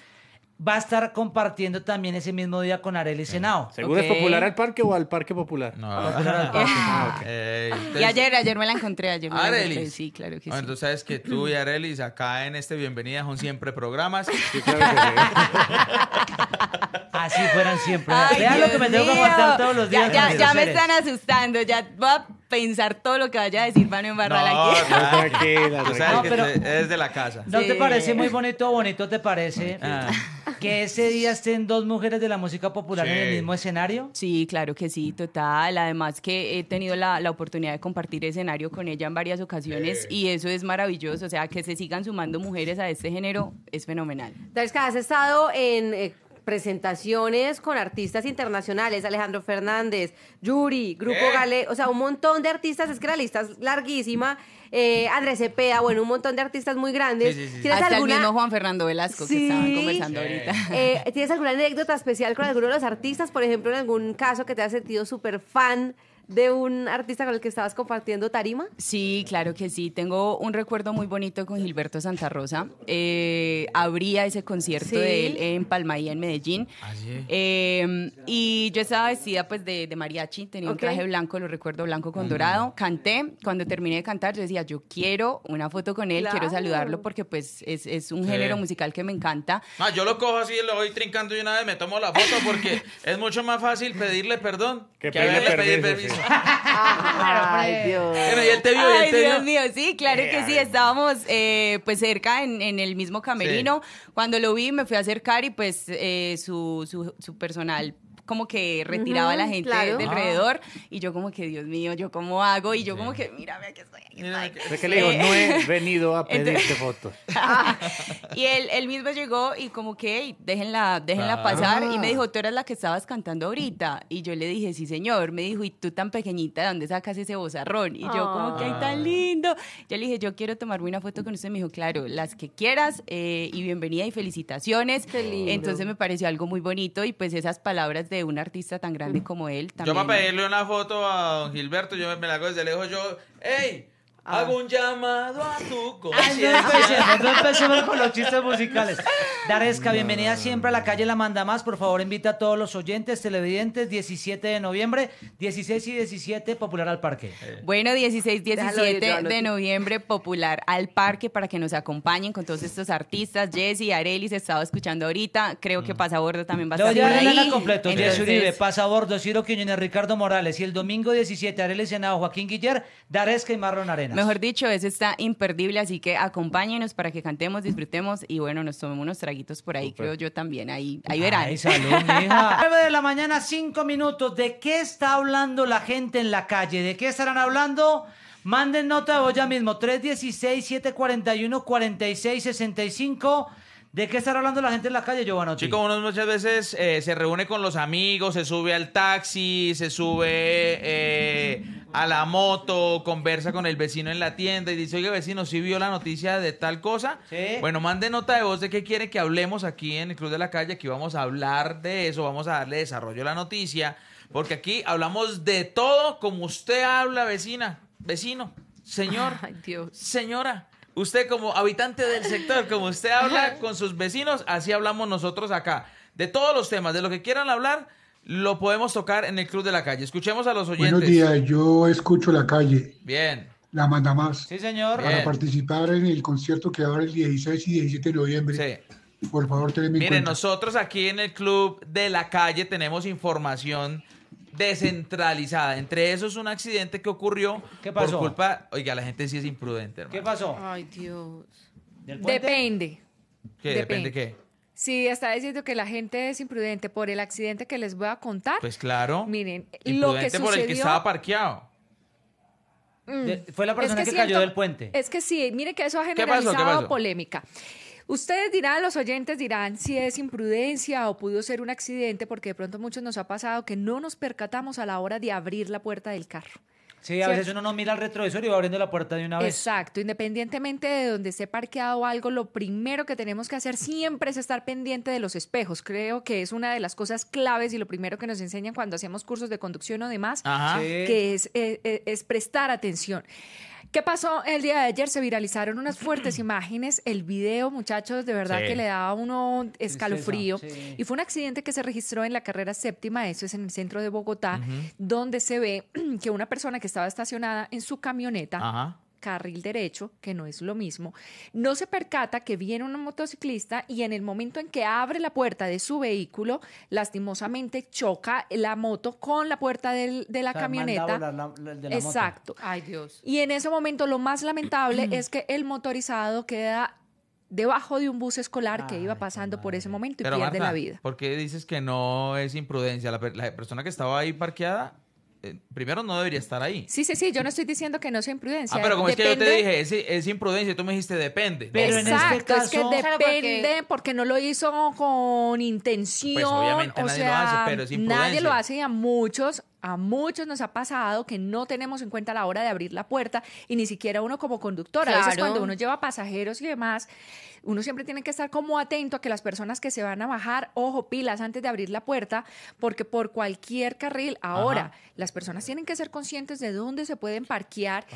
va a estar compartiendo también ese mismo día con Arely Senao. ¿Seguro es popular al parque o al parque popular? No, no ah. al parque. Ah. Ah, y ayer, ayer me la encontré, ayer me Sí, claro que bueno, Tú sabes que tú y Arely acá en este Bienvenida son siempre programas. que Así fueran siempre. Vean lo que me tengo que todos los días. Ya, me están asustando. Ya pensar todo lo que vaya a decir Vano en Barral no, No, es de la casa. ¿No te parece muy bonito bonito te parece ah, que ese día estén dos mujeres de la música popular en el mismo escenario? Sí, claro que sí, total. Además que he tenido la, oportunidad de compartir escenario con ella en varias ocasiones y eso es maravilloso. O sea, que se sigan sumando mujeres a este género es fenomenal. Entonces, has estado en eh, presentaciones con artistas internacionales, Alejandro Fernández, Yuri, Grupo eh. Gale, o sea, un montón de artistas, es que la lista es larguísima, eh, Andrés Cepeda, bueno, un montón de artistas muy grandes. ¿Tienes alguna... Juan Fernando Velasco que estaban conversando ahorita. Eh, ¿Tienes alguna anécdota especial con alguno de los artistas? Por ejemplo, en algún caso que te has sentido súper fan de un artista con el que estabas compartiendo tarima? Sí, claro que sí. Tengo un recuerdo muy bonito con Gilberto Santa Rosa. Eh, ese concierto de él en Palma en Medellín. Ah, em, y yo estaba vestida pues de, mariachi, tenía un traje blanco, lo recuerdo blanco con mm. dorado. Canté, cuando terminé de cantar yo decía, yo quiero una foto con él, quiero saludarlo porque pues es, un género musical que me encanta. yo lo cojo así, lo voy trincando y una vez me tomo la foto porque es mucho más fácil pedirle perdón que, permiso. Ay, Dios. Ay, Dios mío, sí, claro que sí, estábamos eh, pues cerca en, el mismo camerino. Cuando lo vi me fui a acercar y pues eh, su, su personal como que retiraba a la gente de ah. alrededor y yo como que, Dios mío, ¿yo cómo hago? Y yo como que, mira mírame, que estoy, aquí le digo? No he venido a pedirte fotos. Ah, y él, mismo llegó y como que, déjenla, déjenla ah. pasar y me dijo, tú eras la que estabas cantando ahorita. Y yo le dije, sí, señor. Me dijo, y tú tan pequeñita, dónde sacas ese bozarrón? Y yo como que, ay, tan lindo. Yo le dije, yo quiero tomarme una foto con usted. Me dijo, claro, las que quieras eh, y bienvenida y felicitaciones. Entonces me pareció algo muy bonito y pues esas palabras de de un artista tan grande mm. como él. También. Yo para pedirle una foto a don Gilberto, yo me, me la hago desde lejos, yo, ¡Ey! Hago un llamado a tu conciencia. No empecemos, con los chistes musicales. Daresca, bienvenida siempre a la calle La Manda Más. Por favor, invita a todos los oyentes, televidentes, 17 de noviembre, 16 y 17, Popular al Parque. Bueno, 16, 17 de noviembre, Popular al Parque, para que nos acompañen con todos estos artistas. Jessy, Arelis, se estaba escuchando ahorita. Creo que Pasabordo también va a estar no, ya ahí. completo. Jessy Uribe, Pasabordo, Ciro Quiñones, Ricardo Morales. Y el domingo 17, Arelis Senado, Joaquín Guiller, Daresca y Marlon Arena. Mejor dicho, eso está imperdible, así que acompáñenos para que cantemos, disfrutemos y bueno, nos tomemos unos traguitos por ahí, creo yo también. Ahí, ahí verán. salud, 9 de la mañana, 5 minutos. ¿De qué está hablando la gente en la calle? ¿De qué estarán hablando? Manden nota hoy ya mismo, 316-741-4665. ¿De qué estará hablando la gente en la calle, Giovanni? Chico, uno muchas veces eh, se reúne con los amigos, se sube al taxi, se sube eh, a la moto, conversa con el vecino en la tienda y dice, oye vecino, si ¿sí vio la noticia de tal cosa, bueno, mande nota de voz de qué quiere que hablemos aquí en el Club de la Calle, aquí vamos a hablar de eso, vamos a darle desarrollo a la noticia, porque aquí hablamos de todo como usted habla, vecina, vecino, señor, Ay, Dios. señora usted como habitante del sector, como usted habla con sus vecinos, así hablamos nosotros acá. De todos los temas, de lo que quieran hablar, lo podemos tocar en el Club de la Calle. Escuchemos a los oyentes. Buenos días, yo escucho la calle. Bien. La manda más. Sí, señor. Para participar en el concierto que va a haber el 16 y 17 de noviembre. Sí. Por favor, tenme Miren, nosotros aquí en el Club de la Calle tenemos información descentralizada. Entre eso es un accidente que ocurrió ¿Qué pasó? por culpa... Oiga, la gente sí es imprudente, hermano. ¿Qué pasó? Ay, Dios. Depende. ¿Qué? ¿Depende, ¿Depende qué? Sí, está diciendo que la gente es imprudente por el accidente que les voy a contar. Pues claro. Miren, lo que sucedió, por el que estaba parqueado. Mm. Fue la persona que, cayó del puente. Es que sí, miren que eso ha generalizado polémica. Ustedes dirán, los oyentes dirán si es imprudencia o pudo ser un accidente, porque de pronto muchos nos ha pasado que no nos percatamos a la hora de abrir la puerta del carro. Sí, a veces uno no mira al retrovisor y va abriendo la puerta de una vez. Exacto, independientemente de donde esté parqueado algo, lo primero que tenemos que hacer siempre es estar pendiente de los espejos. Creo que es una de las cosas claves y lo primero que nos enseñan cuando hacemos cursos de conducción o demás, que es, eh, eh, es prestar atención. ¿Qué pasó el día de ayer? Se viralizaron unas fuertes imágenes, el video, muchachos, de verdad que le daba uno escalofrío. Y fue un accidente que se registró en la carrera séptima, eso es en el centro de Bogotá, donde se ve que una persona que estaba estacionada en su camioneta Ajá carril derecho, que no es lo mismo, no se percata que viene una motociclista y en el momento en que abre la puerta de su vehículo, lastimosamente choca la moto con la puerta de la camioneta. Exacto. Ay Dios. Y en ese momento lo más lamentable es que el motorizado queda debajo de un bus escolar que iba pasando por ese momento y pierde la vida. ¿Por qué dices que no es imprudencia? la persona que estaba ahí parqueada eh, primero no debería estar ahí. Sí, sí, sí, yo no estoy diciendo que no sea imprudencia. Ah, pero como es que yo te dije, es, es imprudencia, tú me dijiste depende. Pero este Exacto, en ese caso... es que depende porque... no lo hizo con pues, intención. nadie lo hace, pero es imprudencia. Nadie lo hace y a muchos a muchos nos ha pasado que no tenemos en cuenta la hora de abrir la puerta y ni siquiera uno como conductor. A veces cuando uno lleva pasajeros y demás, uno siempre tiene que estar como atento a que las personas que se van a bajar, ojo, pilas antes de abrir la puerta, porque por cualquier carril ahora las personas tienen que ser conscientes de dónde se pueden parquear.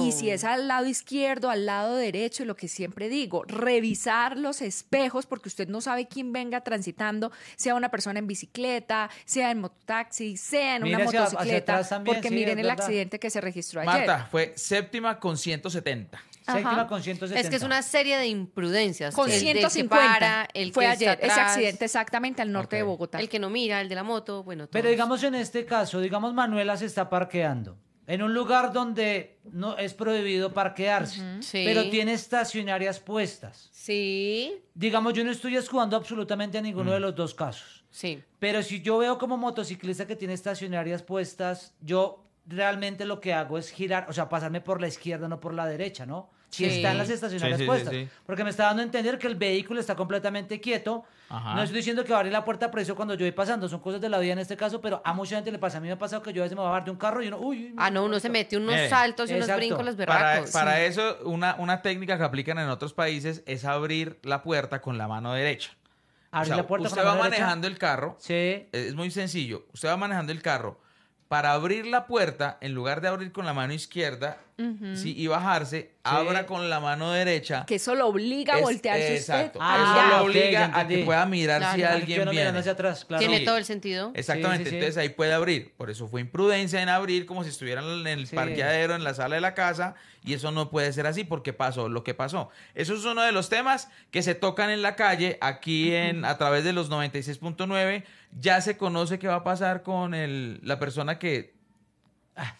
Y, si es al lado izquierdo, al lado derecho, lo que siempre digo, revisar los espejos porque usted no sabe quién venga transitando, sea una persona en bicicleta, sea en mototaxi, sea en una motocicleta, porque miren el accidente que se registró ayer. Marta, fue séptima con 170. Séptima con 170. Es que es una serie de imprudencias. Con 150 el fue ayer ese accidente exactamente al norte de Bogotá. El que no mira, el de la moto, bueno, Pero digamos en este caso, digamos Manuela se está parqueando en un lugar donde no es prohibido parquearse, pero tiene estacionarias puestas. Sí. Digamos, yo no estoy escudando absolutamente a ninguno mm. de los dos casos. Sí. Pero si yo veo como motociclista que tiene estacionarias puestas, yo realmente lo que hago es girar, o sea, pasarme por la izquierda, no por la derecha, ¿no? Si están las estacionarias puestas. Porque me está dando a entender que el vehículo está completamente quieto. No estoy diciendo que abrir la puerta preso cuando yo voy pasando, son cosas de la vida en este caso, pero a mucha gente le pasa. A mí me ha pasado que yo a veces me voy a bajar de un carro y uno, uy. Ah, no, uno se mete unos eh, saltos y unos brincos, los Para, eso, una, una técnica que aplican en otros países es abrir la puerta con la mano derecha la puerta. Usted va manejando el carro. Sí. Es muy sencillo. Usted va manejando el carro para abrir la puerta, en lugar de abrir con la mano izquierda y bajarse, abra con la mano derecha. Que eso lo obliga a voltearse. Exacto. eso lo ah, obliga a que pueda mirar si alguien no Hacia atrás, Tiene todo el sentido. Exactamente. Entonces ahí puede abrir. Por eso fue imprudencia en abrir como si estuvieran en el parqueadero, en la sala de la casa. Y eso no puede ser así porque pasó lo que pasó. Eso es uno de los temas que se tocan en la calle aquí en, a través de los 96.9 ya se conoce qué va a pasar con el, la persona que ah,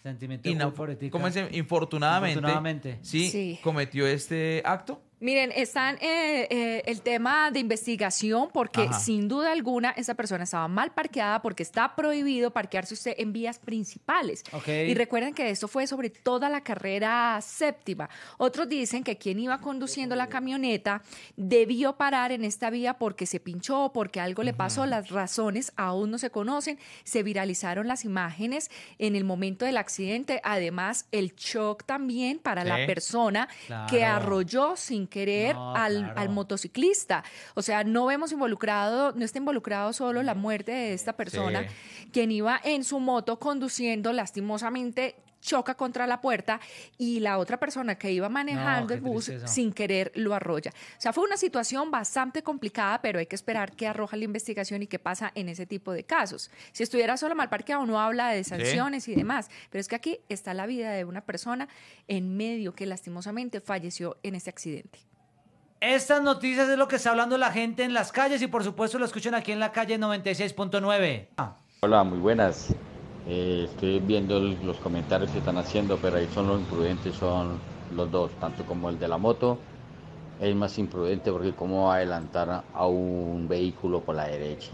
infortunadamente, ¿sí? cometió este acto. Miren, están eh, eh, el tema de investigación, porque sin duda alguna esa persona estaba mal parqueada porque está prohibido parquearse usted en vías principales. Y recuerden que esto fue sobre toda la carrera séptima. Otros dicen que quien iba conduciendo la camioneta debió parar en esta vía porque se pinchó, porque algo le pasó. Las razones aún no se conocen. Se viralizaron las imágenes en el momento del accidente. Además, el shock también para la persona que arrolló sin querer al, al, motociclista. O sea, no vemos involucrado, no está involucrado solo la muerte de esta persona, quien iba en su moto conduciendo lastimosamente choca contra la puerta y la otra persona que iba manejando el bus sin querer lo arrolla. O sea, fue una situación bastante complicada, pero hay que esperar que arroja la investigación y qué pasa en ese tipo de casos. Si estuviera solo mal parqueado, no habla de sanciones y demás, pero es que aquí está la vida de una persona en medio que lastimosamente falleció en este accidente. Estas noticias es lo que está hablando la gente en las calles y por supuesto lo escuchan aquí en la calle 96.9. Hola, muy buenas. Eh, estoy viendo los comentarios que están haciendo, pero ahí son los imprudentes, son los dos, tanto como el de la moto. Es más imprudente porque cómo va adelantar a un vehículo por la derecha.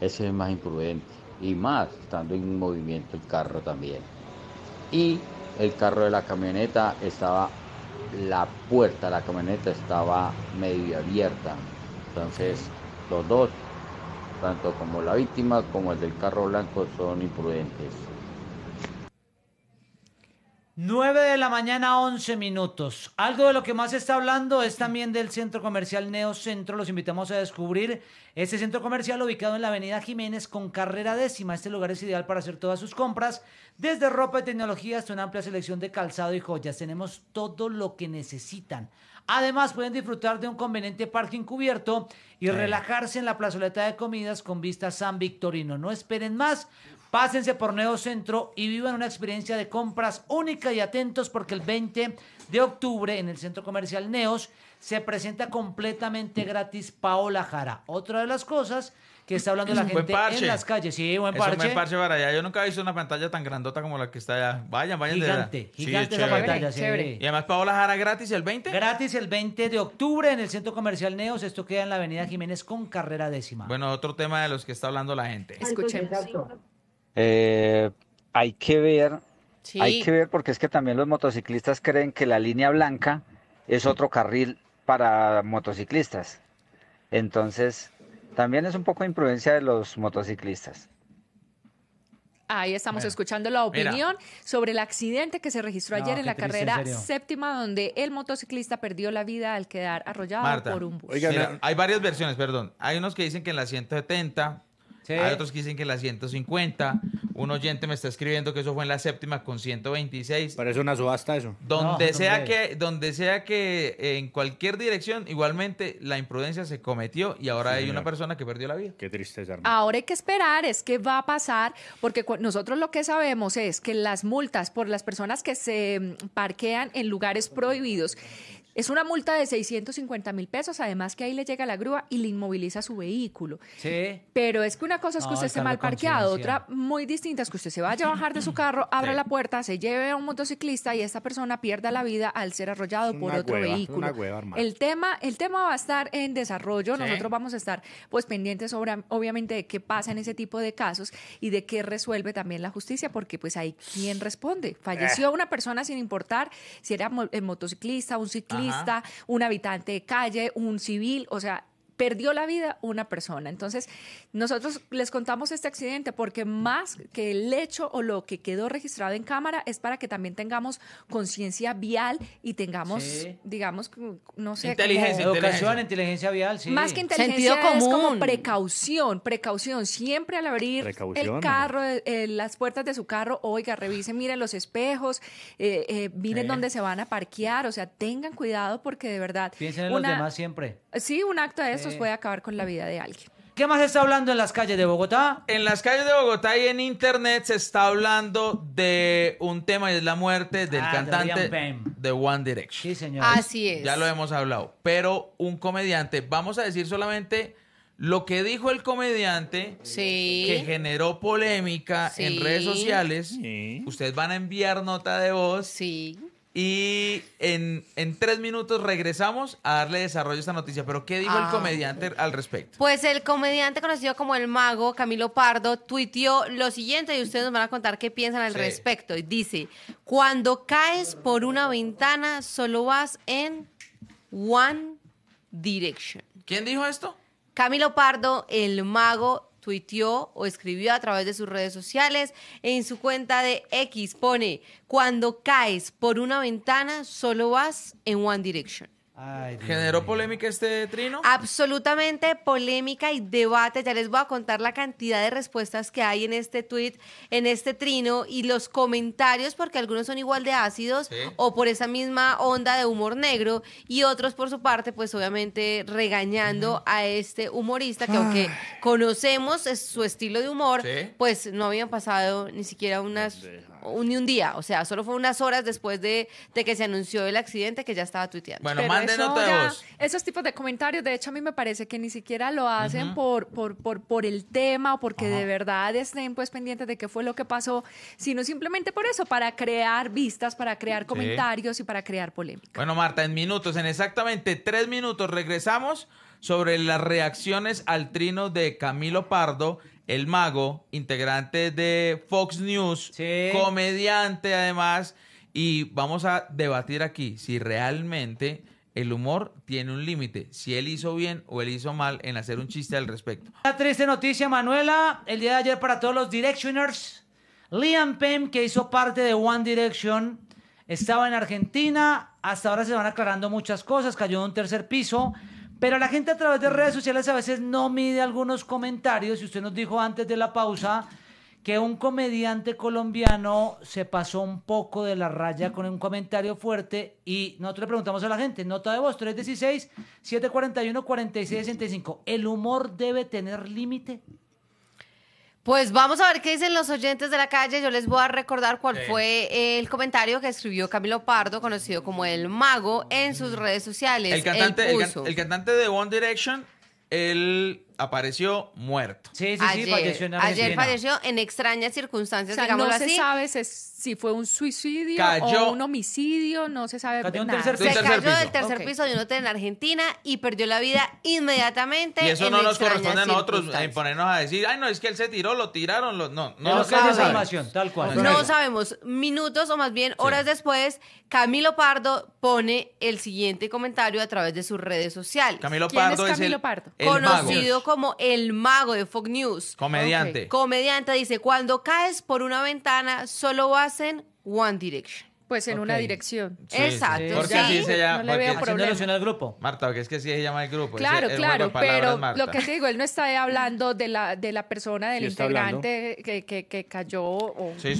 Ese es más imprudente. Y más estando en movimiento el carro también. Y el carro de la camioneta estaba, la puerta de la camioneta estaba medio abierta. Entonces los dos tanto como la víctima como el del carro blanco son imprudentes. 9 de la mañana, 11 minutos. Algo de lo que más se está hablando es también del centro comercial Centro. Los invitamos a descubrir este centro comercial ubicado en la avenida Jiménez con carrera décima. Este lugar es ideal para hacer todas sus compras, desde ropa y tecnología hasta una amplia selección de calzado y joyas. Tenemos todo lo que necesitan. Además, pueden disfrutar de un conveniente parking cubierto y relajarse en la plazoleta de comidas con vista a San Victorino. No esperen más. Pásense por Neo Centro y vivan una experiencia de compras única y atentos porque el 20 de octubre en el centro comercial Neos se presenta completamente gratis Paola Jara. Otra de las cosas que está hablando la gente en las calles. Sí, buen parche. Es buen parche para allá. Yo nunca he visto una pantalla tan grandota como la que está allá. Vayan, vayan de allá. Gigante, sí, pantalla. Y además Paola Jara gratis el 20. Gratis el 20 de octubre en el Centro Comercial Neos. Esto queda en la Avenida Jiménez con carrera décima. Bueno, otro tema de los que está hablando la gente. Escuchen. Eh, hay que ver, hay que ver porque es que también los motociclistas creen que la línea blanca es otro carril para motociclistas. Entonces, también es un poco imprudencia de los motociclistas. Ahí estamos escuchando la opinión sobre el accidente que se registró ayer en la carrera séptima, donde el motociclista perdió la vida al quedar arrollado por un bus. Eh, hay varias versiones, perdón. Hay unos que dicen que en la 170 hay otros que dicen que la 150. Un oyente me está escribiendo que eso fue en la séptima con 126. Parece una subasta eso. Donde sea que, donde sea que en cualquier dirección, igualmente la imprudencia se cometió y ahora hay una persona que perdió la vida. Qué tristeza. Ahora hay que esperar, es que va a pasar, porque nosotros lo que sabemos es que las multas por las personas que se mm, parquean en lugares prohibidos es una multa de 650 mil pesos, además que ahí le llega la grúa y le inmoviliza su vehículo. Sí. Pero es que una cosa es que usted esté mal parqueado, otra muy distinta es que usted se vaya a bajar de su carro, abra la puerta, se lleve a un motociclista y esta persona pierda la vida al ser arrollado por otro vehículo. el, tema, el tema va a estar en desarrollo, nosotros vamos a estar pues pendientes sobre, obviamente de qué pasa en ese tipo de casos y de qué resuelve también la justicia, porque pues ahí quien responde. Falleció eh. una persona sin importar si era el eh, motociclista, un ciclista, un habitante de calle, un civil, o sea, perdió la vida una persona. Entonces, nosotros les contamos este accidente porque más que el hecho o lo que quedó registrado en cámara es para que también tengamos conciencia vial y tengamos, digamos, no sé. Inteligencia, educación, inteligencia. vial, sí. Más que inteligencia Sentido es como precaución, precaución. Siempre al abrir el carro, eh, eh, las puertas de su carro, oiga, revise miren los espejos, eh, eh, miren dónde se van a parquear, o sea, tengan cuidado porque de verdad. Piensen en los demás siempre. Sí, un acto de eso puede acabar con la vida de alguien. ¿Qué más se está hablando en las calles de Bogotá? En las calles de Bogotá y en internet se está hablando de un tema y es la muerte del ah, cantante de, One Direction. Sí, señor. Así es. Ya lo hemos hablado. Pero un comediante, vamos a decir solamente lo que dijo el comediante, que generó polémica en redes sociales. Ustedes van a enviar nota de voz. Sí y en, tres minutos regresamos a darle desarrollo a esta noticia. Pero, ¿qué dijo el ah. comediante al respecto? Pues el comediante conocido como el mago, Camilo Pardo, tuiteó lo siguiente y ustedes nos van a contar qué piensan al respecto. dice, cuando caes por una ventana, solo vas en One Direction. ¿Quién dijo esto? Camilo Pardo, el mago, tuiteó o escribió a través de sus redes sociales en su cuenta de X pone, cuando caes por una ventana solo vas en One Direction. ¿Generó polémica este trino? Absolutamente polémica y debate. Ya les voy a contar la cantidad de respuestas que hay en este tweet, en este trino y los comentarios, porque algunos son igual de ácidos o por esa misma onda de humor negro y otros por su parte, pues obviamente regañando a este humorista que aunque conocemos su estilo de humor, pues no habían pasado ni siquiera unas ni un día, o sea, solo fue unas horas después de, que se anunció el accidente que ya estaba tuiteando. Bueno, manden otro. Esos tipos de comentarios, de hecho, a mí me parece que ni siquiera lo hacen por, por, por, por el tema o porque de verdad estén pues pendientes de qué fue lo que pasó, sino simplemente por eso, para crear vistas, para crear comentarios y para crear polémica. Bueno, Marta, en minutos, en exactamente tres minutos, regresamos sobre las reacciones al trino de Camilo Pardo el mago, integrante de Fox News, comediante además, y vamos a debatir aquí si realmente el humor tiene un límite, si él hizo bien o él hizo mal en hacer un chiste al respecto. Una triste noticia, Manuela, el día de ayer para todos los Directioners, Liam Payne, que hizo parte de One Direction, estaba en Argentina, hasta ahora se van aclarando muchas cosas, cayó de un tercer piso. Pero la gente a través de redes sociales a veces no mide algunos comentarios. Y usted nos dijo antes de la pausa que un comediante colombiano se pasó un poco de la raya con un comentario fuerte y nosotros le preguntamos a la gente, nota de voz 316 741 4665, ¿el humor debe tener límite? Pues vamos a ver qué dicen los oyentes de la calle. Yo les voy a recordar cuál fue el comentario que escribió Camilo Pardo, conocido como el mago, en sus redes sociales. El cantante, el, cantante de One Direction, el apareció muerto. Sí, sí, ayer, sí, falleció en Argentina. Ayer falleció en extrañas circunstancias, o sea, no se sabe si fue un suicidio o un homicidio, no se sabe nada. Se cayó del tercer piso de un hotel en Argentina y perdió la vida inmediatamente. Y eso no nos corresponde a nosotros eh, imponernos ponernos a decir, ay, no, es que él se tiró, lo tiraron, no, no, sabemos. tal cual. No, sabemos. Minutos o más bien horas después, Camilo Pardo pone el siguiente comentario a través de sus redes sociales. Camilo Pardo es conocido como como el mago de Fox News. Comediante. Comediante dice, cuando caes por una ventana, solo hacen One Direction. Pues en una dirección. Exacto. Sí. Porque se llama. No le veo problema. grupo. Marta, porque es que así se llama el grupo. Claro, claro, pero lo que te digo, él no está hablando de la, de la persona, del integrante que, cayó.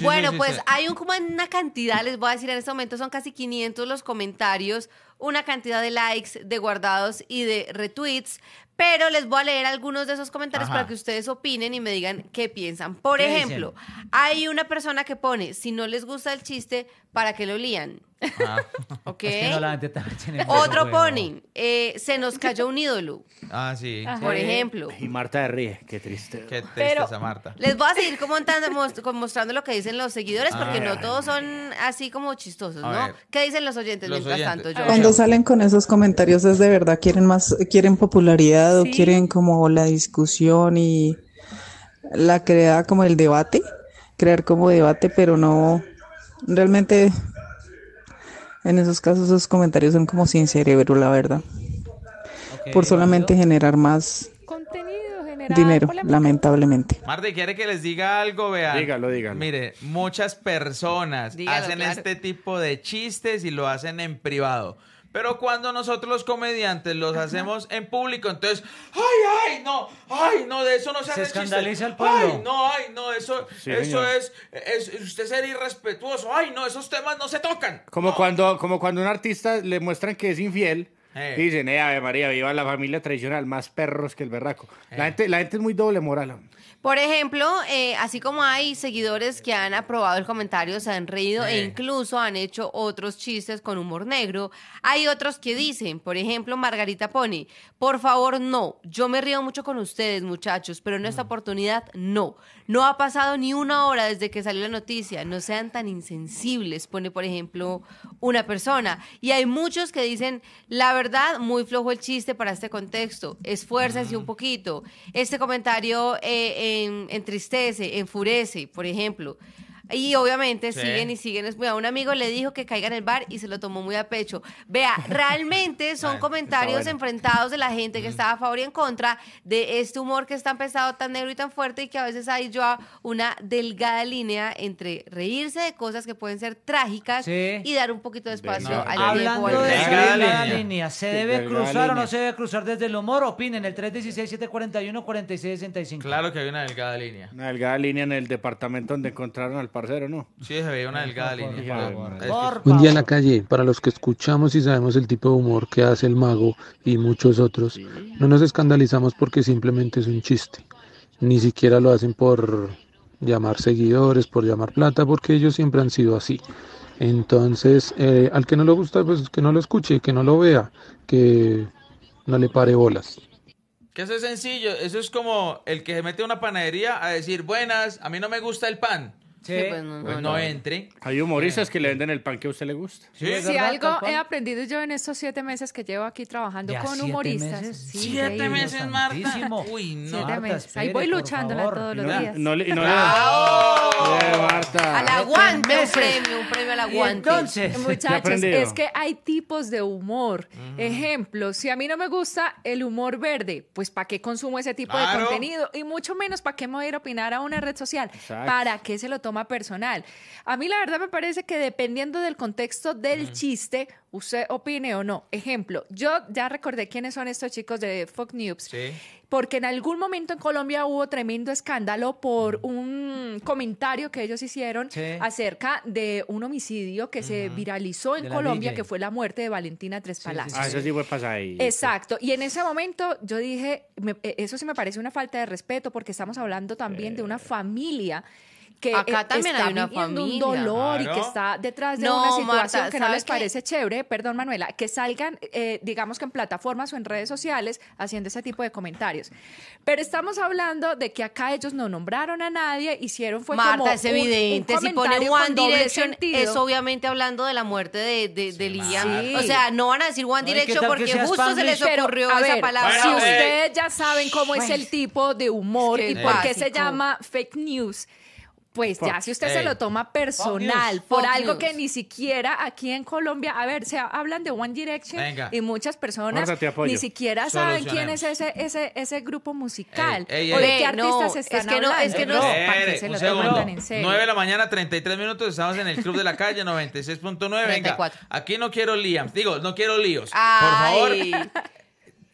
bueno, pues hay un, como una cantidad, les voy a decir en este momento, son casi 500 los comentarios una cantidad de likes, de guardados y de retweets, pero les voy a leer algunos de esos comentarios para que ustedes opinen y me digan qué piensan. Por ejemplo, hay una persona que pone, si no les gusta el chiste, ¿para que lo lían? Otro poning, eh, se nos cayó un ídolo. Ah, sí. Por ejemplo. Y Marta ríe, qué triste. Qué triste Pero Les voy a seguir comentando, mostrando lo que dicen los seguidores, ah, porque no todos son así como chistosos, ¿no? ¿Qué dicen los oyentes mientras tanto? Cuando salen con esos comentarios es de verdad, quieren más, quieren popularidad o quieren como la discusión y la creada como el debate, crear como debate, pero no realmente en esos casos esos comentarios son como sin cerebro, la verdad. por solamente generar más dinero, lamentablemente. Marte ¿quiere que les diga algo? vea Dígalo, dígalo. Mire, muchas personas hacen este tipo de chistes y lo hacen en privado. Pero cuando nosotros los comediantes los hacemos en público, entonces, ay, ay, no, ay, no, de eso no se, hace escandaliza el pueblo. Ay, no, ay, no, eso, eso es, usted ser irrespetuoso. Ay, no, esos temas no se tocan. Como cuando, como cuando un artista le muestran que es infiel. Eh. dicen, eh, Ave María, viva la familia tradicional, más perros que el berraco. La, eh. gente, la gente es muy doble moral. Por ejemplo, eh, así como hay seguidores que han aprobado el comentario, se han reído e incluso han hecho otros chistes con humor negro, hay otros que dicen, por ejemplo, Margarita Pony, por favor no, yo me río mucho con ustedes muchachos, pero en esta mm. oportunidad no. No ha pasado ni una hora desde que salió la noticia, no sean tan insensibles, pone por ejemplo una persona. Y hay muchos que dicen, la verdad, muy flojo el chiste para este contexto, así un mm. poquito. Este comentario... Eh, en, entristece, enfurece, por ejemplo. Y obviamente siguen y siguen. A un amigo le dijo que caiga en el bar y se lo tomó muy a pecho. Vea, realmente son comentarios enfrentados de la gente que estaba a favor y en contra de este humor que está empezado tan negro y tan fuerte y que a veces hay a una delgada línea entre reírse de cosas que pueden ser trágicas y dar un poquito de espacio al Hablando delgada línea. ¿se debe cruzar o no se debe cruzar desde el humor? Opinen el 316-741-4665. Claro que hay una delgada línea. Una delgada línea en el departamento donde encontraron al Sí, una delgada Un día en la calle, para los que escuchamos y sabemos el tipo de humor que hace el mago y muchos otros, no nos escandalizamos porque simplemente es un chiste. Ni siquiera lo hacen por llamar seguidores, por llamar plata, porque ellos siempre han sido así. Entonces, eh, al que no le gusta, pues que no lo escuche, que no lo vea, que no le pare bolas. Que eso es sencillo, eso es como el que se mete a una panadería a decir, buenas, a mí no me gusta el pan. Sí, pues no, pues entre. Hay humoristas que le venden el pan que a usted le gusta. Pues si algo he aprendido yo en estos siete meses que llevo aquí trabajando con humoristas. Meses? siete meses, Marta. Uy, no. Siete meses. Ahí voy luchándola todos los días. No, no, ¡Bravo! Yeah, Marta. Al aguante, un premio, un premio al aguante. entonces, muchachos, es que hay tipos de humor. Ejemplo, si a mí no me gusta el humor verde, pues ¿para qué consumo ese tipo de contenido? Y mucho menos, ¿para qué me voy a ir a opinar a una red social? ¿Para qué se lo tomo? personal. A mí la verdad me parece que dependiendo del contexto del chiste, usted opine o no. Ejemplo, yo ya recordé quiénes son estos chicos de Fox News. Porque en algún momento en Colombia hubo tremendo escándalo por un comentario que ellos hicieron acerca de un homicidio que se viralizó en Colombia, que fue la muerte de Valentina Tres Palacios. Ah, eso sí fue ahí. Exacto. Y en ese momento yo dije, e, eso sí me parece una falta de respeto porque estamos hablando también de una familia que Acá eh, también hay un dolor y que está detrás de una situación que no les parece chévere, perdón Manuela, que salgan, eh, digamos que en plataformas o en redes sociales haciendo ese tipo de comentarios. Pero estamos hablando de que acá ellos no nombraron a nadie, hicieron fue Marta, es evidente, si pone One Direction es obviamente hablando de la muerte de, de, O sea, no van a decir One Direction porque justo se les ocurrió esa palabra. Si ustedes ya saben cómo es el tipo de humor y por qué se llama fake news, pues ya si usted se lo toma personal por algo que ni siquiera aquí en Colombia, a ver, se hablan de One Direction y muchas personas ni siquiera saben quién es ese, ese, ese grupo musical o de qué artistas es que hablando. No, es que no, se lo toman en serio? 9 de la mañana, 33 minutos, estamos en el Club de la Calle 96.9. Venga, aquí no quiero Liam, digo, no quiero líos. Por favor,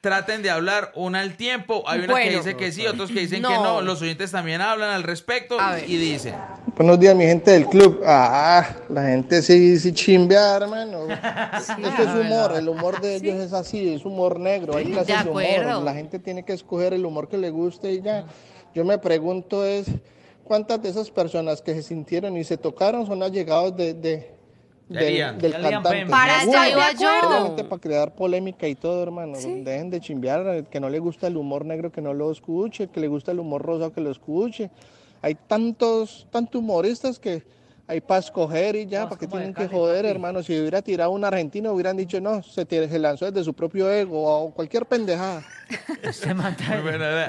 traten de hablar una al tiempo. Hay una que dice que sí, otros que dicen que no. Los oyentes también hablan al respecto y dicen. Buenos días, mi gente del club. Ah, la gente sí, sí chimbea, hermano. Este es humor, el humor de ellos es así, es humor negro. Hay clases de, humor. La gente tiene que escoger el humor que le guste y ya. Yo me pregunto es, ¿cuántas de esas personas que se sintieron y se tocaron son allegados de del, Para iba Para crear polémica y todo, hermano. Dejen de chimbear. Eh, que no le gusta el humor negro, que no lo escuche. Que le gusta el humor rosa, que lo escuche. Hay tantos, tantos humoristas que hay para escoger y ya, para qué tienen que joder, hermano. Si hubiera tirado un argentino, hubieran dicho, no, se, se lanzó desde su propio ego o cualquier pendejada. se mata.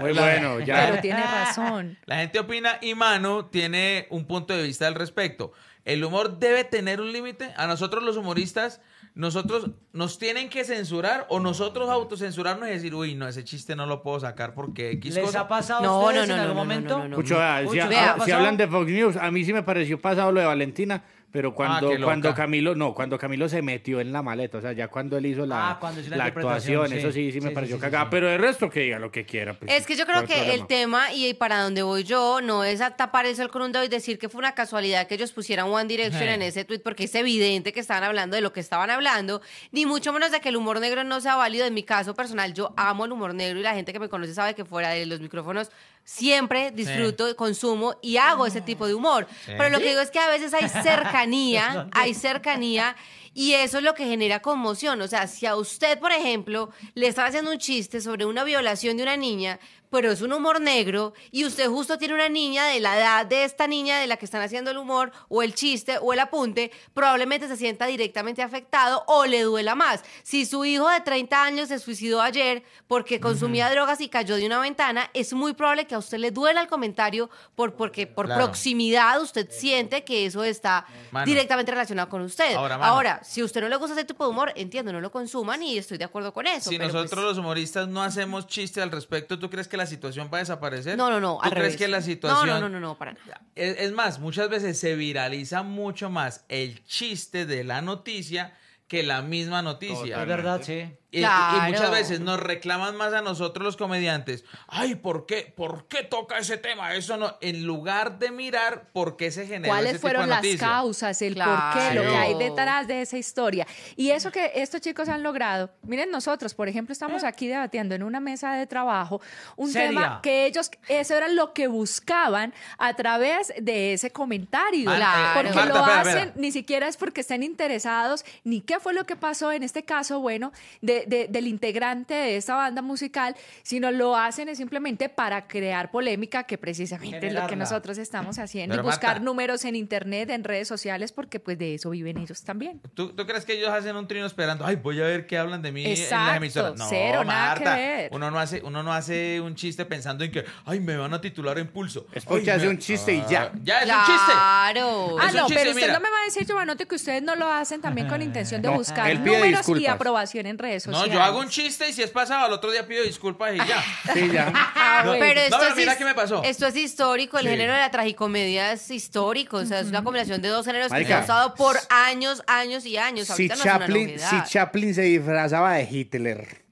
Muy bueno, ya. Pero tiene razón. La gente opina y mano tiene un punto de vista al respecto. El humor debe tener un límite. A nosotros los humoristas, nosotros nos tienen que censurar o nosotros autocensurarnos y decir, uy, no, ese chiste no lo puedo sacar porque X ¿Les ha pasado ustedes en algún momento? Mucho, si, si hablan de Fox News, a mí sí me pareció pasado lo de Valentina pero ah, cuando, cuando Camilo, no, cuando Camilo se metió en la maleta, o sea, ya cuando él hizo la, ah, la, actuación, eso sí, sí me pareció cagada, pero el resto que diga lo que quiera. Pues, es que yo creo que el tema y para donde voy yo no es a tapar el sol con un dedo y decir que fue una casualidad que ellos pusieran One Direction en ese tweet porque es evidente que estaban hablando de lo que estaban hablando, ni mucho menos de que el humor negro no sea válido. En mi caso personal, yo amo el humor negro y la gente que me conoce sabe que fuera de los micrófonos siempre disfruto, consumo y hago ese tipo de humor. Pero lo que digo es que a veces hay cercanía, hay cercanía y eso es lo que genera conmoción. O sea, si a usted, por ejemplo, le está haciendo un chiste sobre una violación de una niña, pero es un humor negro, y usted justo tiene una niña de la edad de esta niña de la que están haciendo el humor, o el chiste, o el apunte, probablemente se sienta directamente afectado o le duela más. Si su hijo de 30 años se suicidó ayer porque consumía drogas y cayó de una ventana, es muy probable que a usted le duela el comentario por, porque por proximidad usted siente que eso está directamente relacionado con usted. Ahora, Ahora si a usted no le gusta ese tipo de humor, entiendo, no lo consuman y estoy de acuerdo con eso. Si nosotros pues los humoristas no hacemos chiste al respecto, ¿tú crees que la situación va a desaparecer? No, no, no. crees que la situación.? No, no, no, no, para nada. Es, es más, muchas veces se viraliza mucho más el chiste de la noticia que la misma noticia. Es verdad, sí. Y, muchas veces nos reclaman más a nosotros los comediantes. Ay, ¿por qué? ¿Por qué toca ese tema? Eso no. En lugar de mirar por qué se generó ¿Cuáles ese fueron las causas? El por qué, lo que hay detrás de esa historia. Y eso que estos chicos han logrado. Miren, nosotros, por ejemplo, estamos aquí debatiendo en una mesa de trabajo un tema que ellos, eso era lo que buscaban a través de ese comentario. Claro. Ah, eh, porque lo hacen, ni siquiera es porque estén interesados, ni qué fue lo que pasó en este caso, bueno, de del integrante de esta banda musical, sino lo hacen es simplemente para crear polémica, que precisamente es lo que nosotros estamos haciendo, y buscar números en internet, en redes sociales, porque pues de eso viven ellos también. ¿Tú, crees que ellos hacen un trino esperando, ay, voy a ver qué hablan de mí en las emisoras? No, Uno, no hace, uno no hace un chiste pensando en que, ay, me van a titular en pulso. Es hace un chiste y ya. Ah, ya es un chiste. Claro. Ah, no, pero usted no me va a decir, Giovanotti, que ustedes no lo hacen también con intención de buscar números y aprobación en redes no, yo hago un chiste y si es pasado, al otro día pido disculpas y ya. ya. Ah, pero esto es, Esto es histórico, el género de la tragicomedia es histórico, o sea, es una combinación de dos géneros que han pasado por años, años y años. si, Chaplin, si Chaplin se disfrazaba de Hitler.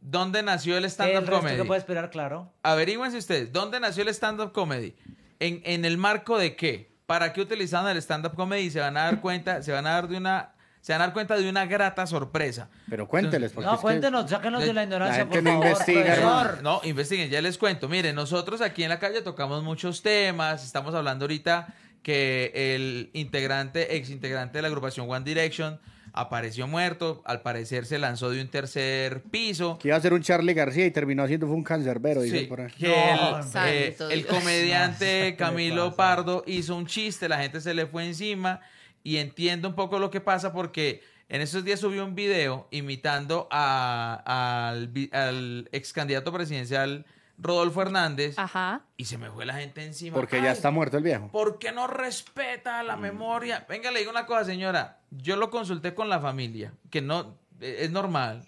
¿Dónde nació el stand-up comedy? Que puede esperar, claro. Averígüense ustedes, ¿dónde nació el stand-up comedy? ¿En, ¿En el marco de qué? ¿Para qué utilizaban el stand-up comedy? Se van a dar cuenta, se van a dar de una se van a dar cuenta de una grata sorpresa. Pero cuénteles. no, cuéntenos, sáquenos de la ignorancia, la No, investiguen, ya les cuento. Miren, nosotros aquí en la calle tocamos muchos temas, estamos hablando ahorita que el integrante, ex integrante de la agrupación One Direction, apareció muerto, al parecer se lanzó de un tercer piso. Que iba a ser un Charlie García y terminó siendo un cancerbero, el, comediante Camilo Pardo hizo un chiste, la gente se le fue encima y entiendo un poco lo que pasa porque en esos días subió un video imitando al, ex candidato presidencial Rodolfo Hernández Ajá. y se me fue la gente encima. Porque ya está muerto el viejo. Porque no respeta la mm. memoria? Venga, le digo una cosa, señora. Yo lo consulté con la familia, que no eh, es normal.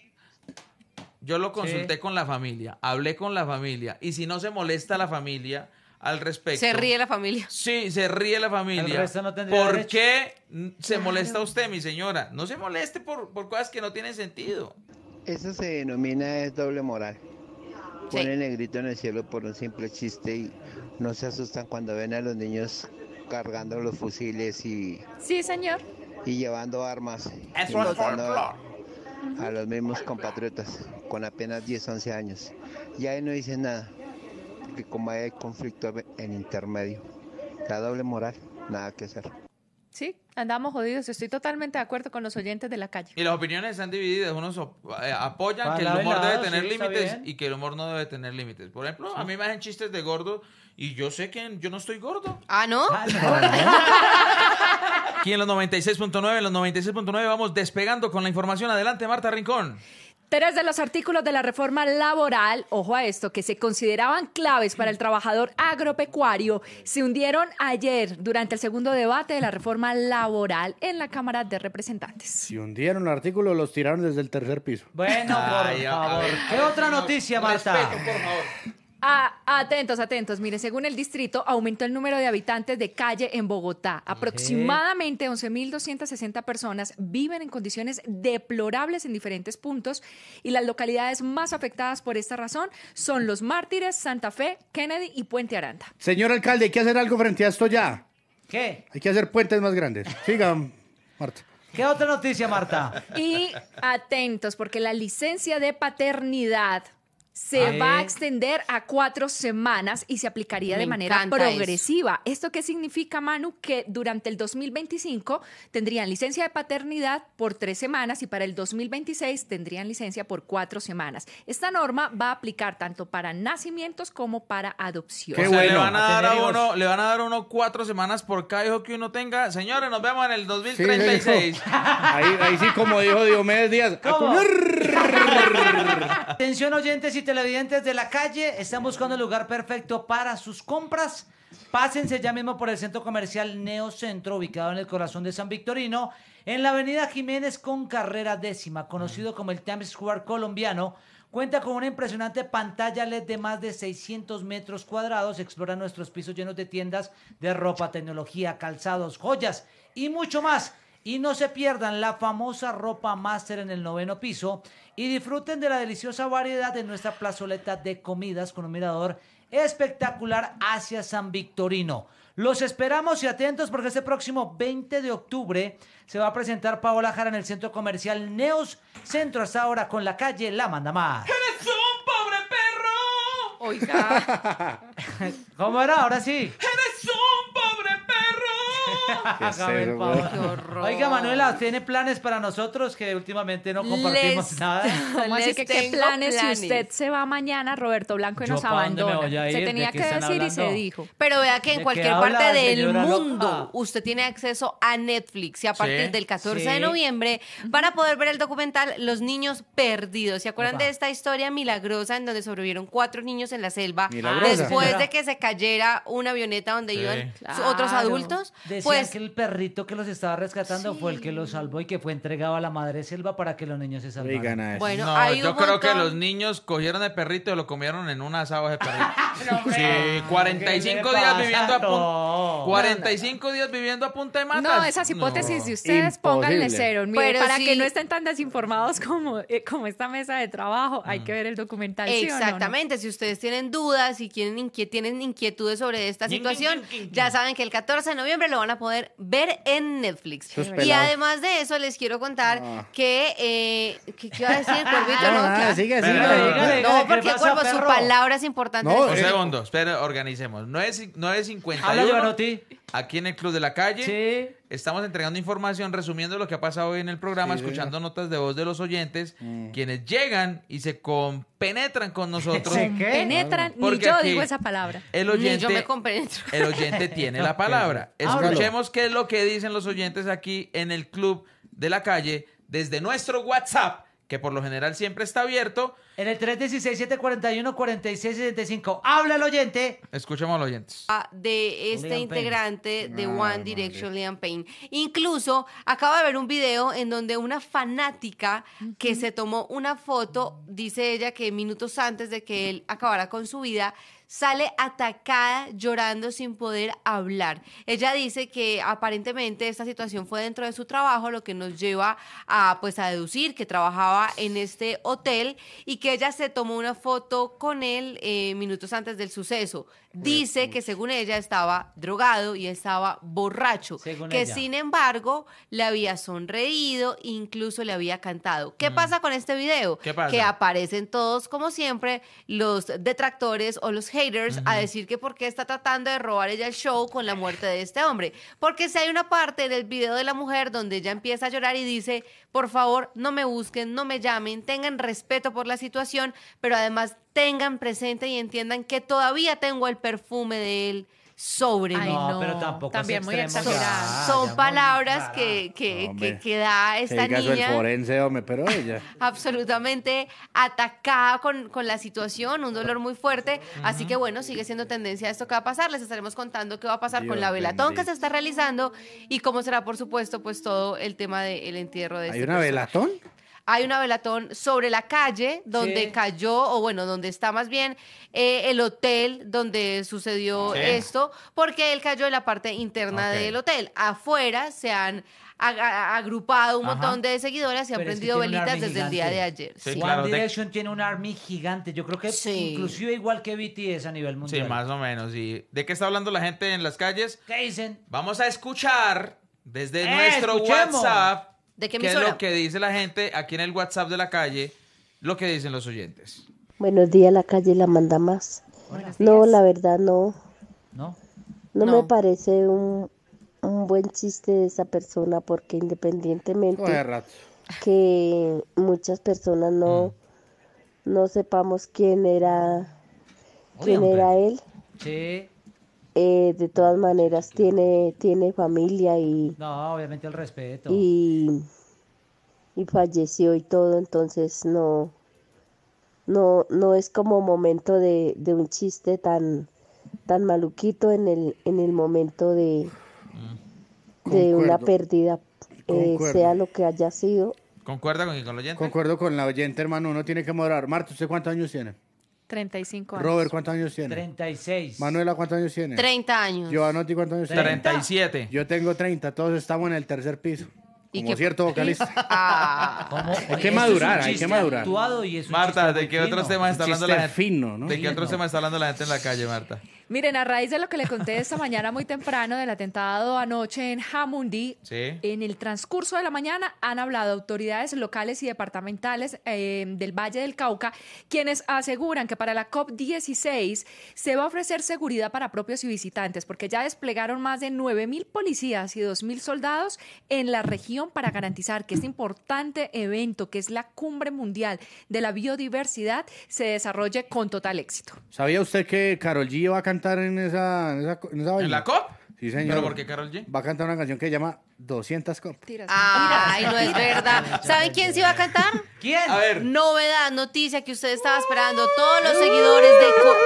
Yo lo consulté con la familia, hablé con la familia y si no se molesta la familia, al respecto. Se ríe la familia. Sí, se ríe la familia. El ¿Por qué se molesta usted, mi señora? No se moleste por, por, cosas que no tienen sentido. Eso se denomina doble moral. Ponen el en el cielo por un simple chiste y no se asustan cuando ven a los niños cargando los fusiles y... Sí, señor. Y llevando armas. a los mismos compatriotas con apenas 10, 11 años. Ya ahí no dicen nada que como hay conflicto en intermedio. La doble moral, nada que hacer. Sí, andamos jodidos. Estoy totalmente de acuerdo con los oyentes de la calle. Y las opiniones están divididas. Unos eh, apoyan que el humor debe tener límites y que el humor no debe tener límites. Por ejemplo, a mí me hacen chistes de gordo y yo sé que yo no estoy gordo. Ah, ¿no? Ah, Aquí en los 96.9, en los 96.9 vamos despegando con la información. Adelante, Marta Rincón. Tres de los artículos de la reforma laboral, ojo a esto, que se consideraban claves para el trabajador agropecuario, se hundieron ayer durante el segundo debate de la reforma laboral en la Cámara de Representantes. Se hundieron artículos, los tiraron desde el tercer piso. Bueno, por favor. ¿Qué otra noticia, Marta? Respeto, por favor atentos, atentos. Mire, según el distrito, aumentó el número de habitantes de calle en Bogotá. Aproximadamente 11.260 personas viven en condiciones deplorables en diferentes puntos y las localidades más afectadas por esta razón son Los Mártires, Santa Fe, Kennedy y Puente Aranda. Señor alcalde, hay que hacer algo frente a esto ya. ¿Qué? Hay que hacer puentes más grandes. Sigan, Marta. ¿Qué otra noticia, Marta? Y atentos, porque la licencia de paternidad se va a extender a cuatro semanas y se aplicaría de manera progresiva. ¿Esto qué significa, Manu? Que durante el 2025 tendrían licencia de paternidad por tres semanas y para el 2026 tendrían licencia por cuatro semanas. Esta norma va a aplicar tanto para nacimientos como para adopción. Qué le, van a dar a uno, cuatro semanas por cada hijo que uno tenga. Señores, nos vemos en el 2036. ahí, sí, como dijo Diomedes Díaz. Atención oyentes televidentes de la calle, están buscando el lugar perfecto para sus compras. Pásense ya mismo por el centro comercial Neocentro, ubicado en el corazón de San Victorino, en la avenida Jiménez con carrera décima, conocido como el Times Square colombiano. Cuenta con una impresionante pantalla LED de más de 600 metros cuadrados. Explora nuestros pisos llenos de tiendas de ropa, tecnología, calzados, joyas y mucho más. Y no se pierdan la famosa ropa máster en el noveno piso y disfruten de la deliciosa variedad de nuestra plazoleta de comidas con un mirador espectacular hacia San Victorino. Los esperamos y atentos porque este próximo 20 de octubre se va a presentar Paola Jara en el centro comercial Neos Centro hasta ahora con la calle La Manda Más. ¡Eres un pobre perro! Oiga. ¿Cómo era? Ahora sí. ¿Qué Oiga, Manuela, ¿tiene planes para nosotros que últimamente no compartimos nada? así que qué planes, si usted se va mañana, Roberto Blanco, y nos abandona? Se tenía que decir y se dijo. Pero vea que en cualquier parte del mundo usted tiene acceso a Netflix y a partir del 14 de noviembre van a poder ver el documental Los Niños Perdidos. ¿Se acuerdan de esta historia milagrosa en donde sobrevivieron cuatro niños en la selva después de que se cayera una avioneta donde iban otros adultos? es pues, que el perrito que los estaba rescatando fue el que los salvó y que fue entregado a la madre selva para que los niños se salvaran. Bueno, yo creo que los niños cogieron el perrito y lo comieron en unas asado de perrito. 45 días viviendo a punta, 45 días viviendo a punta de matas. No, esas hipótesis Si ustedes pónganle cero. para que no estén tan desinformados como, eh, como esta mesa de trabajo, hay que mm. ver el documental. Exactamente, si ustedes tienen dudas, y tienen inquietudes sobre esta situación, ya saben que el 14 de noviembre lo van a poner ver en Netflix. Y además de eso, les quiero contar ah. que. Eh, ¿qué, iba a decir, Corbito No, sigue, sigue. no porque su palabra es importante. No, un eh. segundo, espera, organicemos. 9.51. Habla, Aquí en el Club de la Calle. Sí estamos entregando información, resumiendo lo que ha pasado hoy en el programa, escuchando notas de voz de los oyentes, mm. quienes llegan y se compenetran con nosotros. ¿Penetran? ni yo digo esa palabra. El oyente, yo me compenetro. El oyente tiene la palabra. Escuchemos qué es lo que dicen los oyentes aquí en el club de la calle desde nuestro WhatsApp, que por lo general siempre está abierto en el 316 741 4675 Habla el oyente. Escuchemos a los oyentes. Ah, de este integrante de One Direction, Liam Payne. Incluso acaba de ver un video en donde una fanática que se tomó una foto, dice ella que minutos antes de que él acabara con su vida, sale atacada, llorando sin poder hablar. Ella dice que aparentemente esta situación fue dentro de su trabajo, lo que nos lleva a pues a deducir que trabajaba en este hotel y que ella se tomó una foto con él eh, minutos antes del suceso. Dice que según ella estaba drogado y estaba borracho, que sin embargo le había sonreído, incluso le había cantado. ¿Qué mm. pasa con este video? Que aparecen todos, como siempre, los detractores o los haters a decir que por qué está tratando de robar ella el show con la muerte de este hombre. Porque si hay una parte del video de la mujer donde ella empieza a llorar y dice, por favor, no me busquen, no me llamen, tengan respeto por la situación pero además tengan presente y entiendan que todavía tengo el perfume de él sobre mí. No, pero tampoco También muy Son, palabras que, que, da esta niña. El forense, hombre, pero ella. absolutamente atacada con, con, la situación, un dolor muy fuerte. Así que bueno, sigue siendo tendencia esto que va a pasar. Les estaremos contando qué va a pasar con la velatón que se está realizando y cómo será, por supuesto, pues todo el tema del entierro de ¿Hay una velatón? hay una velatón sobre la calle donde cayó, o bueno, donde está más bien eh, el hotel donde sucedió esto, porque él cayó en la parte interna del hotel. Afuera se han agrupado un montón de seguidoras y han prendido velitas desde el día de ayer. Sí, One Direction tiene un army gigante. Yo creo que inclusive igual que BTS a nivel mundial. Sí, más o menos. ¿Y de qué está hablando la gente en las calles? ¿Qué dicen? Vamos a escuchar desde eh, nuestro WhatsApp ¿De qué, es lo que dice la gente aquí en el WhatsApp de la calle? Lo que dicen los oyentes. Buenos días, la calle la manda más. No, la verdad no. No. No, me parece un, un, buen chiste de esa persona porque independientemente que muchas personas no, mm. no sepamos quién era quién era él. Sí. Eh, de todas maneras tiene, tiene familia y... No, obviamente el respeto. Y, falleció y todo, entonces no, no, no es como momento de, un chiste tan, tan maluquito en el, en el momento de, de una pérdida, eh, sea lo que haya sido. ¿Concuerda con la oyente? Concuerdo con la oyente, hermano. Uno tiene que morar. Marta, ¿usted cuántos años tiene? 35 años. Robert, ¿cuántos años tiene? 36. Manuela, ¿cuántos años tiene? 30 años. Giovanotti, ¿cuántos años tiene? 37. Yo tengo 30, todos estamos en el tercer piso. como cierto vocalista. Ah. ¿Cómo? qué hay que madurar, hay que madurar. Y Marta, ¿de qué otros temas está hablando la gente? ¿no? ¿De qué otros temas está hablando la gente en la calle, Marta? Miren, a raíz de lo que le conté esta mañana muy temprano del atentado anoche en Jamundí, en el transcurso de la mañana han hablado autoridades locales y departamentales em, del Valle del Cauca, quienes aseguran que para la COP16 se va a ofrecer seguridad para propios y visitantes, porque ya desplegaron más de 9.000 policías y 2.000 soldados en la región para garantizar que este importante evento, que es la Cumbre Mundial de la Biodiversidad, se desarrolle con total éxito. ¿Sabía usted que Carol G va a cantar en esa, en esa, en ¿En la COP? Sí, señor. ¿Pero por qué Carol G? Va a cantar una canción que se llama 200 Cop. Ay, no es verdad. ¿Saben quién se va a cantar? ¿Quién? A ver. Novedad, noticia que usted estaba esperando. Todos los seguidores de COP.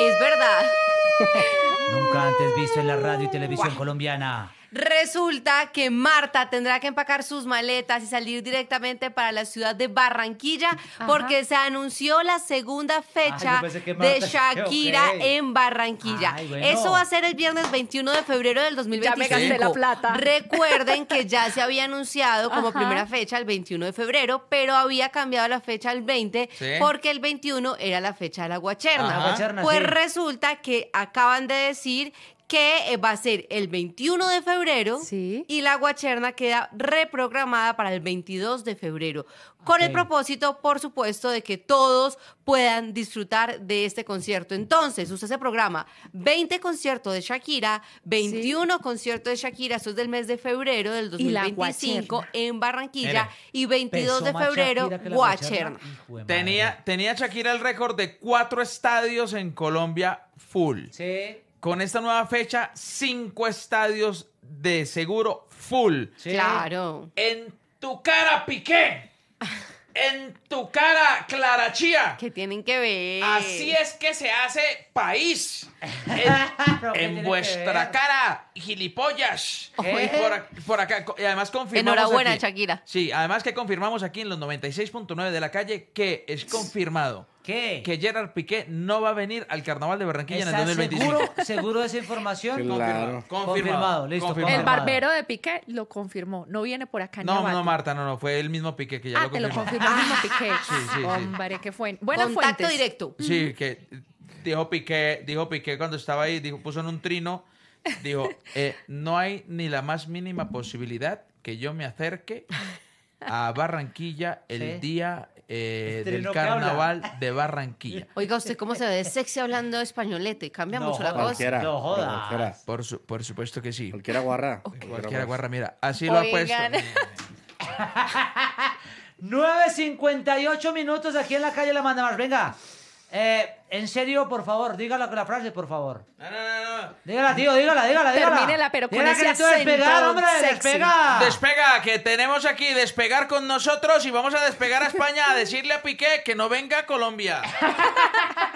Es verdad. Nunca antes visto en la radio y televisión colombiana. Resulta que Marta tendrá que empacar sus maletas y salir directamente para la ciudad de Barranquilla porque se anunció la segunda ah, fecha de Shakira en Barranquilla. Eso va a ser el viernes 21 de febrero del 2025. Ya me la plata. Recuerden que ya se había anunciado como primera fecha el 21 de febrero, pero había cambiado la fecha al 20 porque el 21 era la fecha de la guacherna. Ah, pues resulta que acaban de decir que eh, va a ser el 21 de febrero y la guacherna queda reprogramada para el 22 de febrero, con el propósito, por supuesto, de que todos puedan disfrutar de este concierto. Entonces, usted se programa 20 conciertos de Shakira, 21 conciertos de Shakira, eso es del mes de febrero del 2025 en Barranquilla y 22 de febrero guacherna. Tenía, tenía Shakira el récord de cuatro estadios en Colombia full. Sí con esta nueva fecha, cinco estadios de seguro full. Claro. En tu cara, Piqué. en tu cara, Clara Chía. Que tienen que ver. Así es que se hace país. En, vuestra cara, gilipollas. Por, acá. Y además confirmamos. Enhorabuena, Shakira. Sí, además que confirmamos aquí en los 96.9 de la calle que es confirmado que Gerard Piqué no va a venir al carnaval de Barranquilla en el 2025. Seguro, seguro de esa información? Claro. Confirmado. Confirmado. El barbero de Piqué lo confirmó. No viene por acá. No, no, Marta, no, no. Fue el mismo Piqué que ya ah, lo confirmó. Ah, lo confirmó el mismo ah. Piqué. Sí, sí, sí. fue. Contacto directo. Sí, que dijo Piqué, dijo Piqué cuando estaba ahí, dijo, puso en un trino, dijo, eh, no hay ni la más mínima posibilidad que yo me acerque a Barranquilla el día eh, este, del carnaval de Barranquilla. Oiga, usted cómo se ve de sexy hablando españolete. Cambia mucho la cosa. No Por, supuesto que sí. Cualquiera guarra. Cualquiera guarra, mira. Así lo ha puesto. 9.58 minutos aquí en la calle La más Venga. Eh, en serio, por favor, dígala con la frase, por favor. No, no, no. Dígala, tío, dígala, dígala, dígala. Termínela, pero con ese que acento despegar, hombre, despega. Despega, que tenemos aquí despegar con nosotros y vamos a despegar a España a decirle a Piqué que no venga a Colombia.